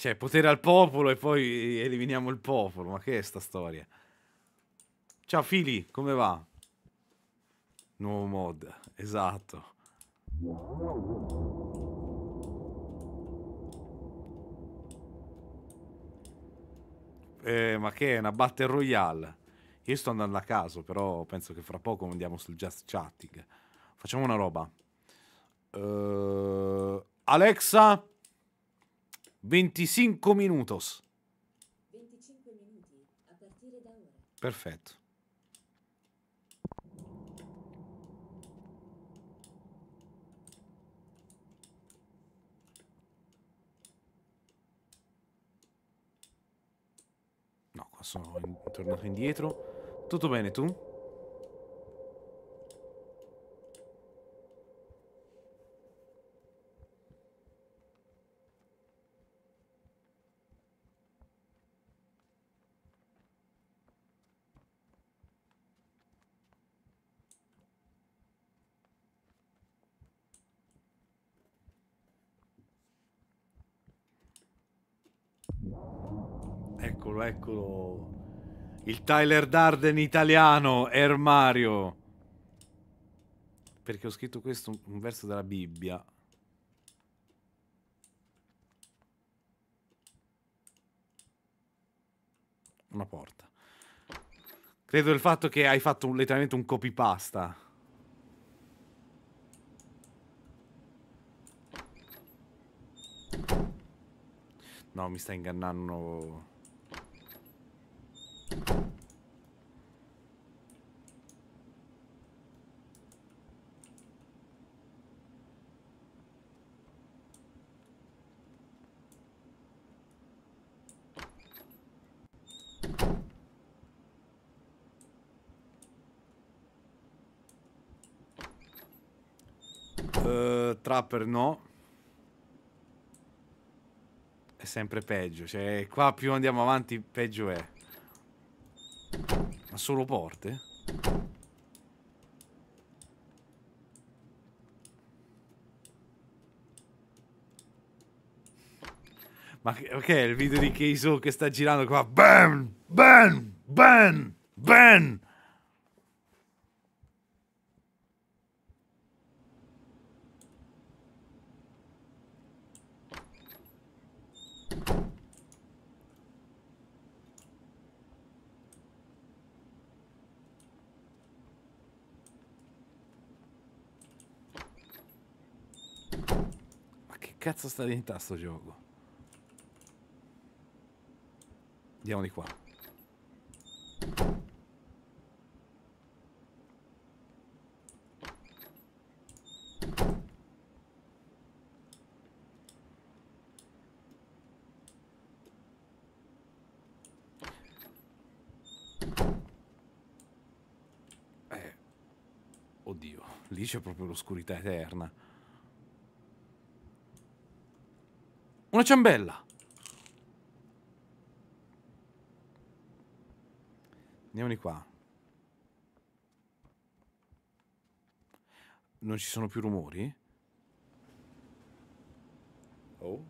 Speaker 1: Cioè, potere al popolo e poi eliminiamo il popolo. Ma che è sta storia? Ciao Fili, come va? Nuovo mod, esatto. Eh, ma che è una battle royale? Io sto andando a caso, però penso che fra poco andiamo sul just chatting. Facciamo una roba. Uh, Alexa, 25 minutos.
Speaker 3: 25 minuti a partire da ora.
Speaker 1: Perfetto. No, qua sono in tornato indietro. Tutto bene tu? eccolo. Il Tyler Darden italiano, Ermario. Perché ho scritto questo, un verso della Bibbia. Una porta. Credo il fatto che hai fatto un, letteralmente un copypasta. No, mi sta ingannando... Uh, trapper no. È sempre peggio. Cioè, qua più andiamo avanti, peggio è solo porte? Ma che okay, è il video di Keiso che sta girando qua? BAM! BAM! BAM! BAM! cazzo sta diventando sto gioco? Andiamo di qua. Eh. Oddio, lì c'è proprio l'oscurità eterna. Una ciambella. Andiamo qua. Non ci sono più rumori? Oh.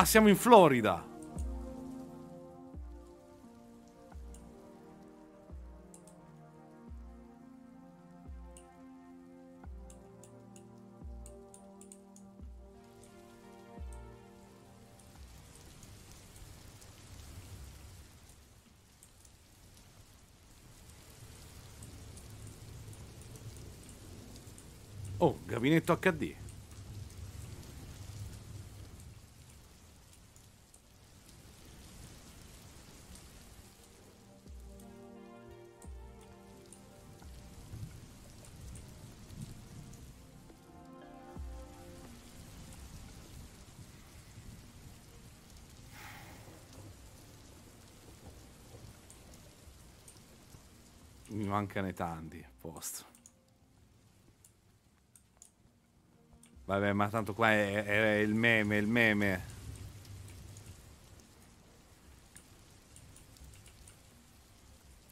Speaker 1: Ah, siamo in Florida. Oh, gabinetto HD. mancane tanti. A posto. Vabbè, ma tanto qua è, è il meme, il meme.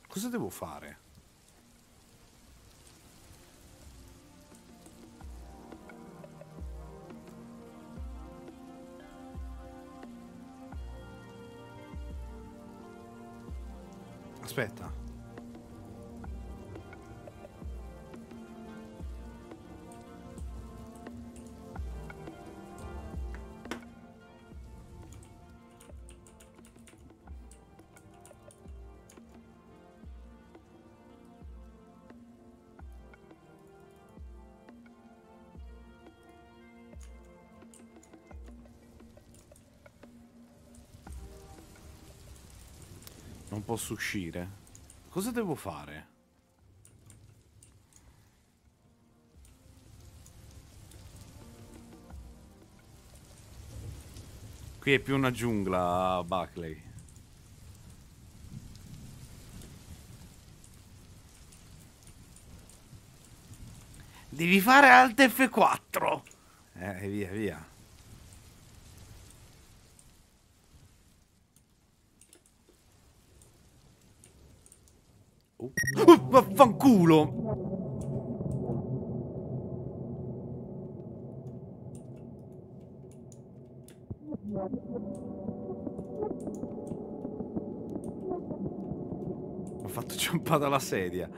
Speaker 1: Cosa devo fare? Aspetta. posso uscire. Cosa devo fare? Qui è più una giungla, Buckley. Devi fare Alt F4. Eh, via, via. Vaffanculo! Ho fatto jumpare dalla sedia.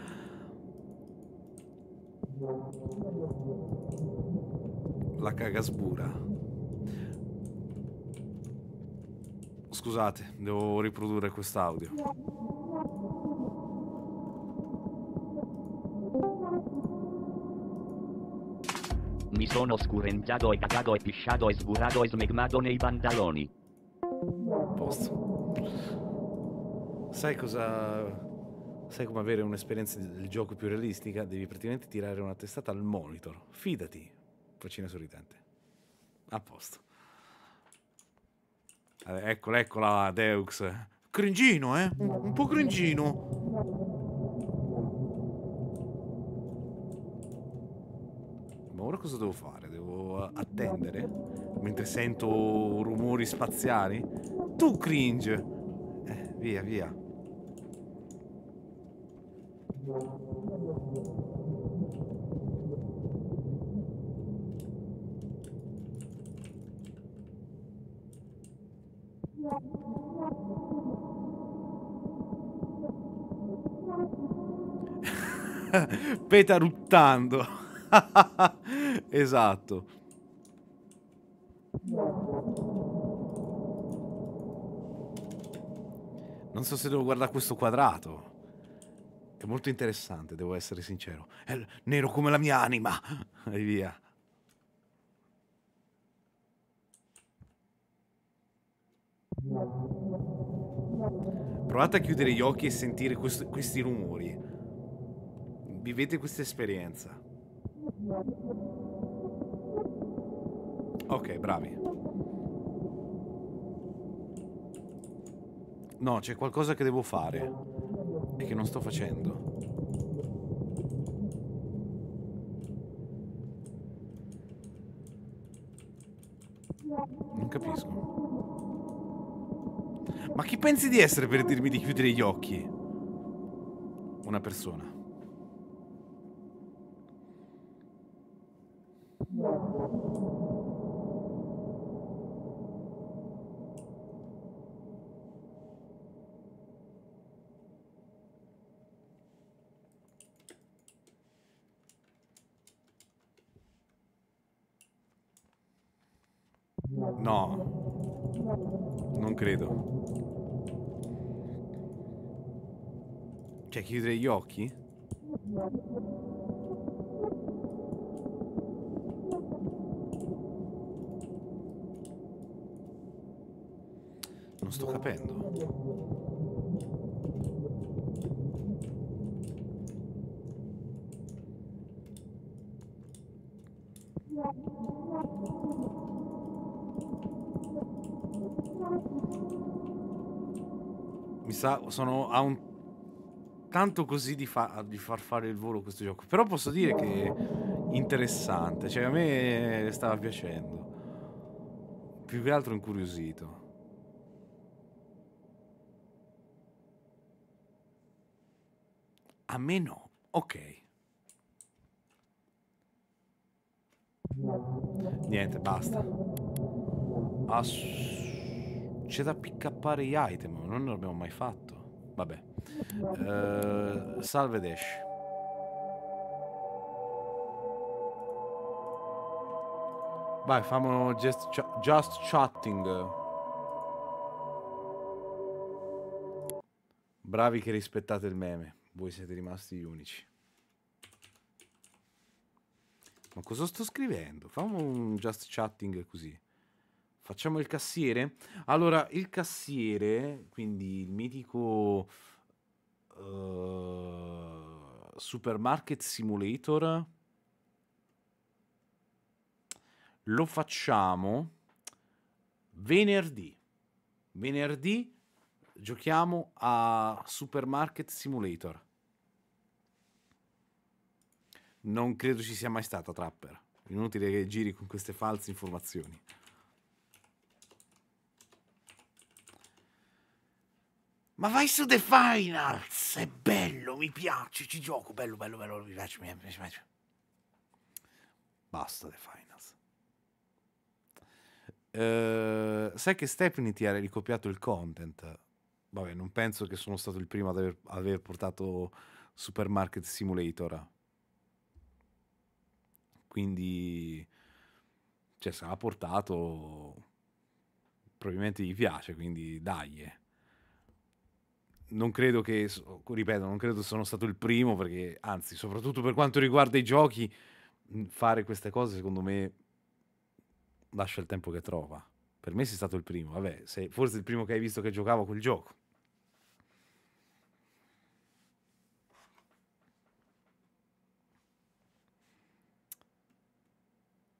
Speaker 1: La cagasbura. Scusate, devo riprodurre quest'audio. sono scurenzato e cagato e pisciato e sburrato e smegmato nei pantaloni. Posto. Sai cosa... Sai come avere un'esperienza del gioco più realistica? Devi praticamente tirare una testata al monitor. Fidati, faccina sorridente. A posto. Allora, eccola, eccola, Deux. Cringino, eh? Un po' cringino. allora cosa devo fare? Devo attendere? Mentre sento rumori spaziali? Tu cringe! Eh, via, via. petaruttando. Esatto. Non so se devo guardare questo quadrato. È molto interessante, devo essere sincero. È nero come la mia anima. E via. Provate a chiudere gli occhi e sentire questo, questi rumori. Vivete questa esperienza. Ok, bravi. No, c'è qualcosa che devo fare e che non sto facendo. Non capisco. Ma chi pensi di essere per dirmi di chiudere gli occhi? Una persona. credo. Cioè, chiudere gli occhi? Non sto capendo. sa, sono, a un tanto così di, fa di, far fare il volo questo gioco. Però posso dire che è interessante, cioè a me stava piacendo. Più che altro incuriosito. A me no. Ok. Niente, basta. Assolutamente. C'è da piccappare gli item, ma non l'abbiamo mai fatto. Vabbè. Uh, salve Dash. Vai, famo just, ch just chatting. Bravi che rispettate il meme. Voi siete rimasti gli unici. Ma cosa sto scrivendo? Famo un just chatting così. Facciamo il cassiere? Allora, il cassiere, quindi il mitico uh, Supermarket Simulator, lo facciamo venerdì. Venerdì giochiamo a Supermarket Simulator. Non credo ci sia mai stata Trapper. Inutile che giri con queste false informazioni. Ma vai su The Finals, è bello, mi piace, ci gioco, bello, bello, bello, mi piace, mi piace. Mi piace. Basta The Finals. Uh, sai che Stephanie ti ha ricopiato il content? Vabbè, non penso che sono stato il primo ad aver, aver portato Supermarket Simulator. Quindi, cioè, se l'ha portato, probabilmente gli piace, quindi dai. Eh non credo che, ripeto, non credo sono stato il primo perché, anzi, soprattutto per quanto riguarda i giochi, mhmm, fare queste cose secondo me lascia il tempo che trova. Per me sei stato il primo, vabbè, sei forse il primo che hai visto che giocavo quel gioco.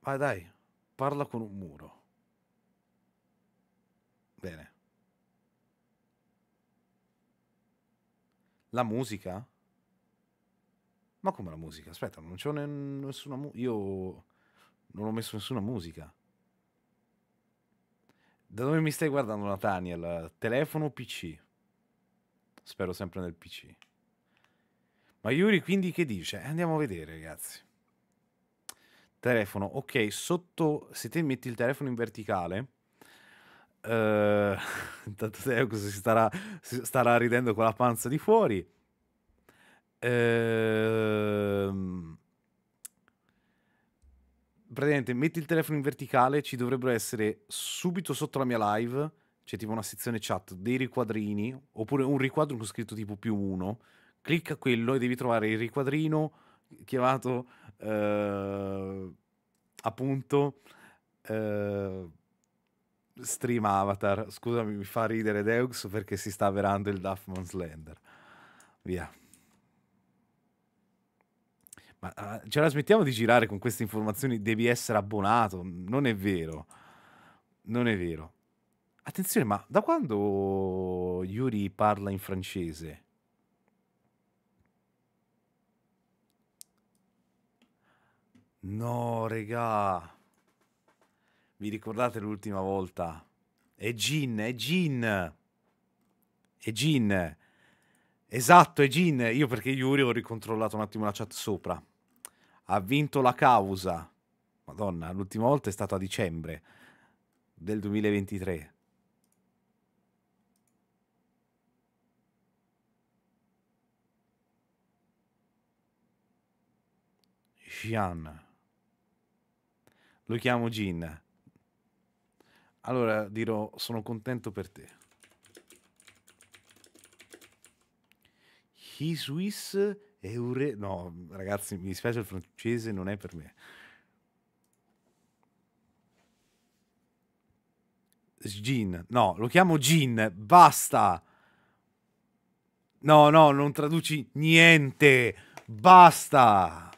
Speaker 1: Vai dai, parla con un muro. Bene. La musica? Ma come la musica? Aspetta, non c'ho nessuna musica. Io non ho messo nessuna musica. Da dove mi stai guardando, Nathaniel? Telefono PC? Spero sempre nel PC. Ma Yuri quindi che dice? Eh, andiamo a vedere, ragazzi. Telefono, ok, sotto se te metti il telefono in verticale intanto ehm, Teo si starà, si starà ridendo con la panza di fuori. Ehm praticamente metti il telefono in verticale, ci dovrebbero essere subito sotto la mia live, c'è tipo una sezione chat, dei riquadrini, oppure un riquadro con scritto tipo più uno, clicca quello e devi trovare il riquadrino chiamato eh, appunto eh, stream Avatar. Scusami, mi fa ridere Deux perché si sta avverando il Duffman Slender. Via. Ma uh, ce la smettiamo di girare con queste informazioni? Devi essere abbonato. Non è vero. Non è vero. Attenzione, ma da quando Yuri parla in francese? No, regà. Vi ricordate l'ultima volta? È Gin, è Gin. È Gin. Esatto, è Gin. Io perché Yuri ho ricontrollato un attimo la chat sopra. Ha vinto la causa. Madonna, l'ultima volta è stato a dicembre del 2023. Gian. Lo chiamo Gin. Allora dirò, sono contento per te. He Swiss Eure... No, ragazzi, mi dispiace il francese, non è per me. Gin. No, lo chiamo Gin. Basta. No, no, non traduci niente. Basta.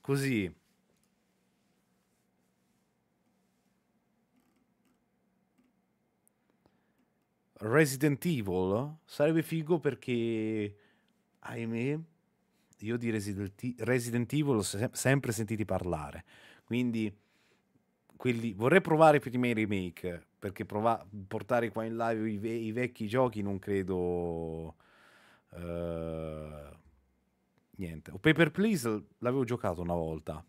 Speaker 1: Così. Resident Evil sarebbe figo perché, ahimè, io di Resident Evil ho se- sempre sentiti parlare. Quindi quelli, vorrei provare prima i remake, perché prova- portare qua in live i, ve- i vecchi giochi non credo... Uh, niente. O Paper Please l'avevo giocato una volta.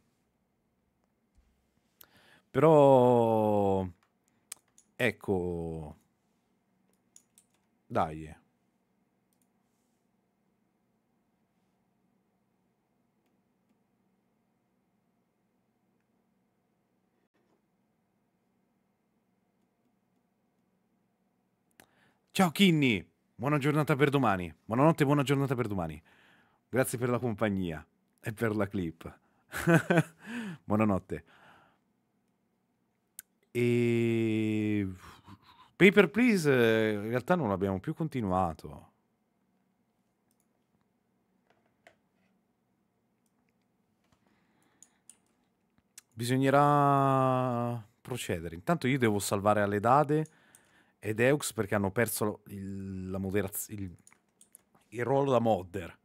Speaker 1: Però... Ecco... Dai. Ciao Kinny, buona giornata per domani. Buonanotte, buona giornata per domani. Grazie per la compagnia e per la clip. Buonanotte. E... Paper Please eh, in realtà non l'abbiamo più continuato. Bisognerà procedere. Intanto io devo salvare alle dade ed Deux perché hanno perso il, la moderazione, il, il ruolo da modder.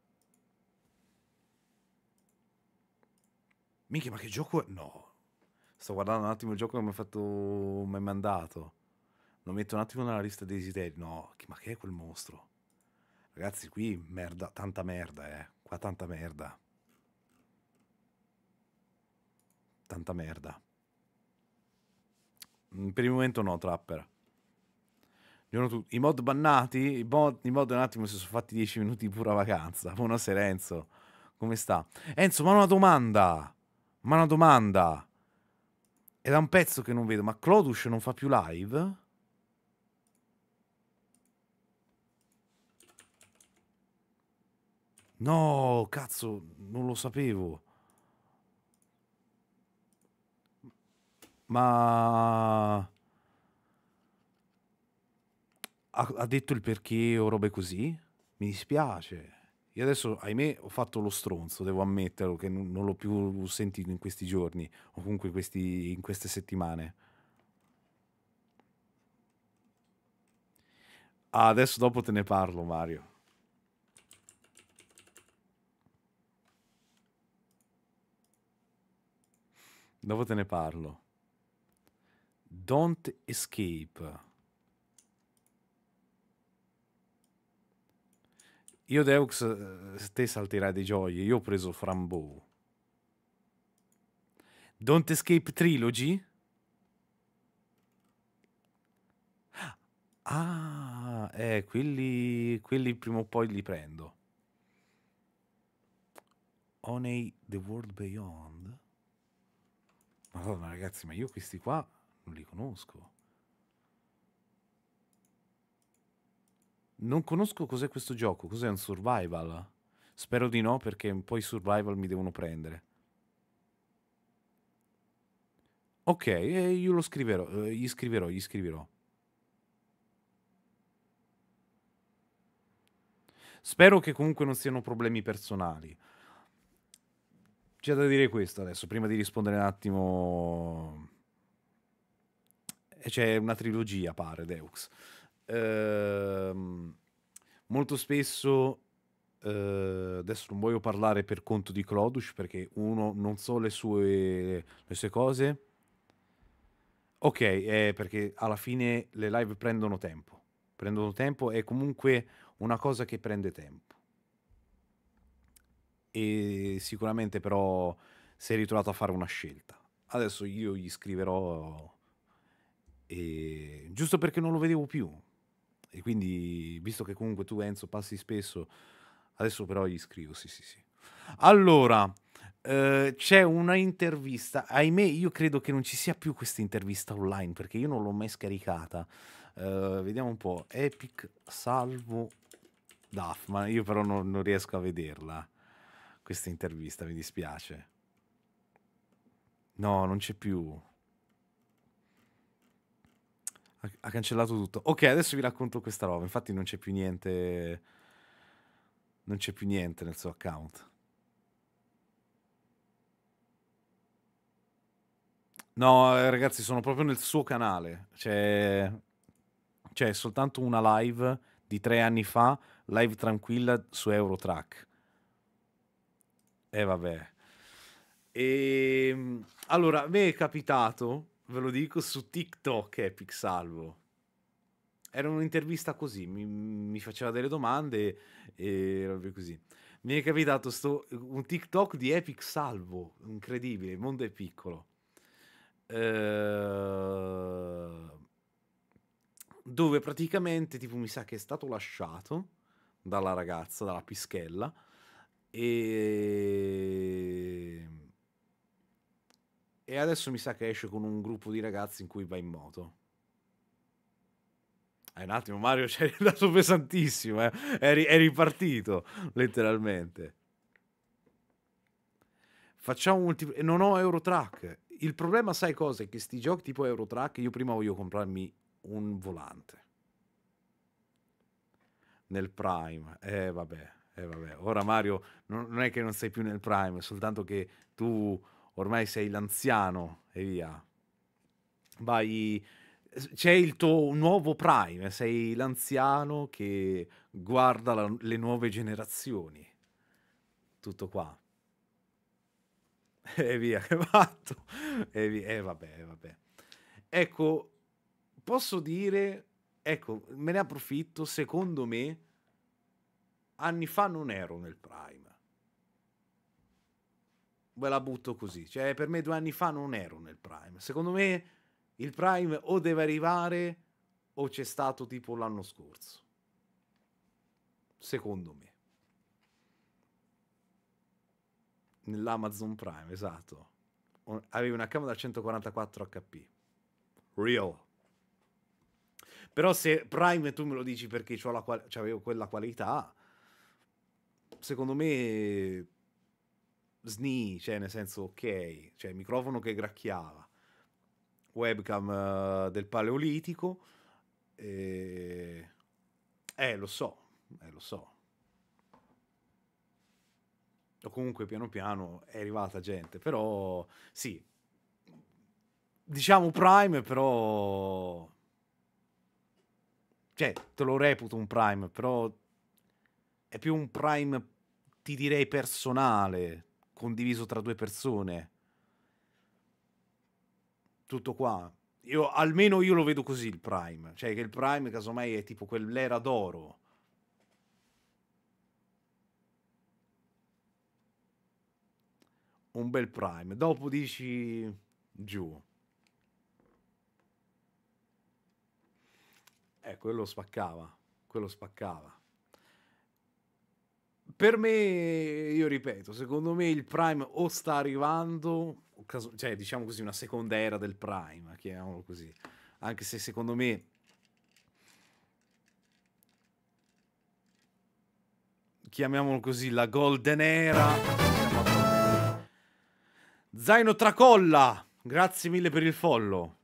Speaker 1: Minchia, ma che gioco è? No. Sto guardando un attimo il gioco che mi ha fatto... mi ha mandato. Lo metto un attimo nella lista dei desideri. No, ma che è quel mostro? Ragazzi, qui merda, tanta merda, eh. Qua tanta merda. Tanta merda. Mm, per il momento no, Trapper. I mod bannati, i mod, i mod un attimo si sono fatti 10 minuti di pura vacanza. Buonasera Enzo, come sta? Enzo, ma una domanda, ma una domanda. È da un pezzo che non vedo, ma Clodush non fa più live? No, cazzo, non lo sapevo. Ma... Ha, ha detto il perché o robe così? Mi dispiace. Io adesso, ahimè, ho fatto lo stronzo, devo ammetterlo, che non, non l'ho più sentito in questi giorni, o comunque in, questi, in queste settimane. Ah, adesso dopo te ne parlo, Mario. Dopo te ne parlo. Don't escape. Io Deux eh, te salterai di gioie, io ho preso Frambo. Don't Escape Trilogy? Ah, eh, quelli, quelli prima o poi li prendo. Oney The World Beyond? Madonna ragazzi, ma io questi qua non li conosco. Non conosco cos'è questo gioco, cos'è un survival? Spero di no perché poi survival mi devono prendere. Ok, eh, io lo scriverò, eh, gli scriverò, gli scriverò. Spero che comunque non siano problemi personali c'è da dire questo adesso, prima di rispondere un attimo. Eh, c'è una trilogia, pare, Deux. Ehm, molto spesso, eh, adesso non voglio parlare per conto di Clodush, perché uno non so le sue, le sue cose. Ok, eh, perché alla fine le live prendono tempo. Prendono tempo, è comunque una cosa che prende tempo e sicuramente però si è ritrovato a fare una scelta. Adesso io gli scriverò e... giusto perché non lo vedevo più. E quindi, visto che comunque tu Enzo passi spesso, adesso però gli scrivo, sì sì sì. Allora, eh, c'è una intervista, ahimè io credo che non ci sia più questa intervista online perché io non l'ho mai scaricata. Eh, vediamo un po', Epic Salvo Duff, io però non, non riesco a vederla questa intervista, mi dispiace. No, non c'è più. Ha, ha cancellato tutto. Ok, adesso vi racconto questa roba. Infatti non c'è più niente. Non c'è più niente nel suo account. No, eh, ragazzi, sono proprio nel suo canale. C'è, c'è soltanto una live di tre anni fa, live tranquilla su Eurotrack. E eh, vabbè. E, ehm, allora, a me è capitato, ve lo dico, su TikTok Epic eh, Salvo. Era un'intervista così, mi, mi faceva delle domande e robe così. Mi è capitato sto, un TikTok di Epic Salvo, incredibile, il mondo è piccolo. Ehm, dove praticamente, tipo, mi sa che è stato lasciato dalla ragazza, dalla pischella, e... e adesso mi sa che esce con un gruppo di ragazzi in cui va in moto. Eh, un attimo, Mario c'è è andato pesantissimo, eh? è, ripartito letteralmente. Facciamo un Non ho Eurotrack. Il problema, sai cosa? È che sti giochi tipo Eurotrack, io prima voglio comprarmi un volante. Nel Prime. Eh, vabbè eh, vabbè, ora Mario non, non è che non sei più nel prime, è soltanto che tu ormai sei l'anziano e via. Vai, c'è il tuo nuovo prime, sei l'anziano che guarda la, le nuove generazioni. Tutto qua. E via, che fatto. E, via, e eh, vabbè, e eh, vabbè. Ecco, posso dire, ecco, me ne approfitto, secondo me anni fa non ero nel prime. Ve la butto così. Cioè, per me due anni fa non ero nel prime. Secondo me il prime o deve arrivare o c'è stato tipo l'anno scorso. Secondo me. Nell'Amazon Prime, esatto. Avevi una camera da 144 HP. Real. Però se Prime tu me lo dici perché c'ho la qual- avevo quella qualità, secondo me sni, cioè nel senso ok, cioè microfono che gracchiava, webcam uh, del paleolitico, e... Eh, eh lo so, eh lo so. O comunque piano piano è arrivata gente, però sì, diciamo prime, però... Cioè, te lo reputo un prime, però è più un prime, ti direi, personale, condiviso tra due persone. Tutto qua. Io, almeno io lo vedo così il prime, cioè che il prime casomai è tipo quell'era d'oro. Un bel prime, dopo dici giù. Eh, quello spaccava, quello spaccava per me, io ripeto, secondo me il Prime o sta arrivando, cioè diciamo così, una seconda era del Prime, chiamiamolo così. Anche se secondo me chiamiamolo così, la Golden Era. Zaino Tracolla, grazie mille per il follow.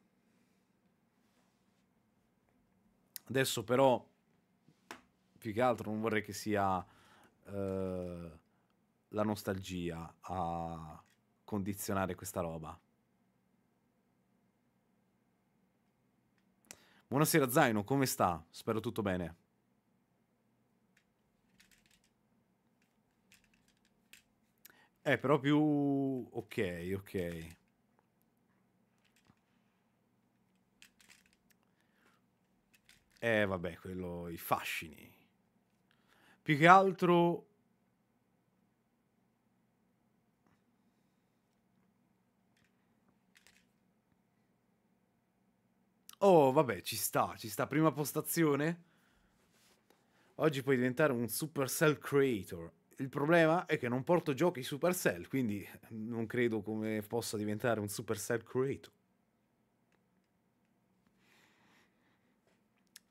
Speaker 1: Adesso però, più che altro non vorrei che sia eh, la nostalgia a condizionare questa roba. Buonasera Zaino, come sta? Spero tutto bene. È però più... Ok, ok. Eh vabbè, quello... i fascini più che altro Oh, vabbè, ci sta, ci sta. Prima postazione. Oggi puoi diventare un Supercell creator. Il problema è che non porto giochi Supercell, quindi non credo come possa diventare un Supercell creator.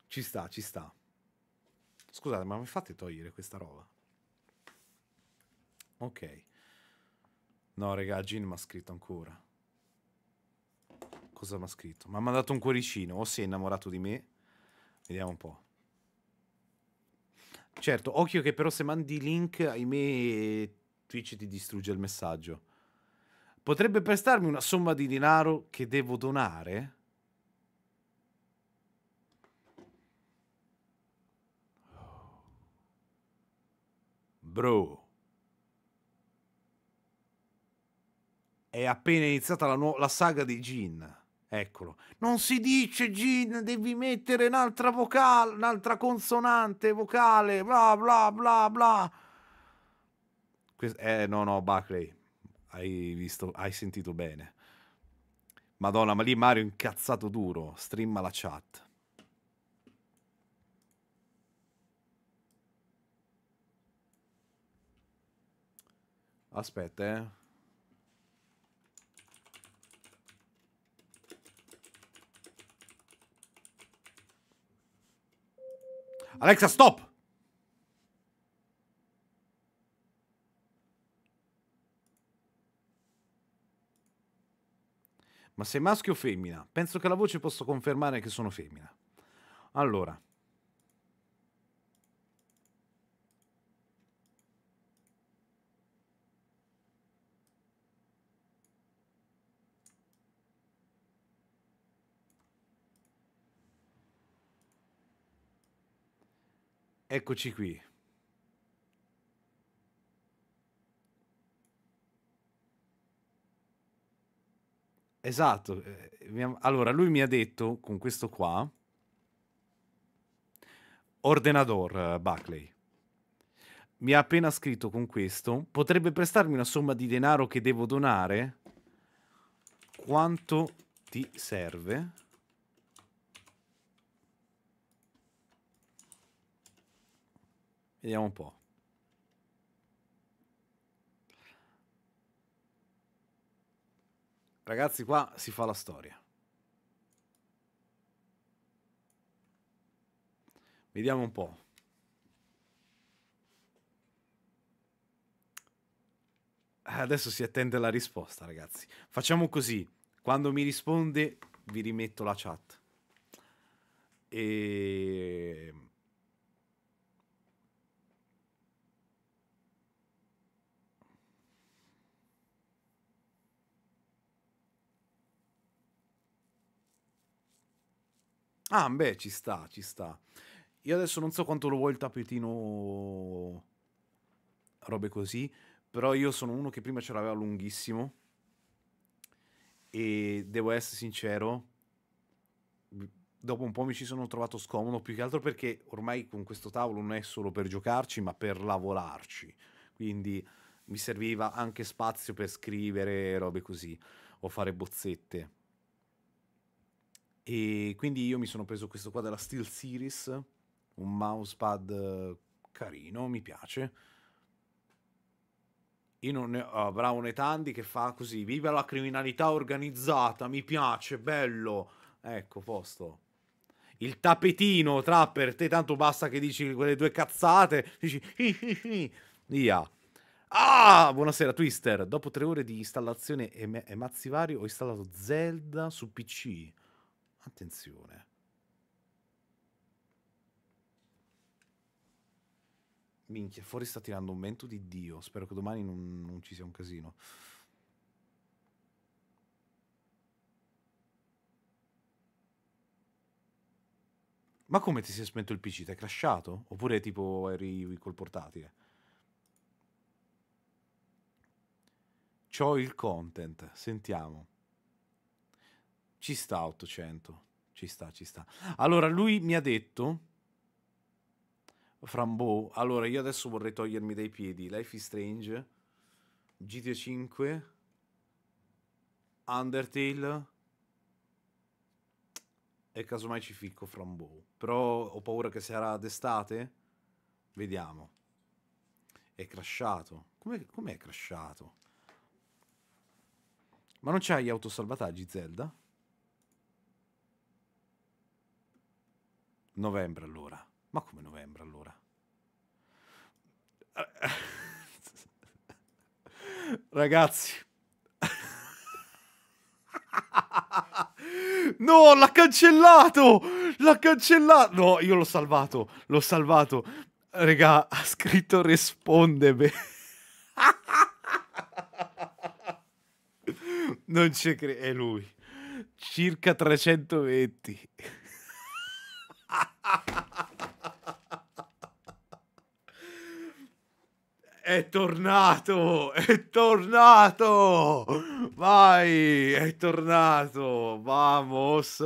Speaker 1: Ci sta, ci sta. Scusate, ma mi fate togliere questa roba? Ok. No, regà, Gin mi ha scritto ancora. Cosa mi ha scritto? Mi ha mandato un cuoricino. O si è innamorato di me? Vediamo un po'. Certo, occhio che però se mandi link, ahimè, Twitch ti distrugge il messaggio. Potrebbe prestarmi una somma di denaro che devo donare? Bro. È appena iniziata la, la saga di Gin. Eccolo. Non si dice Gin, devi mettere un'altra vocale, un'altra consonante vocale, bla bla bla bla. Quest eh no no Buckley, hai, visto, hai sentito bene. Madonna, ma lì Mario incazzato duro, stream la chat. Aspetta, eh. Alexa, stop! Ma sei maschio o femmina? Penso che la voce possa confermare che sono femmina. Allora. Eccoci qui. Esatto. Eh, allora, lui mi ha detto con questo qua Ordenador eh, Buckley. Mi ha appena scritto con questo, potrebbe prestarmi una somma di denaro che devo donare? Quanto ti serve? Vediamo un po'. Ragazzi, qua si fa la storia. Vediamo un po'. Eh, adesso si attende la risposta, ragazzi. Facciamo così. Quando mi risponde, vi rimetto la chat. E ehm, Ah, beh, ci sta, ci sta. Io adesso non so quanto lo vuoi il tappetino robe così, però io sono uno che prima ce l'aveva lunghissimo e devo essere sincero, mhmm, dopo un po' mi ci sono trovato scomodo, più che altro perché ormai con questo tavolo non è solo per giocarci, ma per lavorarci. Quindi mi serviva anche spazio per scrivere robe così o fare bozzette. E quindi io mi sono preso questo qua della Steel Series, un mousepad eh, carino, mi piace. Io non ne ho, avrà un'età che fa così, viva la criminalità organizzata, mi piace, bello. Ecco, posto. Il tappetino, trapper, te, tanto basta che dici quelle due cazzate, dici, via. Ah, buonasera Twister, dopo tre ore di installazione e, e mazzi vari ho installato Zelda su PC. Attenzione. Minchia, fuori sta tirando un vento di Dio. Spero che domani non, non ci sia un casino. Ma come ti sei è spento il PC? Ti è crashato? Oppure tipo eri col portatile? C'ho il content, sentiamo. Ci sta 800. Ci sta, ci sta. Allora, lui mi ha detto... Frambo, allora io adesso vorrei togliermi dai piedi Life is Strange, GTA 5, Undertale e casomai ci ficco Frambo. Però ho paura che sarà d'estate. Vediamo. È crashato. Com'è, è crashato? Ma non c'hai gli autosalvataggi, Zelda? Novembre allora. Ma come novembre allora? Ragazzi. No, l'ha cancellato! L'ha cancellato! No, io l'ho salvato, l'ho salvato. Regà, ha scritto rispondeme. non c'è... È lui. Circa 320. È tornato, è tornato, vai, è tornato, vamos,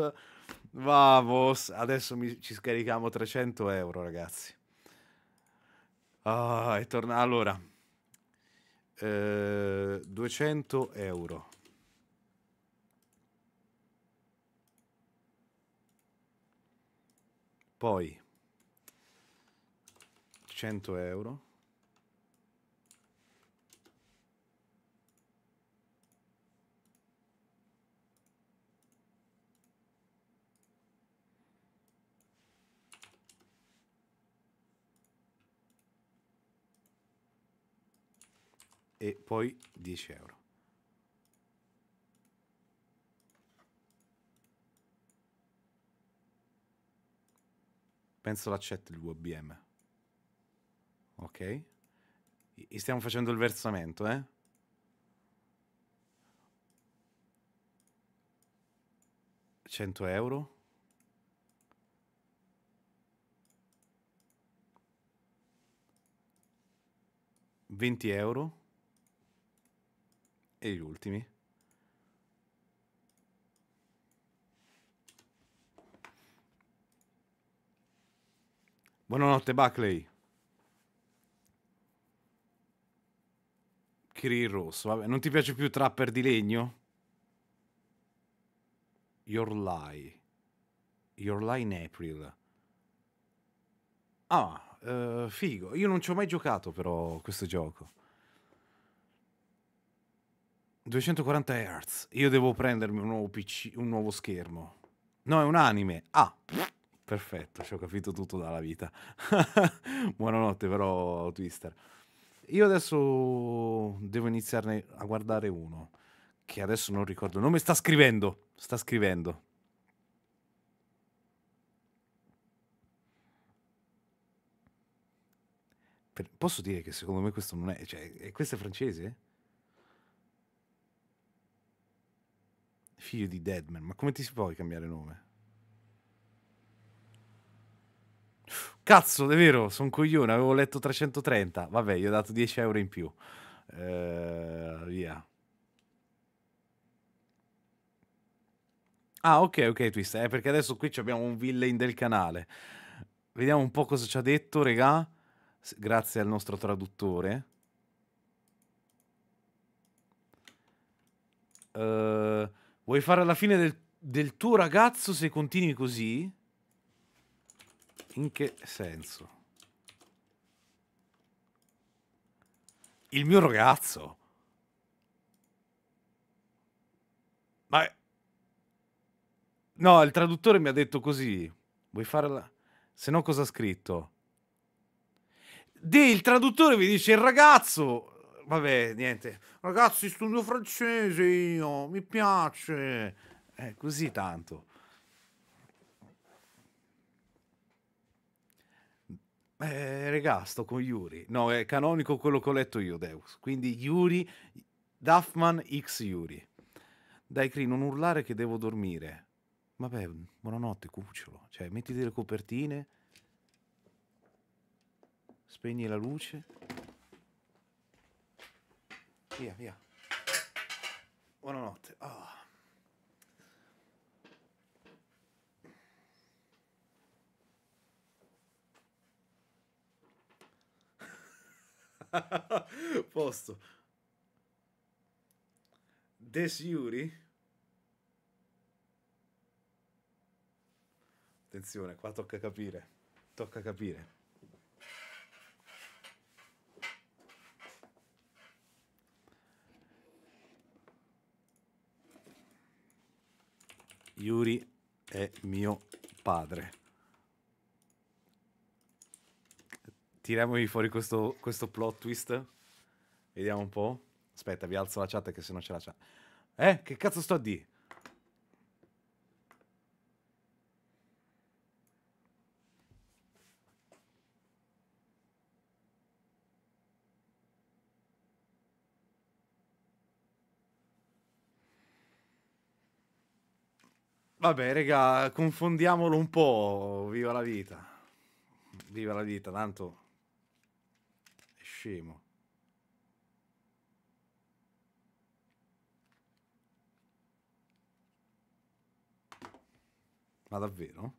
Speaker 1: vamos. Adesso mi, ci scarichiamo 300 euro, ragazzi. Ah, è tornato, allora, eh, 200 euro. Poi 100 euro. e poi 10 euro. penso l'accetti il WBM. Ok? E stiamo facendo il versamento, eh? Cento euro. Venti euro. E gli ultimi. Buonanotte Buckley. Kirill Rosso, vabbè, non ti piace più Trapper di legno? Your Lie. Your Lie in April. Ah, eh, figo. Io non ci ho mai giocato però questo gioco. 240 Hz. Io devo prendermi un nuovo PC, un nuovo schermo. No, è un anime. Ah. Perfetto, ci ho capito tutto dalla vita. Buonanotte però, Twister. Io adesso devo iniziarne a guardare uno, che adesso non ricordo il nome, sta scrivendo, sta scrivendo. Per, posso dire che secondo me questo non è, cioè, questo è francese? Figlio di Deadman, ma come ti si può cambiare nome? Cazzo, è vero, sono coglione, avevo letto 330. Vabbè, gli ho dato 10 euro in più. Eh, via. Ah, ok, ok, Twist. Eh, perché adesso qui abbiamo un villain del canale. Vediamo un po' cosa ci ha detto, regà. Grazie al nostro traduttore. Uh, vuoi fare la fine del, del tuo ragazzo se continui così? In che senso? Il mio ragazzo. Ma... No, il traduttore mi ha detto così. Vuoi fare la... Se no cosa ha scritto? Dì, il traduttore mi dice il ragazzo vabbè, niente. Ragazzi, studio francese io, mi piace. Eh, così tanto. Eh, regà, sto con Yuri. No, è canonico quello che ho letto io, Deus. Quindi Yuri, Duffman X Yuri. Dai, Cri, non urlare che devo dormire. Vabbè, buonanotte, cucciolo. Cioè, mettiti le copertine. Spegni la luce. Via, via. Buonanotte. Oh. Posto. Desiuri. Attenzione, qua tocca capire. Tocca capire. Yuri è mio padre. Tiriamoli fuori questo, questo, plot twist. Vediamo un po'. Aspetta, vi alzo la chat che se no ce la chat. Eh, che cazzo sto a dire? Vabbè, raga, confondiamolo un po'. Viva la vita. Viva la vita, tanto scemo. Ma davvero?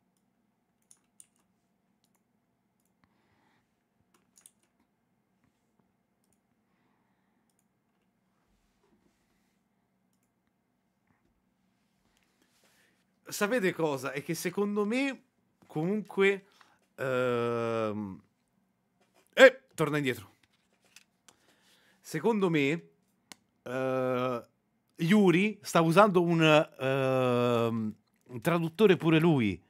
Speaker 1: Sapete cosa? È che secondo me comunque... Ehm... Eh, torna indietro secondo me, uh, Yuri sta usando un, uh, un, traduttore pure lui.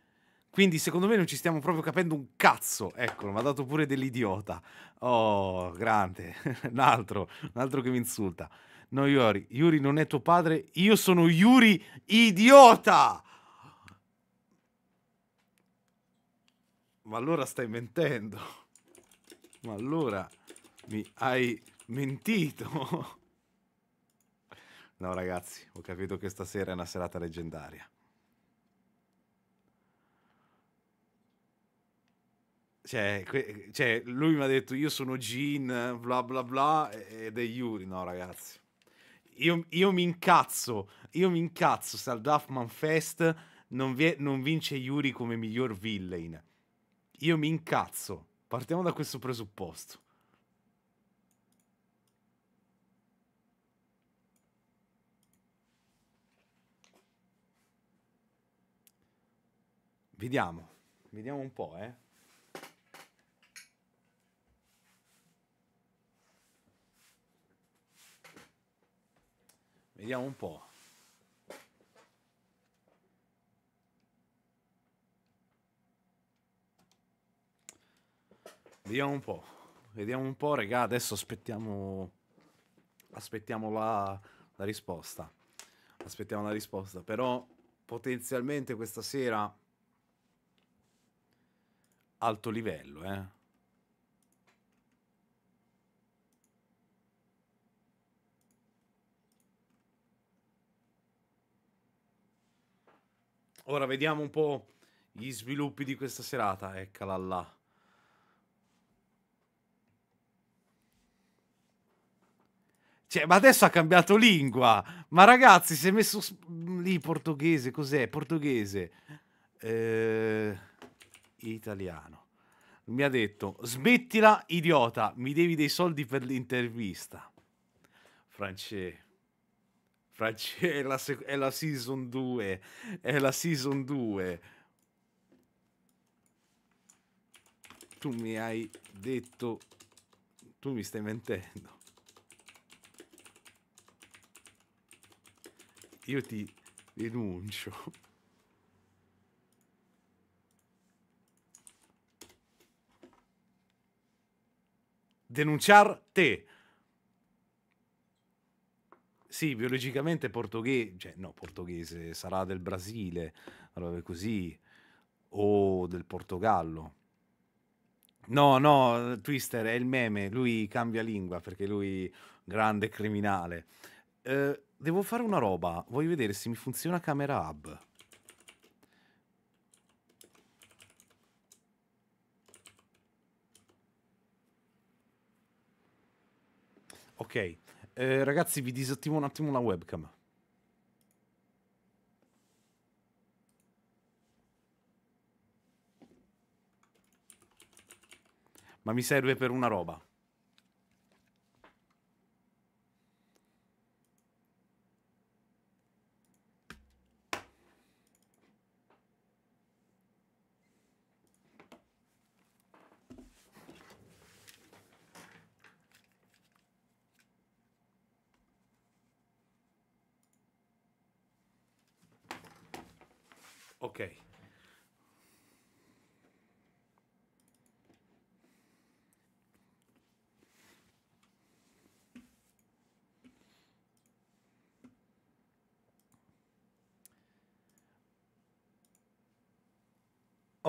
Speaker 1: Quindi secondo me non ci stiamo proprio capendo un cazzo. Eccolo, mi ha dato pure dell'idiota. Oh, grande. un altro, un altro che mi insulta. No, Yuri, Yuri non è tuo padre. Io sono Yuri, idiota! Ma allora stai mentendo. Ma allora mi hai mentito. No, ragazzi, ho capito che stasera è una serata leggendaria. Cioè, cioè lui mi ha detto io sono Jean, bla bla bla, ed è Yuri. No, ragazzi. Io, io mi incazzo, io mi incazzo se al Duffman Fest non, vi non vince Yuri come miglior villain. Io mi incazzo. Partiamo da questo presupposto. Vediamo, vediamo un po', eh. Vediamo un po'. Vediamo un po'. Vediamo un po', regà, adesso aspettiamo aspettiamo la, la risposta. Aspettiamo la risposta, però potenzialmente questa sera alto livello, eh. Ora vediamo un po' gli sviluppi di questa serata, eccola là. Cioè, ma adesso ha cambiato lingua. Ma ragazzi, si è messo lì portoghese, cos'è? Portoghese. Eh italiano. Mi ha detto, smettila idiota, mi devi dei soldi per l'intervista. Francesco. Francesco è, la è la season 2, è la season 2. Tu mi hai detto, tu mi stai mentendo. Io ti denuncio. denunciar-te. Sì, biologicamente portoghese, cioè no, portoghese sarà del Brasile, allora così, o del Portogallo. No, no, Twister è il meme, lui cambia lingua perché lui grande criminale. Eh, devo fare una roba, voglio vedere se mi funziona Camera Hub. Ok, eh, ragazzi vi disattivo un attimo la webcam. Ma mi serve per una roba.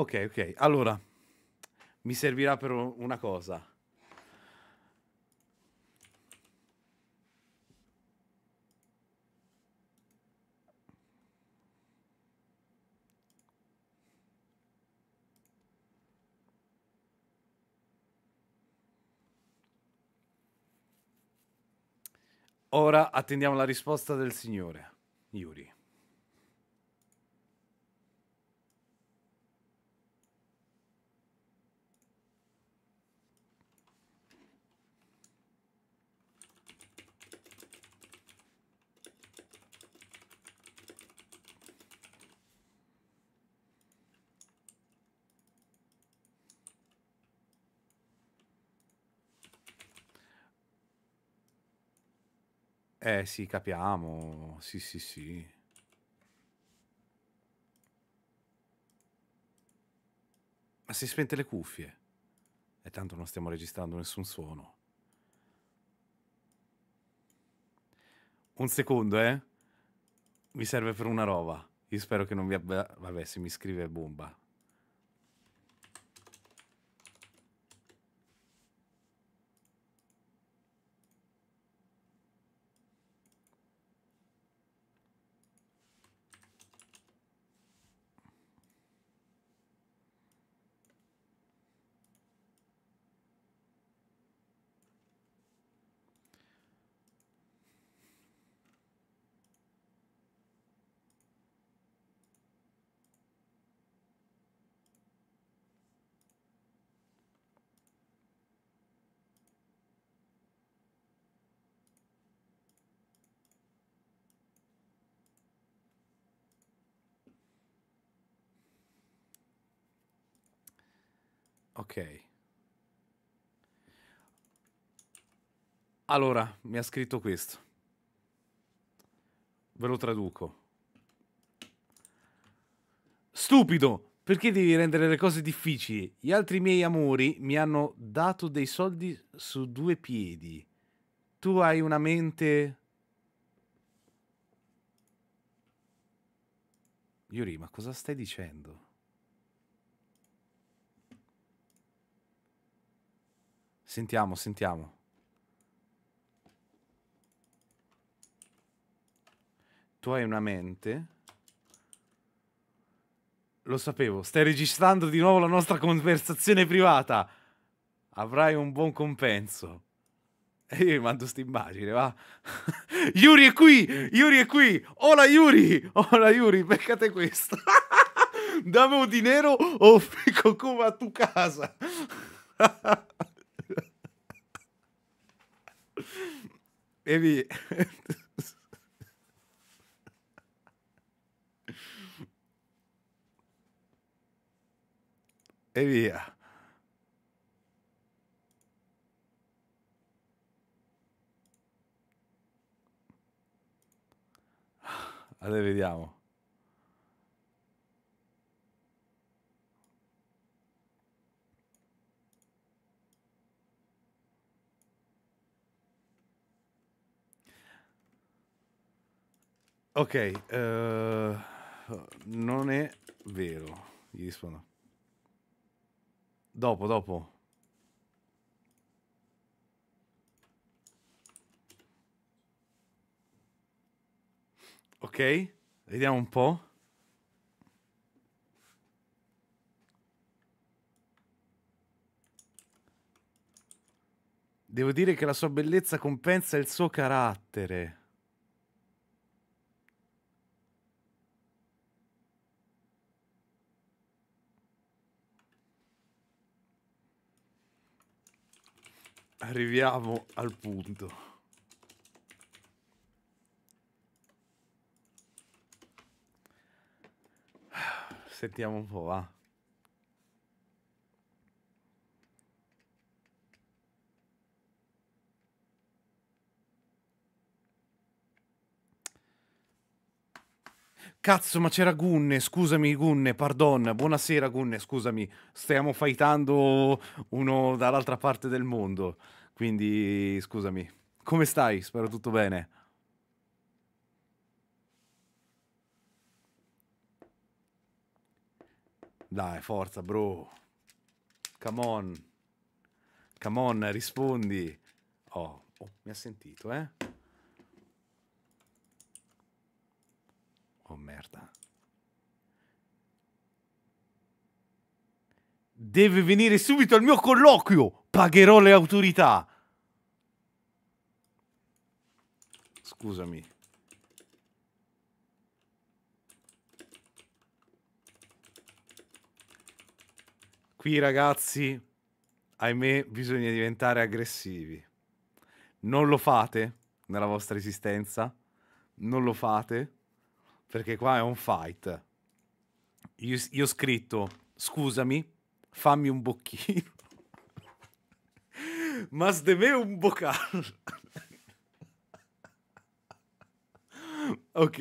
Speaker 1: ok, ok. Allora, mi servirà per una cosa. Ora attendiamo la risposta del Signore, Yuri. Eh sì, capiamo. Sì, sì, sì. Ma si spente le cuffie. E tanto non stiamo registrando nessun suono. Un secondo, eh? Mi serve per una roba. Io spero che non vi abbia... Vabbè, se mi scrive bomba. ok. Allora, mi ha scritto questo. Ve lo traduco. Stupido! Perché devi rendere le cose difficili? Gli altri miei amori mi hanno dato dei soldi su due piedi. Tu hai una mente... Yuri, ma cosa stai dicendo? Sentiamo, sentiamo. Tu hai una mente? Lo sapevo, stai registrando di nuovo la nostra conversazione privata. Avrai un buon compenso. E io gli mando questa immagine, va. Yuri è qui! Yuri è qui! Hola Yuri! Hola Yuri, peccate questo. Dame un dinero o fico come a tu casa. maybe e via. Allora vediamo. Ok, uh, non è vero, gli rispondo. Dopo, dopo. Ok, vediamo un po'. Devo dire che la sua bellezza compensa il suo carattere. arriviamo al punto. Sentiamo un po', va. Cazzo, ma c'era Gunne, scusami Gunne, pardon, buonasera Gunne, scusami, stiamo fightando uno dall'altra parte del mondo, quindi scusami. Come stai? Spero tutto bene. Dai, forza bro. Come on. Come on, rispondi. Oh, oh mi ha sentito, eh? Deve venire subito al mio colloquio. Pagherò le autorità. Scusami. Qui ragazzi, ahimè, bisogna diventare aggressivi. Non lo fate nella vostra esistenza. Non lo fate perché qua è un fight. Io, io ho scritto, scusami, fammi un bocchino. Mas de me un bocal. ok.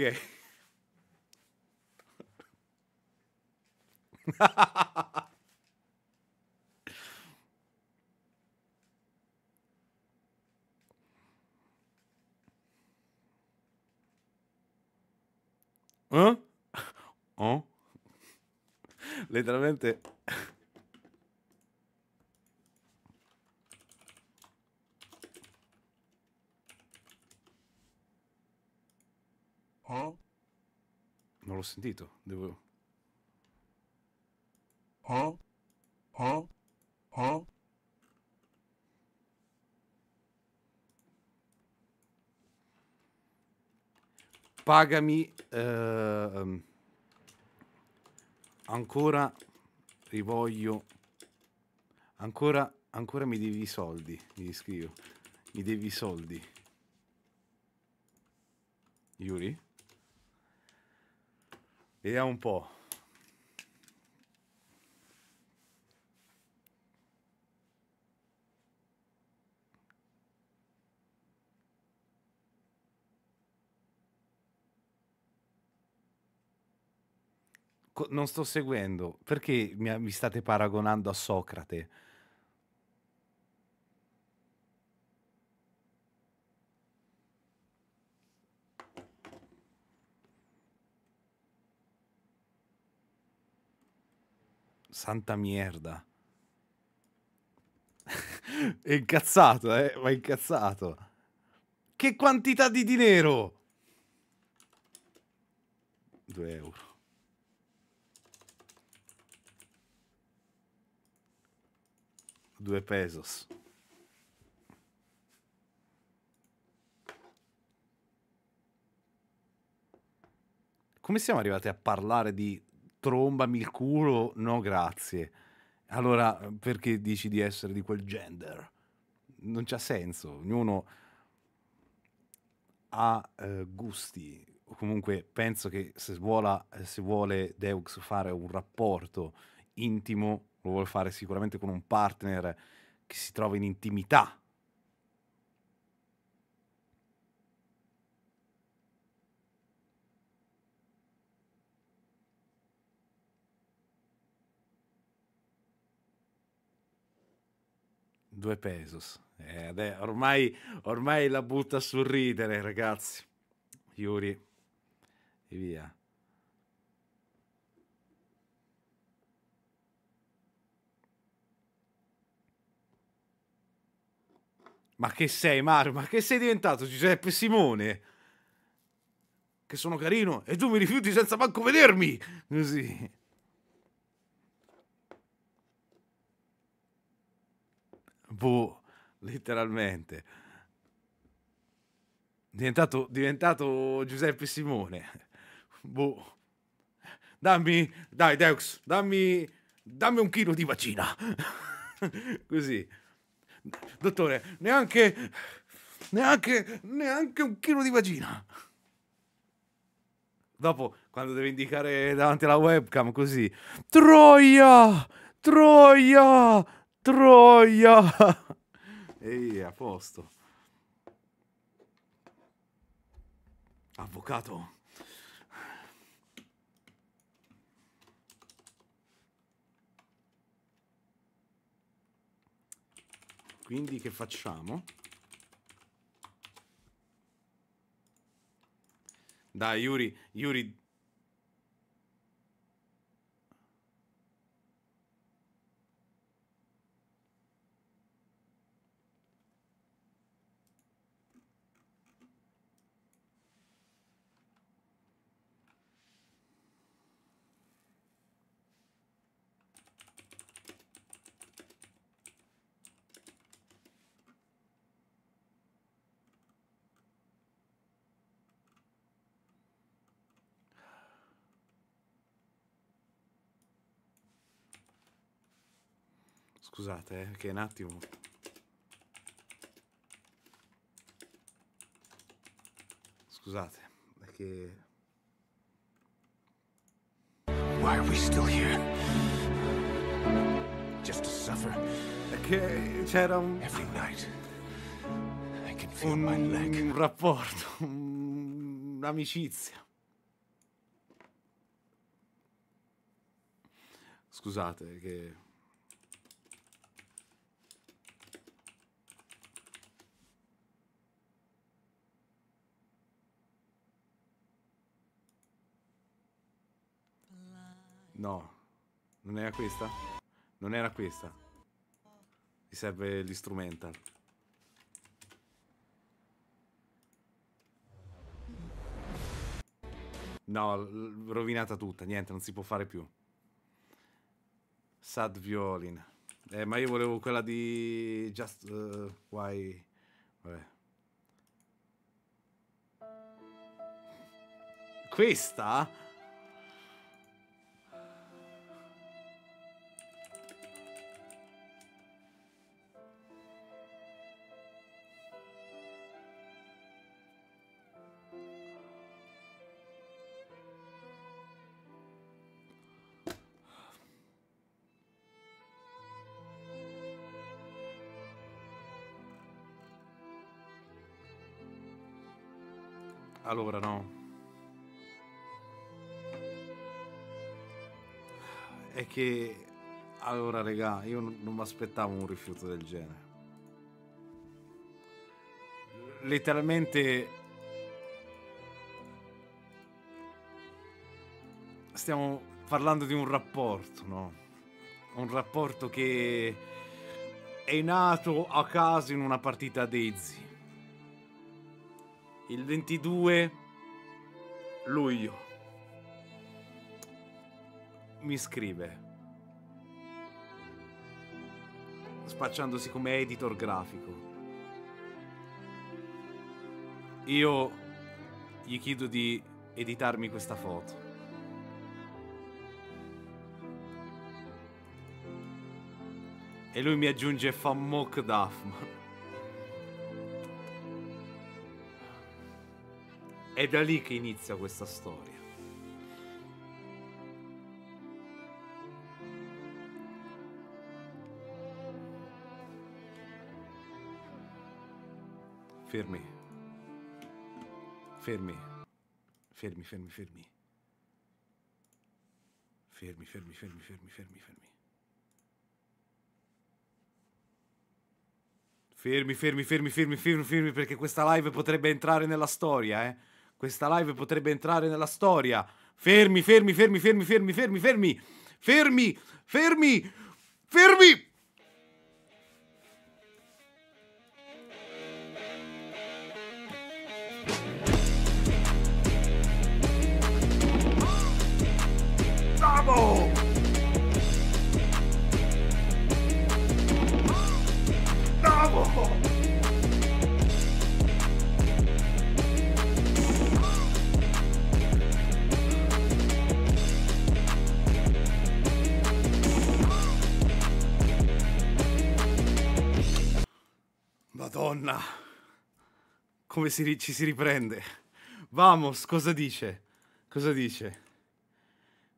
Speaker 1: eh? Oh? Letteralmente Oh? Non l'ho sentito, devo... Oh? Oh? Oh? Pagami eh, ancora voglio, ancora ancora mi devi i soldi, mi scrivo. Mi devi i soldi. Yuri? Vediamo un po'. Non sto seguendo. Perché mi state paragonando a Socrate? Santa merda. è incazzato, eh? Ma è incazzato. Che quantità di dinero! 2 euro. Due pesos. Come siamo arrivati a parlare di trombami il culo, no grazie. Allora perché dici di essere di quel gender? Non c'ha senso, ognuno ha eh, gusti. Comunque penso che se, vuola, se vuole Deux fare un rapporto intimo, lo vuole fare sicuramente con un partner che si trova in intimità due pesos. Eh, ormai, ormai la butta a sorridere, ragazzi. Yuri, e via. Ma che sei, Mario? Ma che sei diventato, Giuseppe Simone? Che sono carino e tu mi rifiuti senza manco vedermi! Così. boh, letteralmente. Diventato, diventato Giuseppe Simone. Boh. Dammi, dai Deux, dammi, dammi un chilo di vagina. Così. Dottore, neanche, neanche, neanche un chilo di vagina. Dopo, quando deve indicare davanti alla webcam, così. Troia! Troia! Troia! Ehi, a posto. Avvocato. Quindi che facciamo? Dai, Yuri, Yuri, scusate, eh, che è un attimo. Scusate, è che... Why are we still here? Just to suffer. È che c'era un... Every night. I can feel un, my leg. un rapporto, un'amicizia. Scusate, che... No. Non era questa? Non era questa. Mi serve l'instrumental. No, rovinata tutta, niente, non si può fare più. Sad Violin. Eh, ma io volevo quella di Just uh, Why... Vabbè. Questa? Allora, no. È che... Allora, regà, io non mi aspettavo un rifiuto del genere. Letteralmente... Stiamo parlando di un rapporto, no? Un rapporto che è nato a caso in una partita Daisy il 22 luglio mi scrive spacciandosi come editor grafico. Io gli chiedo di editarmi questa foto. E lui mi aggiunge fa mock Duffman. È da lì che inizia questa storia. Fermi. Fermi. Fermi, fermi, fermi. Fermi, fermi, fermi, fermi, fermi, fermi. Fermi, fermi, fermi, fermi, fermi, fermi, perché questa live potrebbe entrare nella storia, eh. Questa live potrebbe entrare nella storia. Fermi, fermi, fermi, fermi, fermi, fermi, fermi, fermi, fermi, fermi. fermi. Madonna. Come si ci si riprende. Vamos, cosa dice? Cosa dice?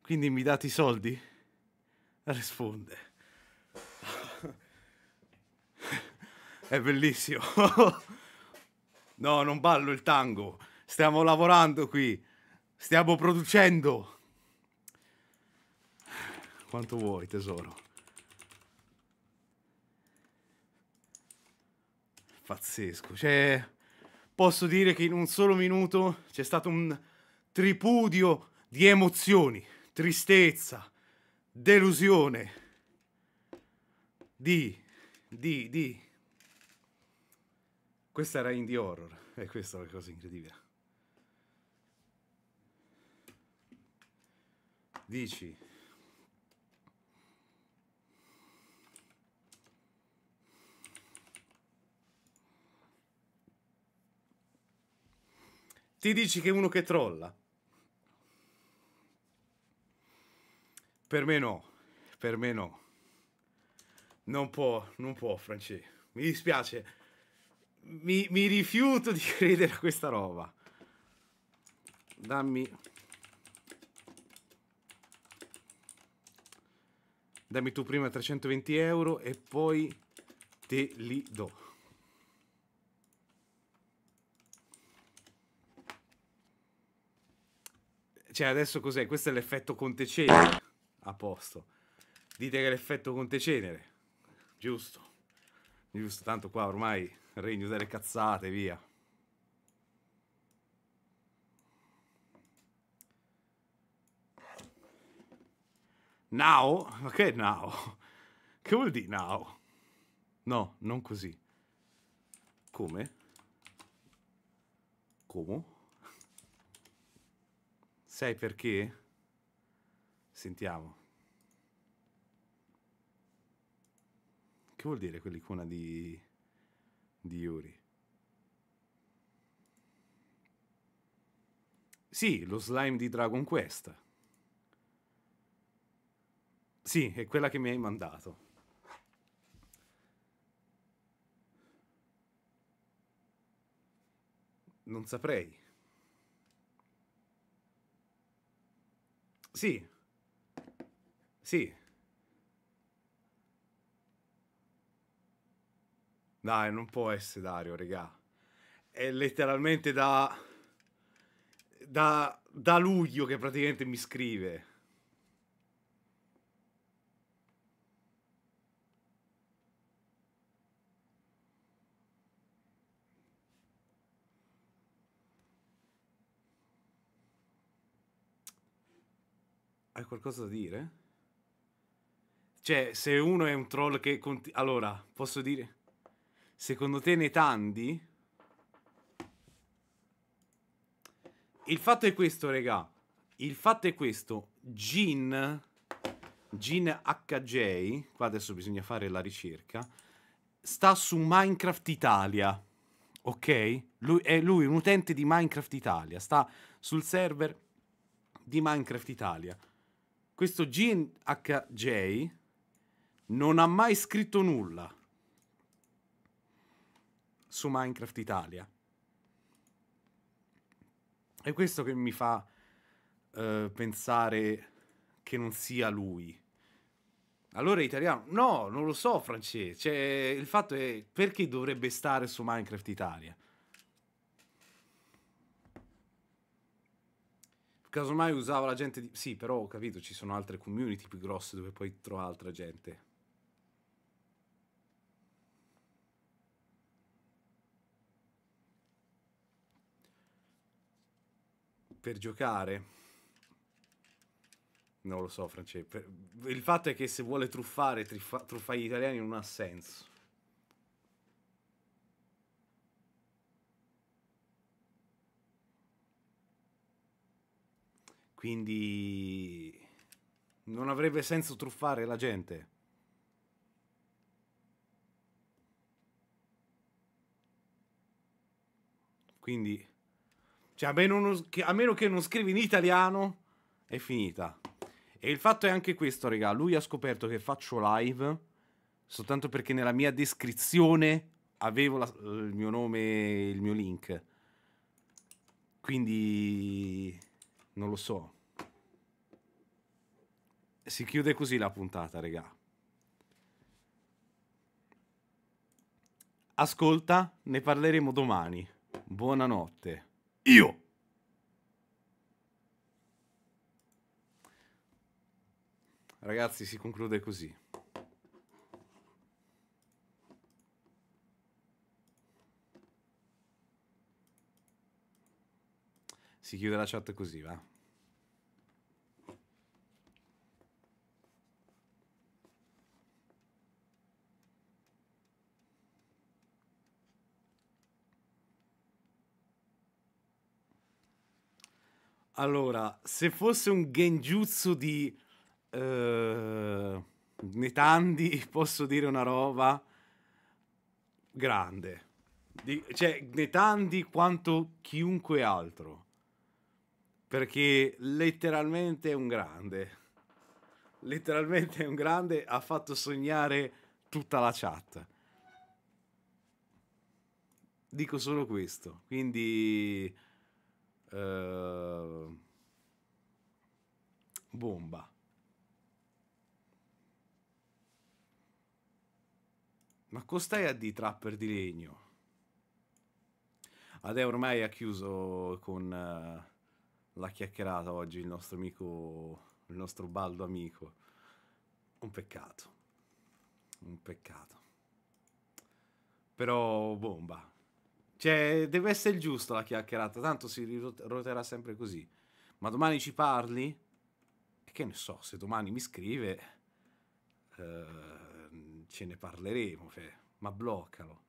Speaker 1: Quindi mi date i soldi? Risponde. È bellissimo. No, non ballo il tango. Stiamo lavorando qui. Stiamo producendo. Quanto vuoi, tesoro? pazzesco. Cioè, posso dire che in un solo minuto c'è stato un tripudio di emozioni, tristezza, delusione, di, di, di. Questa era indie horror e questa è la cosa incredibile. Dici, Ti dici che uno che trolla? Per me no, per me no. Non può, non può, Franci. Mi dispiace. Mi, mi rifiuto di credere a questa roba. Dammi... Dammi tu prima 320 euro e poi te li do. Cioè, adesso cos'è? Questo è l'effetto Conte Cenere. A posto. Dite che è l'effetto Conte Cenere. Giusto. Giusto, tanto qua ormai regno delle cazzate, via. Now? Ma che è now? Che vuol dire now? No, non così. Come? Come? Sai perché? Sentiamo. Che vuol dire quell'icona di... di Yuri? Sì, lo slime di Dragon Quest. Sì, è quella che mi hai mandato. Non saprei. Sì. Sì. Dai, non può essere Dario, regà. È letteralmente da... Da, da luglio che praticamente mi scrive. Hai qualcosa da dire? Cioè, se uno è un troll che... Conti- allora, posso dire... Secondo te ne tandi? Il fatto è questo, regà. Il fatto è questo. Gin... Gin HJ... Qua adesso bisogna fare la ricerca. Sta su Minecraft Italia. Ok? Lui, è lui un utente di Minecraft Italia. Sta sul server di Minecraft Italia. Questo GHJ non ha mai scritto nulla su Minecraft Italia. È questo che mi fa uh, pensare che non sia lui. Allora italiano? No, non lo so francese. Cioè, il fatto è perché dovrebbe stare su Minecraft Italia? casomai usava la gente di... Sì, però ho capito, ci sono altre community più grosse dove puoi trovare altra gente. Per giocare... Non lo so, Francesco. Il fatto è che se vuole truffare, truffa, truffa gli italiani non ha senso. Quindi non avrebbe senso truffare la gente. Quindi, cioè, a meno, non, a meno che non scrivi in italiano, è finita. E il fatto è anche questo, raga. Lui ha scoperto che faccio live soltanto perché nella mia descrizione avevo la, il mio nome, il mio link. Quindi non lo so. Si chiude così la puntata, regà. Ascolta, ne parleremo domani. Buonanotte. Io. Ragazzi, si conclude così. Si chiude la chat così, va? Allora, se fosse un genjutsu di eh, Netandi, posso dire una roba grande. Di, cioè, Netandi quanto chiunque altro perché letteralmente è un grande. Letteralmente è un grande, ha fatto sognare tutta la chat. Dico solo questo, quindi... Uh, bomba. Ma costai a di trapper di legno? Adè ormai ha chiuso con... Uh, la chiacchierata oggi il nostro amico, il nostro baldo amico. Un peccato, un peccato. Però bomba. Cioè, deve essere il giusto la chiacchierata, tanto si ruoterà sempre così. Ma domani ci parli? E che ne so, se domani mi scrive, eh, ce ne parleremo, fe. ma bloccalo.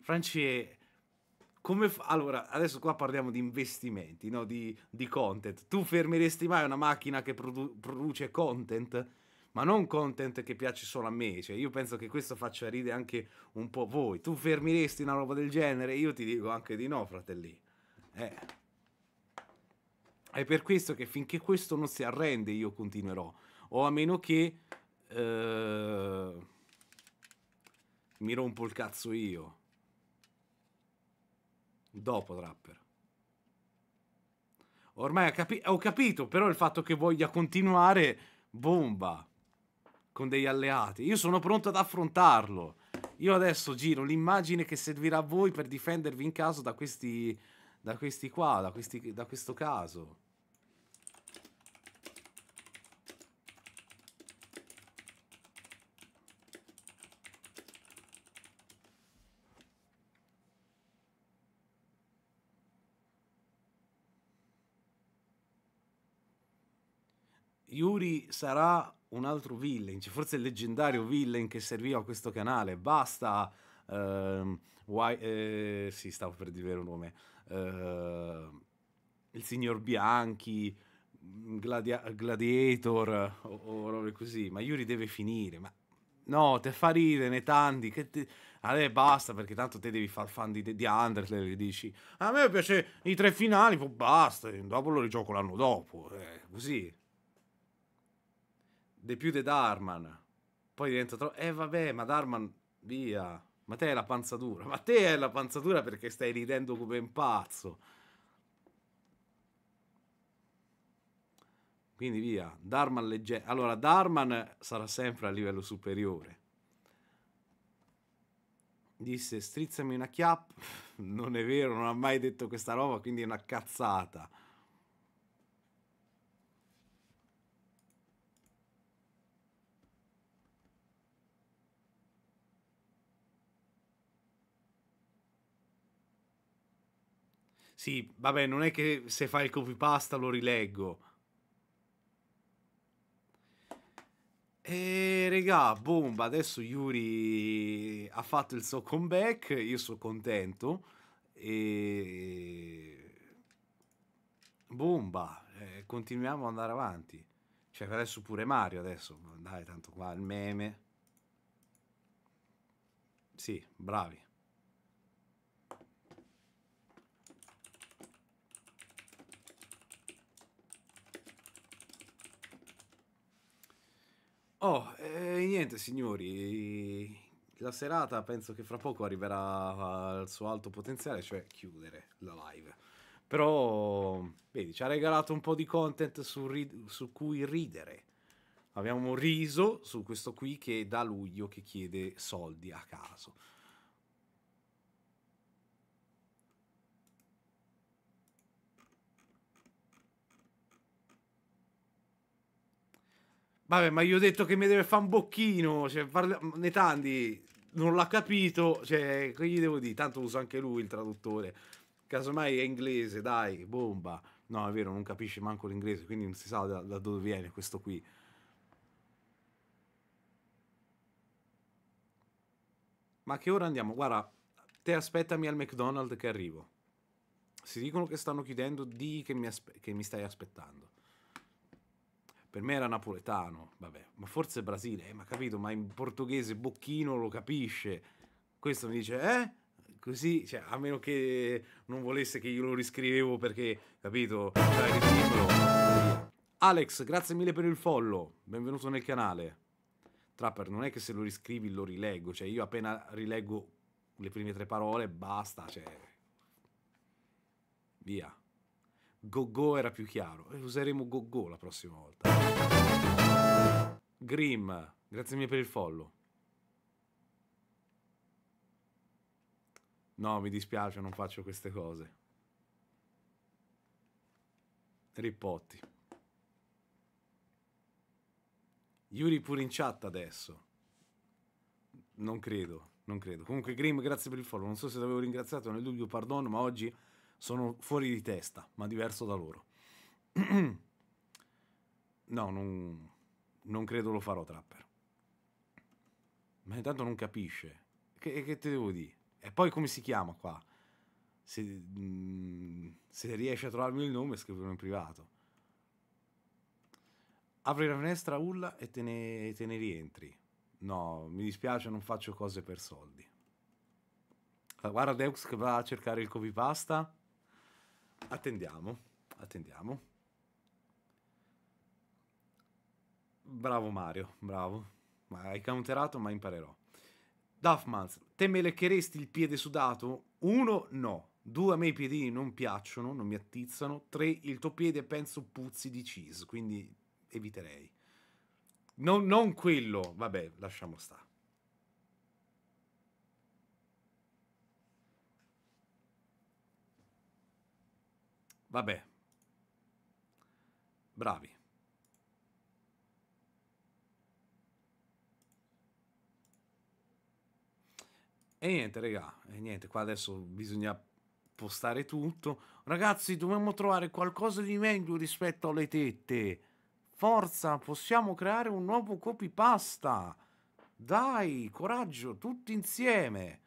Speaker 1: Franci come fa- allora, adesso qua parliamo di investimenti, no? di, di, content. Tu fermeresti mai una macchina che produ- produce content? Ma non content che piace solo a me, cioè io penso che questo faccia ridere anche un po' voi. Tu fermeresti una roba del genere? Io ti dico anche di no, fratelli. Eh. È per questo che finché questo non si arrende io continuerò. O a meno che... Eh, mi rompo il cazzo io dopo Trapper. Ormai ho, capi ho capito, però il fatto che voglia continuare, bomba, con degli alleati. Io sono pronto ad affrontarlo. Io adesso giro l'immagine che servirà a voi per difendervi in caso da questi, da questi qua, da, questi, da questo caso. Yuri sarà un altro villain, cioè forse il leggendario villain che serviva a questo canale. Basta. Uh, ehm, why, eh, sì, stavo per dire un nome. Uh, il signor Bianchi, Gladia- Gladiator o, o robe così. Ma Yuri deve finire. Ma no, te fa ridere, ne tanti. Che te... Allora basta perché tanto te devi far fan di, di Undertale e dici a me piace i tre finali, poi basta, dopo lo rigioco l'anno dopo, eh, così di più di Darman. Poi diventa troppo... Eh vabbè, ma Darman... Via. Ma te è la panzatura. Ma te è la panzatura perché stai ridendo come un pazzo. Quindi via. Darman leggero. Allora, Darman sarà sempre a livello superiore. Disse, strizzami una chiappa. Non è vero, non ha mai detto questa roba, quindi è una cazzata. Sì, vabbè, non è che se fai il copypasta lo rileggo. E regà, bomba, adesso Yuri ha fatto il suo comeback, io sono contento. E... Bomba, eh, continuiamo ad andare avanti. Cioè, adesso pure Mario, adesso, dai, tanto qua il meme. Sì, bravi. Oh, eh, niente signori, la serata penso che fra poco arriverà al suo alto potenziale, cioè chiudere la live. Però, vedi, ci ha regalato un po' di content su, ri- su cui ridere. Abbiamo riso su questo qui che è da luglio che chiede soldi a caso. Vabbè, ma io ho detto che mi deve fare un bocchino, cioè, parla... Netandi non l'ha capito, cioè, che gli devo dire? Tanto uso anche lui il traduttore, casomai è inglese, dai, bomba. No, è vero, non capisce manco l'inglese, quindi non si sa da, da dove viene questo qui. Ma che ora andiamo? Guarda, te aspettami al McDonald's che arrivo. Si dicono che stanno chiudendo, di che mi, che mi stai aspettando per me era napoletano, vabbè, ma forse Brasile, eh, ma capito, ma in portoghese Bocchino lo capisce. Questo mi dice, eh? Così, cioè, a meno che non volesse che io lo riscrivevo perché, capito, dai, ridimmelo. Alex, grazie mille per il follow, benvenuto nel canale. Trapper, non è che se lo riscrivi lo rileggo, cioè io appena rileggo le prime tre parole, basta, cioè... Via. Go-Go era più chiaro. Useremo Go-Go la prossima volta. Grim, grazie mille per il follow. No, mi dispiace, non faccio queste cose. Ripotti. Yuri pure in chat adesso. Non credo, non credo. Comunque Grim, grazie per il follow. Non so se l'avevo ringraziato nel dubbio, pardon, ma oggi sono fuori di testa, ma diverso da loro. no, non, non, credo lo farò, Trapper. Ma intanto non capisce. Che, che te devo dire? E poi come si chiama qua? Se, mh, mm, se riesci a trovarmi il nome, scrivilo in privato. Apri la finestra, urla e te ne, te ne rientri. No, mi dispiace, non faccio cose per soldi. Guarda Deux che va a cercare il copypasta. Attendiamo, attendiamo. Bravo Mario, bravo. Ma hai counterato, ma imparerò. Duffmans, te me leccheresti il piede sudato? Uno, no. Due, a me i piedini non piacciono, non mi attizzano. Tre, il tuo piede penso puzzi di cheese, quindi eviterei. Non, non quello, vabbè, lasciamo stare. Vabbè. Bravi. E niente, regà, e niente, qua adesso bisogna postare tutto. Ragazzi, dobbiamo trovare qualcosa di meglio rispetto alle tette. Forza, possiamo creare un nuovo copypasta. Dai, coraggio, tutti insieme.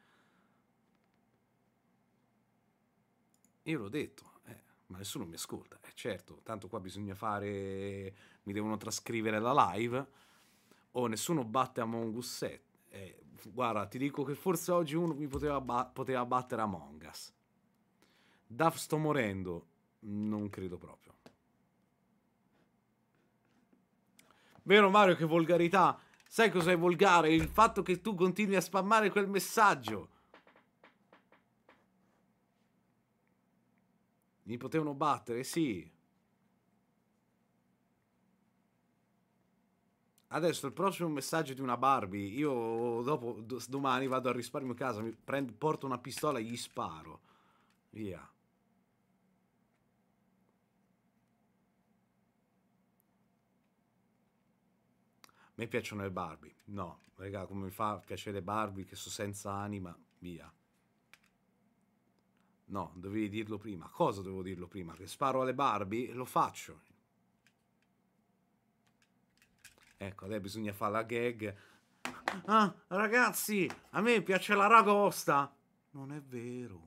Speaker 1: Io l'ho detto, ma nessuno mi ascolta. Eh certo, tanto qua bisogna fare, mi devono trascrivere la live, o nessuno batte Among Us 7. Eh, guarda, ti dico che forse oggi uno mi poteva, ba- poteva battere Among Us. Daf sto morendo, non credo proprio. Vero Mario che volgarità? Sai cos'è volgare? Il fatto che tu continui a spammare quel messaggio. Li potevano battere, sì. Adesso il prossimo messaggio di una Barbie. Io dopo, domani vado al risparmio casa, mi prendo, porto una pistola e gli sparo. Via. A me piacciono le Barbie. No, raga, come mi fa piacere Barbie che sono senza anima, via. No, dovevi dirlo prima. Cosa dovevo dirlo prima? Che sparo alle Barbie? Lo faccio. Ecco, adesso bisogna fare la gag. Ah, ragazzi, a me piace la ragosta. Non è vero.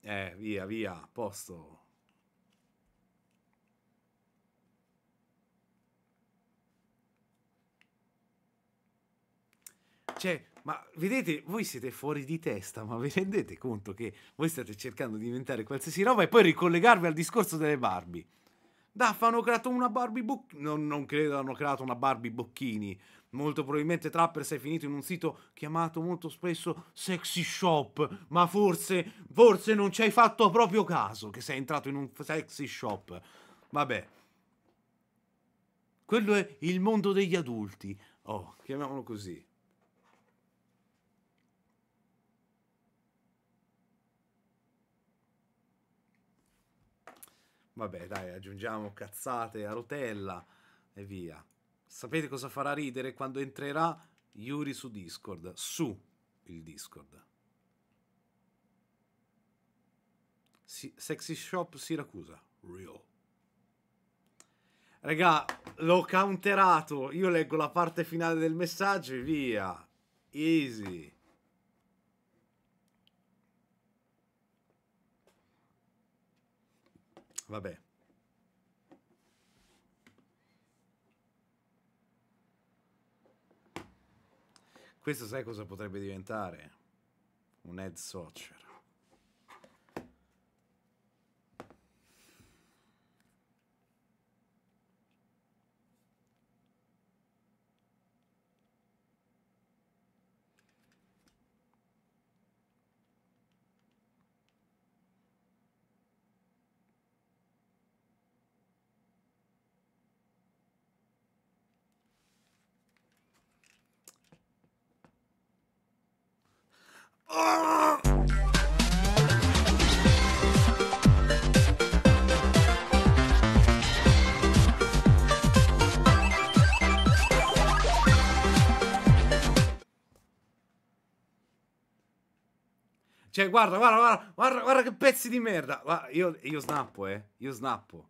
Speaker 1: Eh, via, via, posto. Cioè, ma vedete, voi siete fuori di testa, ma vi rendete conto che voi state cercando di inventare qualsiasi roba e poi ricollegarvi al discorso delle Barbie? Daff hanno creato una Barbie Bocchini. No, non credo hanno creato una Barbie Bocchini. Molto probabilmente Trappers è finito in un sito chiamato molto spesso Sexy Shop. Ma forse, forse non ci hai fatto proprio caso che sei entrato in un sexy shop. Vabbè. Quello è il mondo degli adulti. Oh, chiamiamolo così. Vabbè, dai, aggiungiamo cazzate a rotella e via. Sapete cosa farà ridere quando entrerà Yuri su Discord? Su il Discord. Si Sexy Shop Siracusa. Real. Raga, l'ho counterato. Io leggo la parte finale del messaggio e via. Easy. Vabbè. Questo sai cosa potrebbe diventare? Un head socio. Cioè, guarda, guarda, guarda, guarda, guarda che pezzi di merda. Guarda, io, io snappo, eh. Io snappo.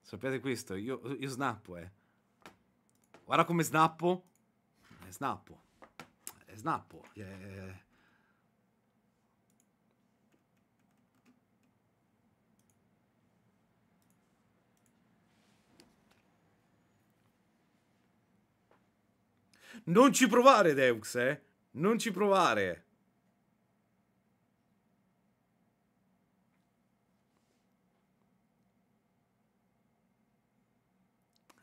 Speaker 1: Sapete questo? Io, io snappo, eh. Guarda come snappo. Eh, snappo. Eh, snappo. Eh... eh, eh. Non ci provare, Deux, eh. Non ci provare.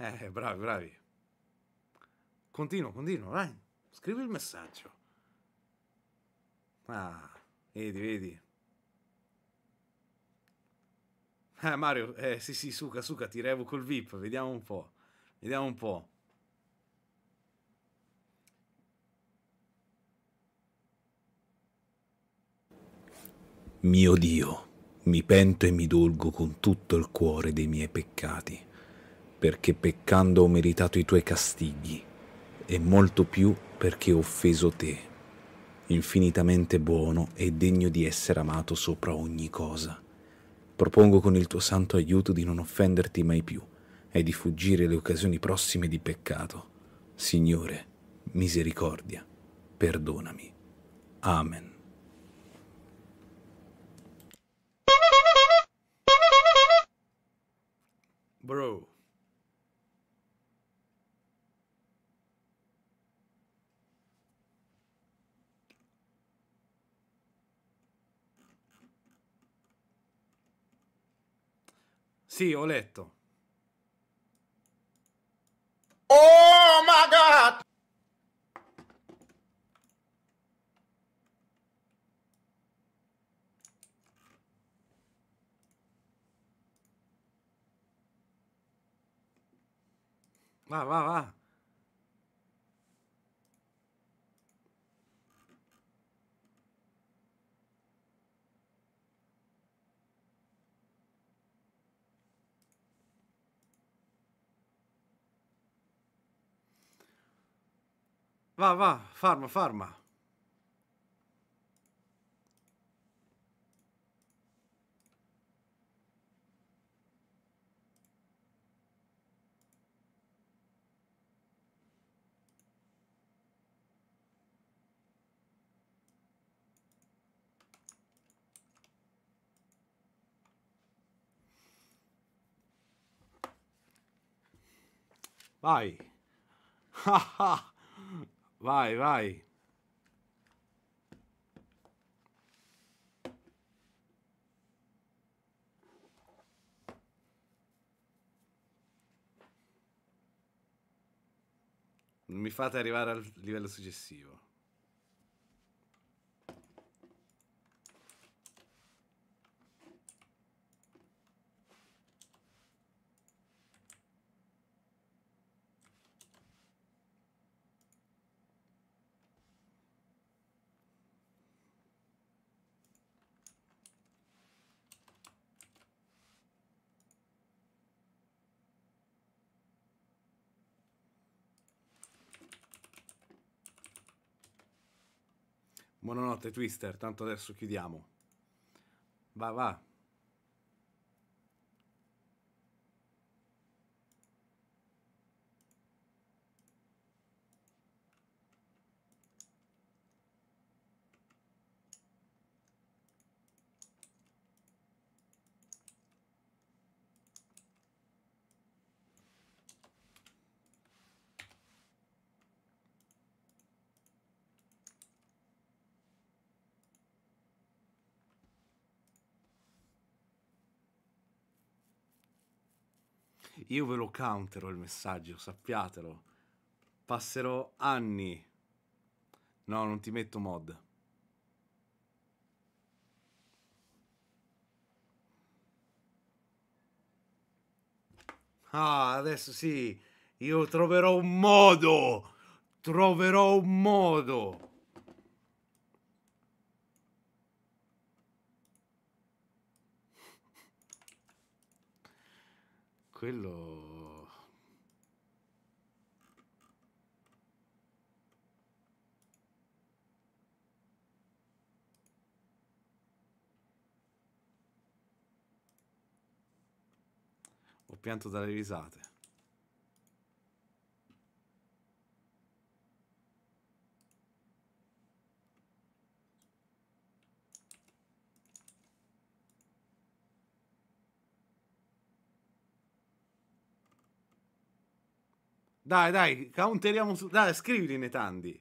Speaker 1: Eh, bravi, bravi. Continuo, continuo, vai. Scrivi il messaggio. Ah, vedi, vedi. Eh, Mario, eh, sì, sì, suca, suca, ti revoco il VIP, vediamo un po'. Vediamo un po'. Mio Dio, mi pento e mi dolgo con tutto il cuore dei miei peccati perché peccando ho meritato i tuoi castighi, e molto più perché ho offeso te, infinitamente buono e degno di essere amato sopra ogni cosa. Propongo con il tuo santo aiuto di non offenderti mai più e di fuggire le occasioni prossime di peccato. Signore, misericordia, perdonami. Amen. Bro. Sì, ho letto.
Speaker 2: Oh my god!
Speaker 1: Va, va, va. Va, va, farma, farma. Vai. Vai, vai. Non mi fate arrivare al livello successivo. Buonanotte Twister, tanto adesso chiudiamo. Va, va. Io ve lo counterò il messaggio, sappiatelo. Passerò anni. No, non ti metto mod. Ah, adesso sì. Io troverò un modo. Troverò un modo. quello... Ho pianto dalle risate. Dai, dai, counteriamo su... Dai, nei tanti.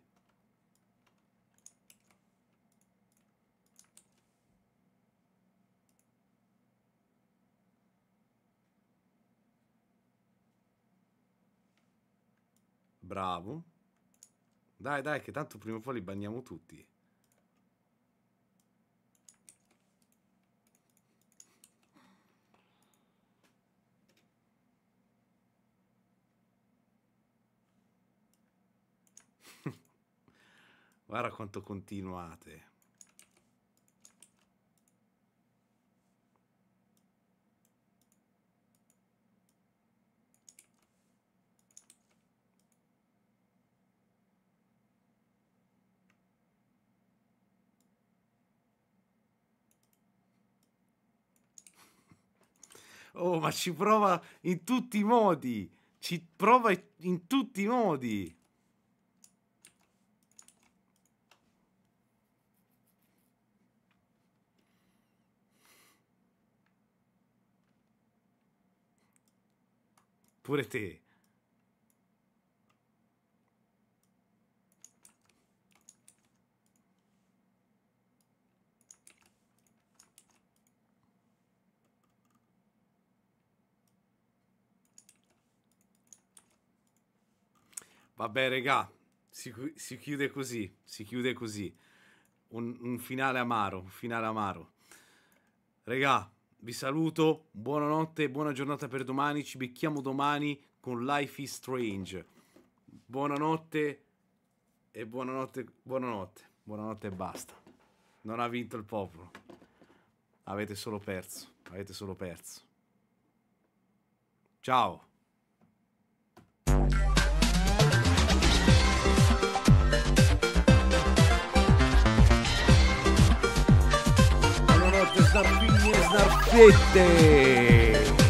Speaker 1: Bravo. Dai, dai, che tanto prima o poi li bagniamo tutti. Guarda quanto continuate. Oh, ma ci prova in tutti i modi. Ci prova in tutti i modi. pure te. Vabbè, regà, si, si, chiude così, si chiude così. Un, un finale amaro, un finale amaro. Regà, vi saluto, buonanotte, buona giornata per domani, ci becchiamo domani con Life is Strange. Buonanotte e buonanotte, buonanotte, buonanotte e basta. Non ha vinto il popolo. Avete solo perso, avete solo perso. Ciao. big day.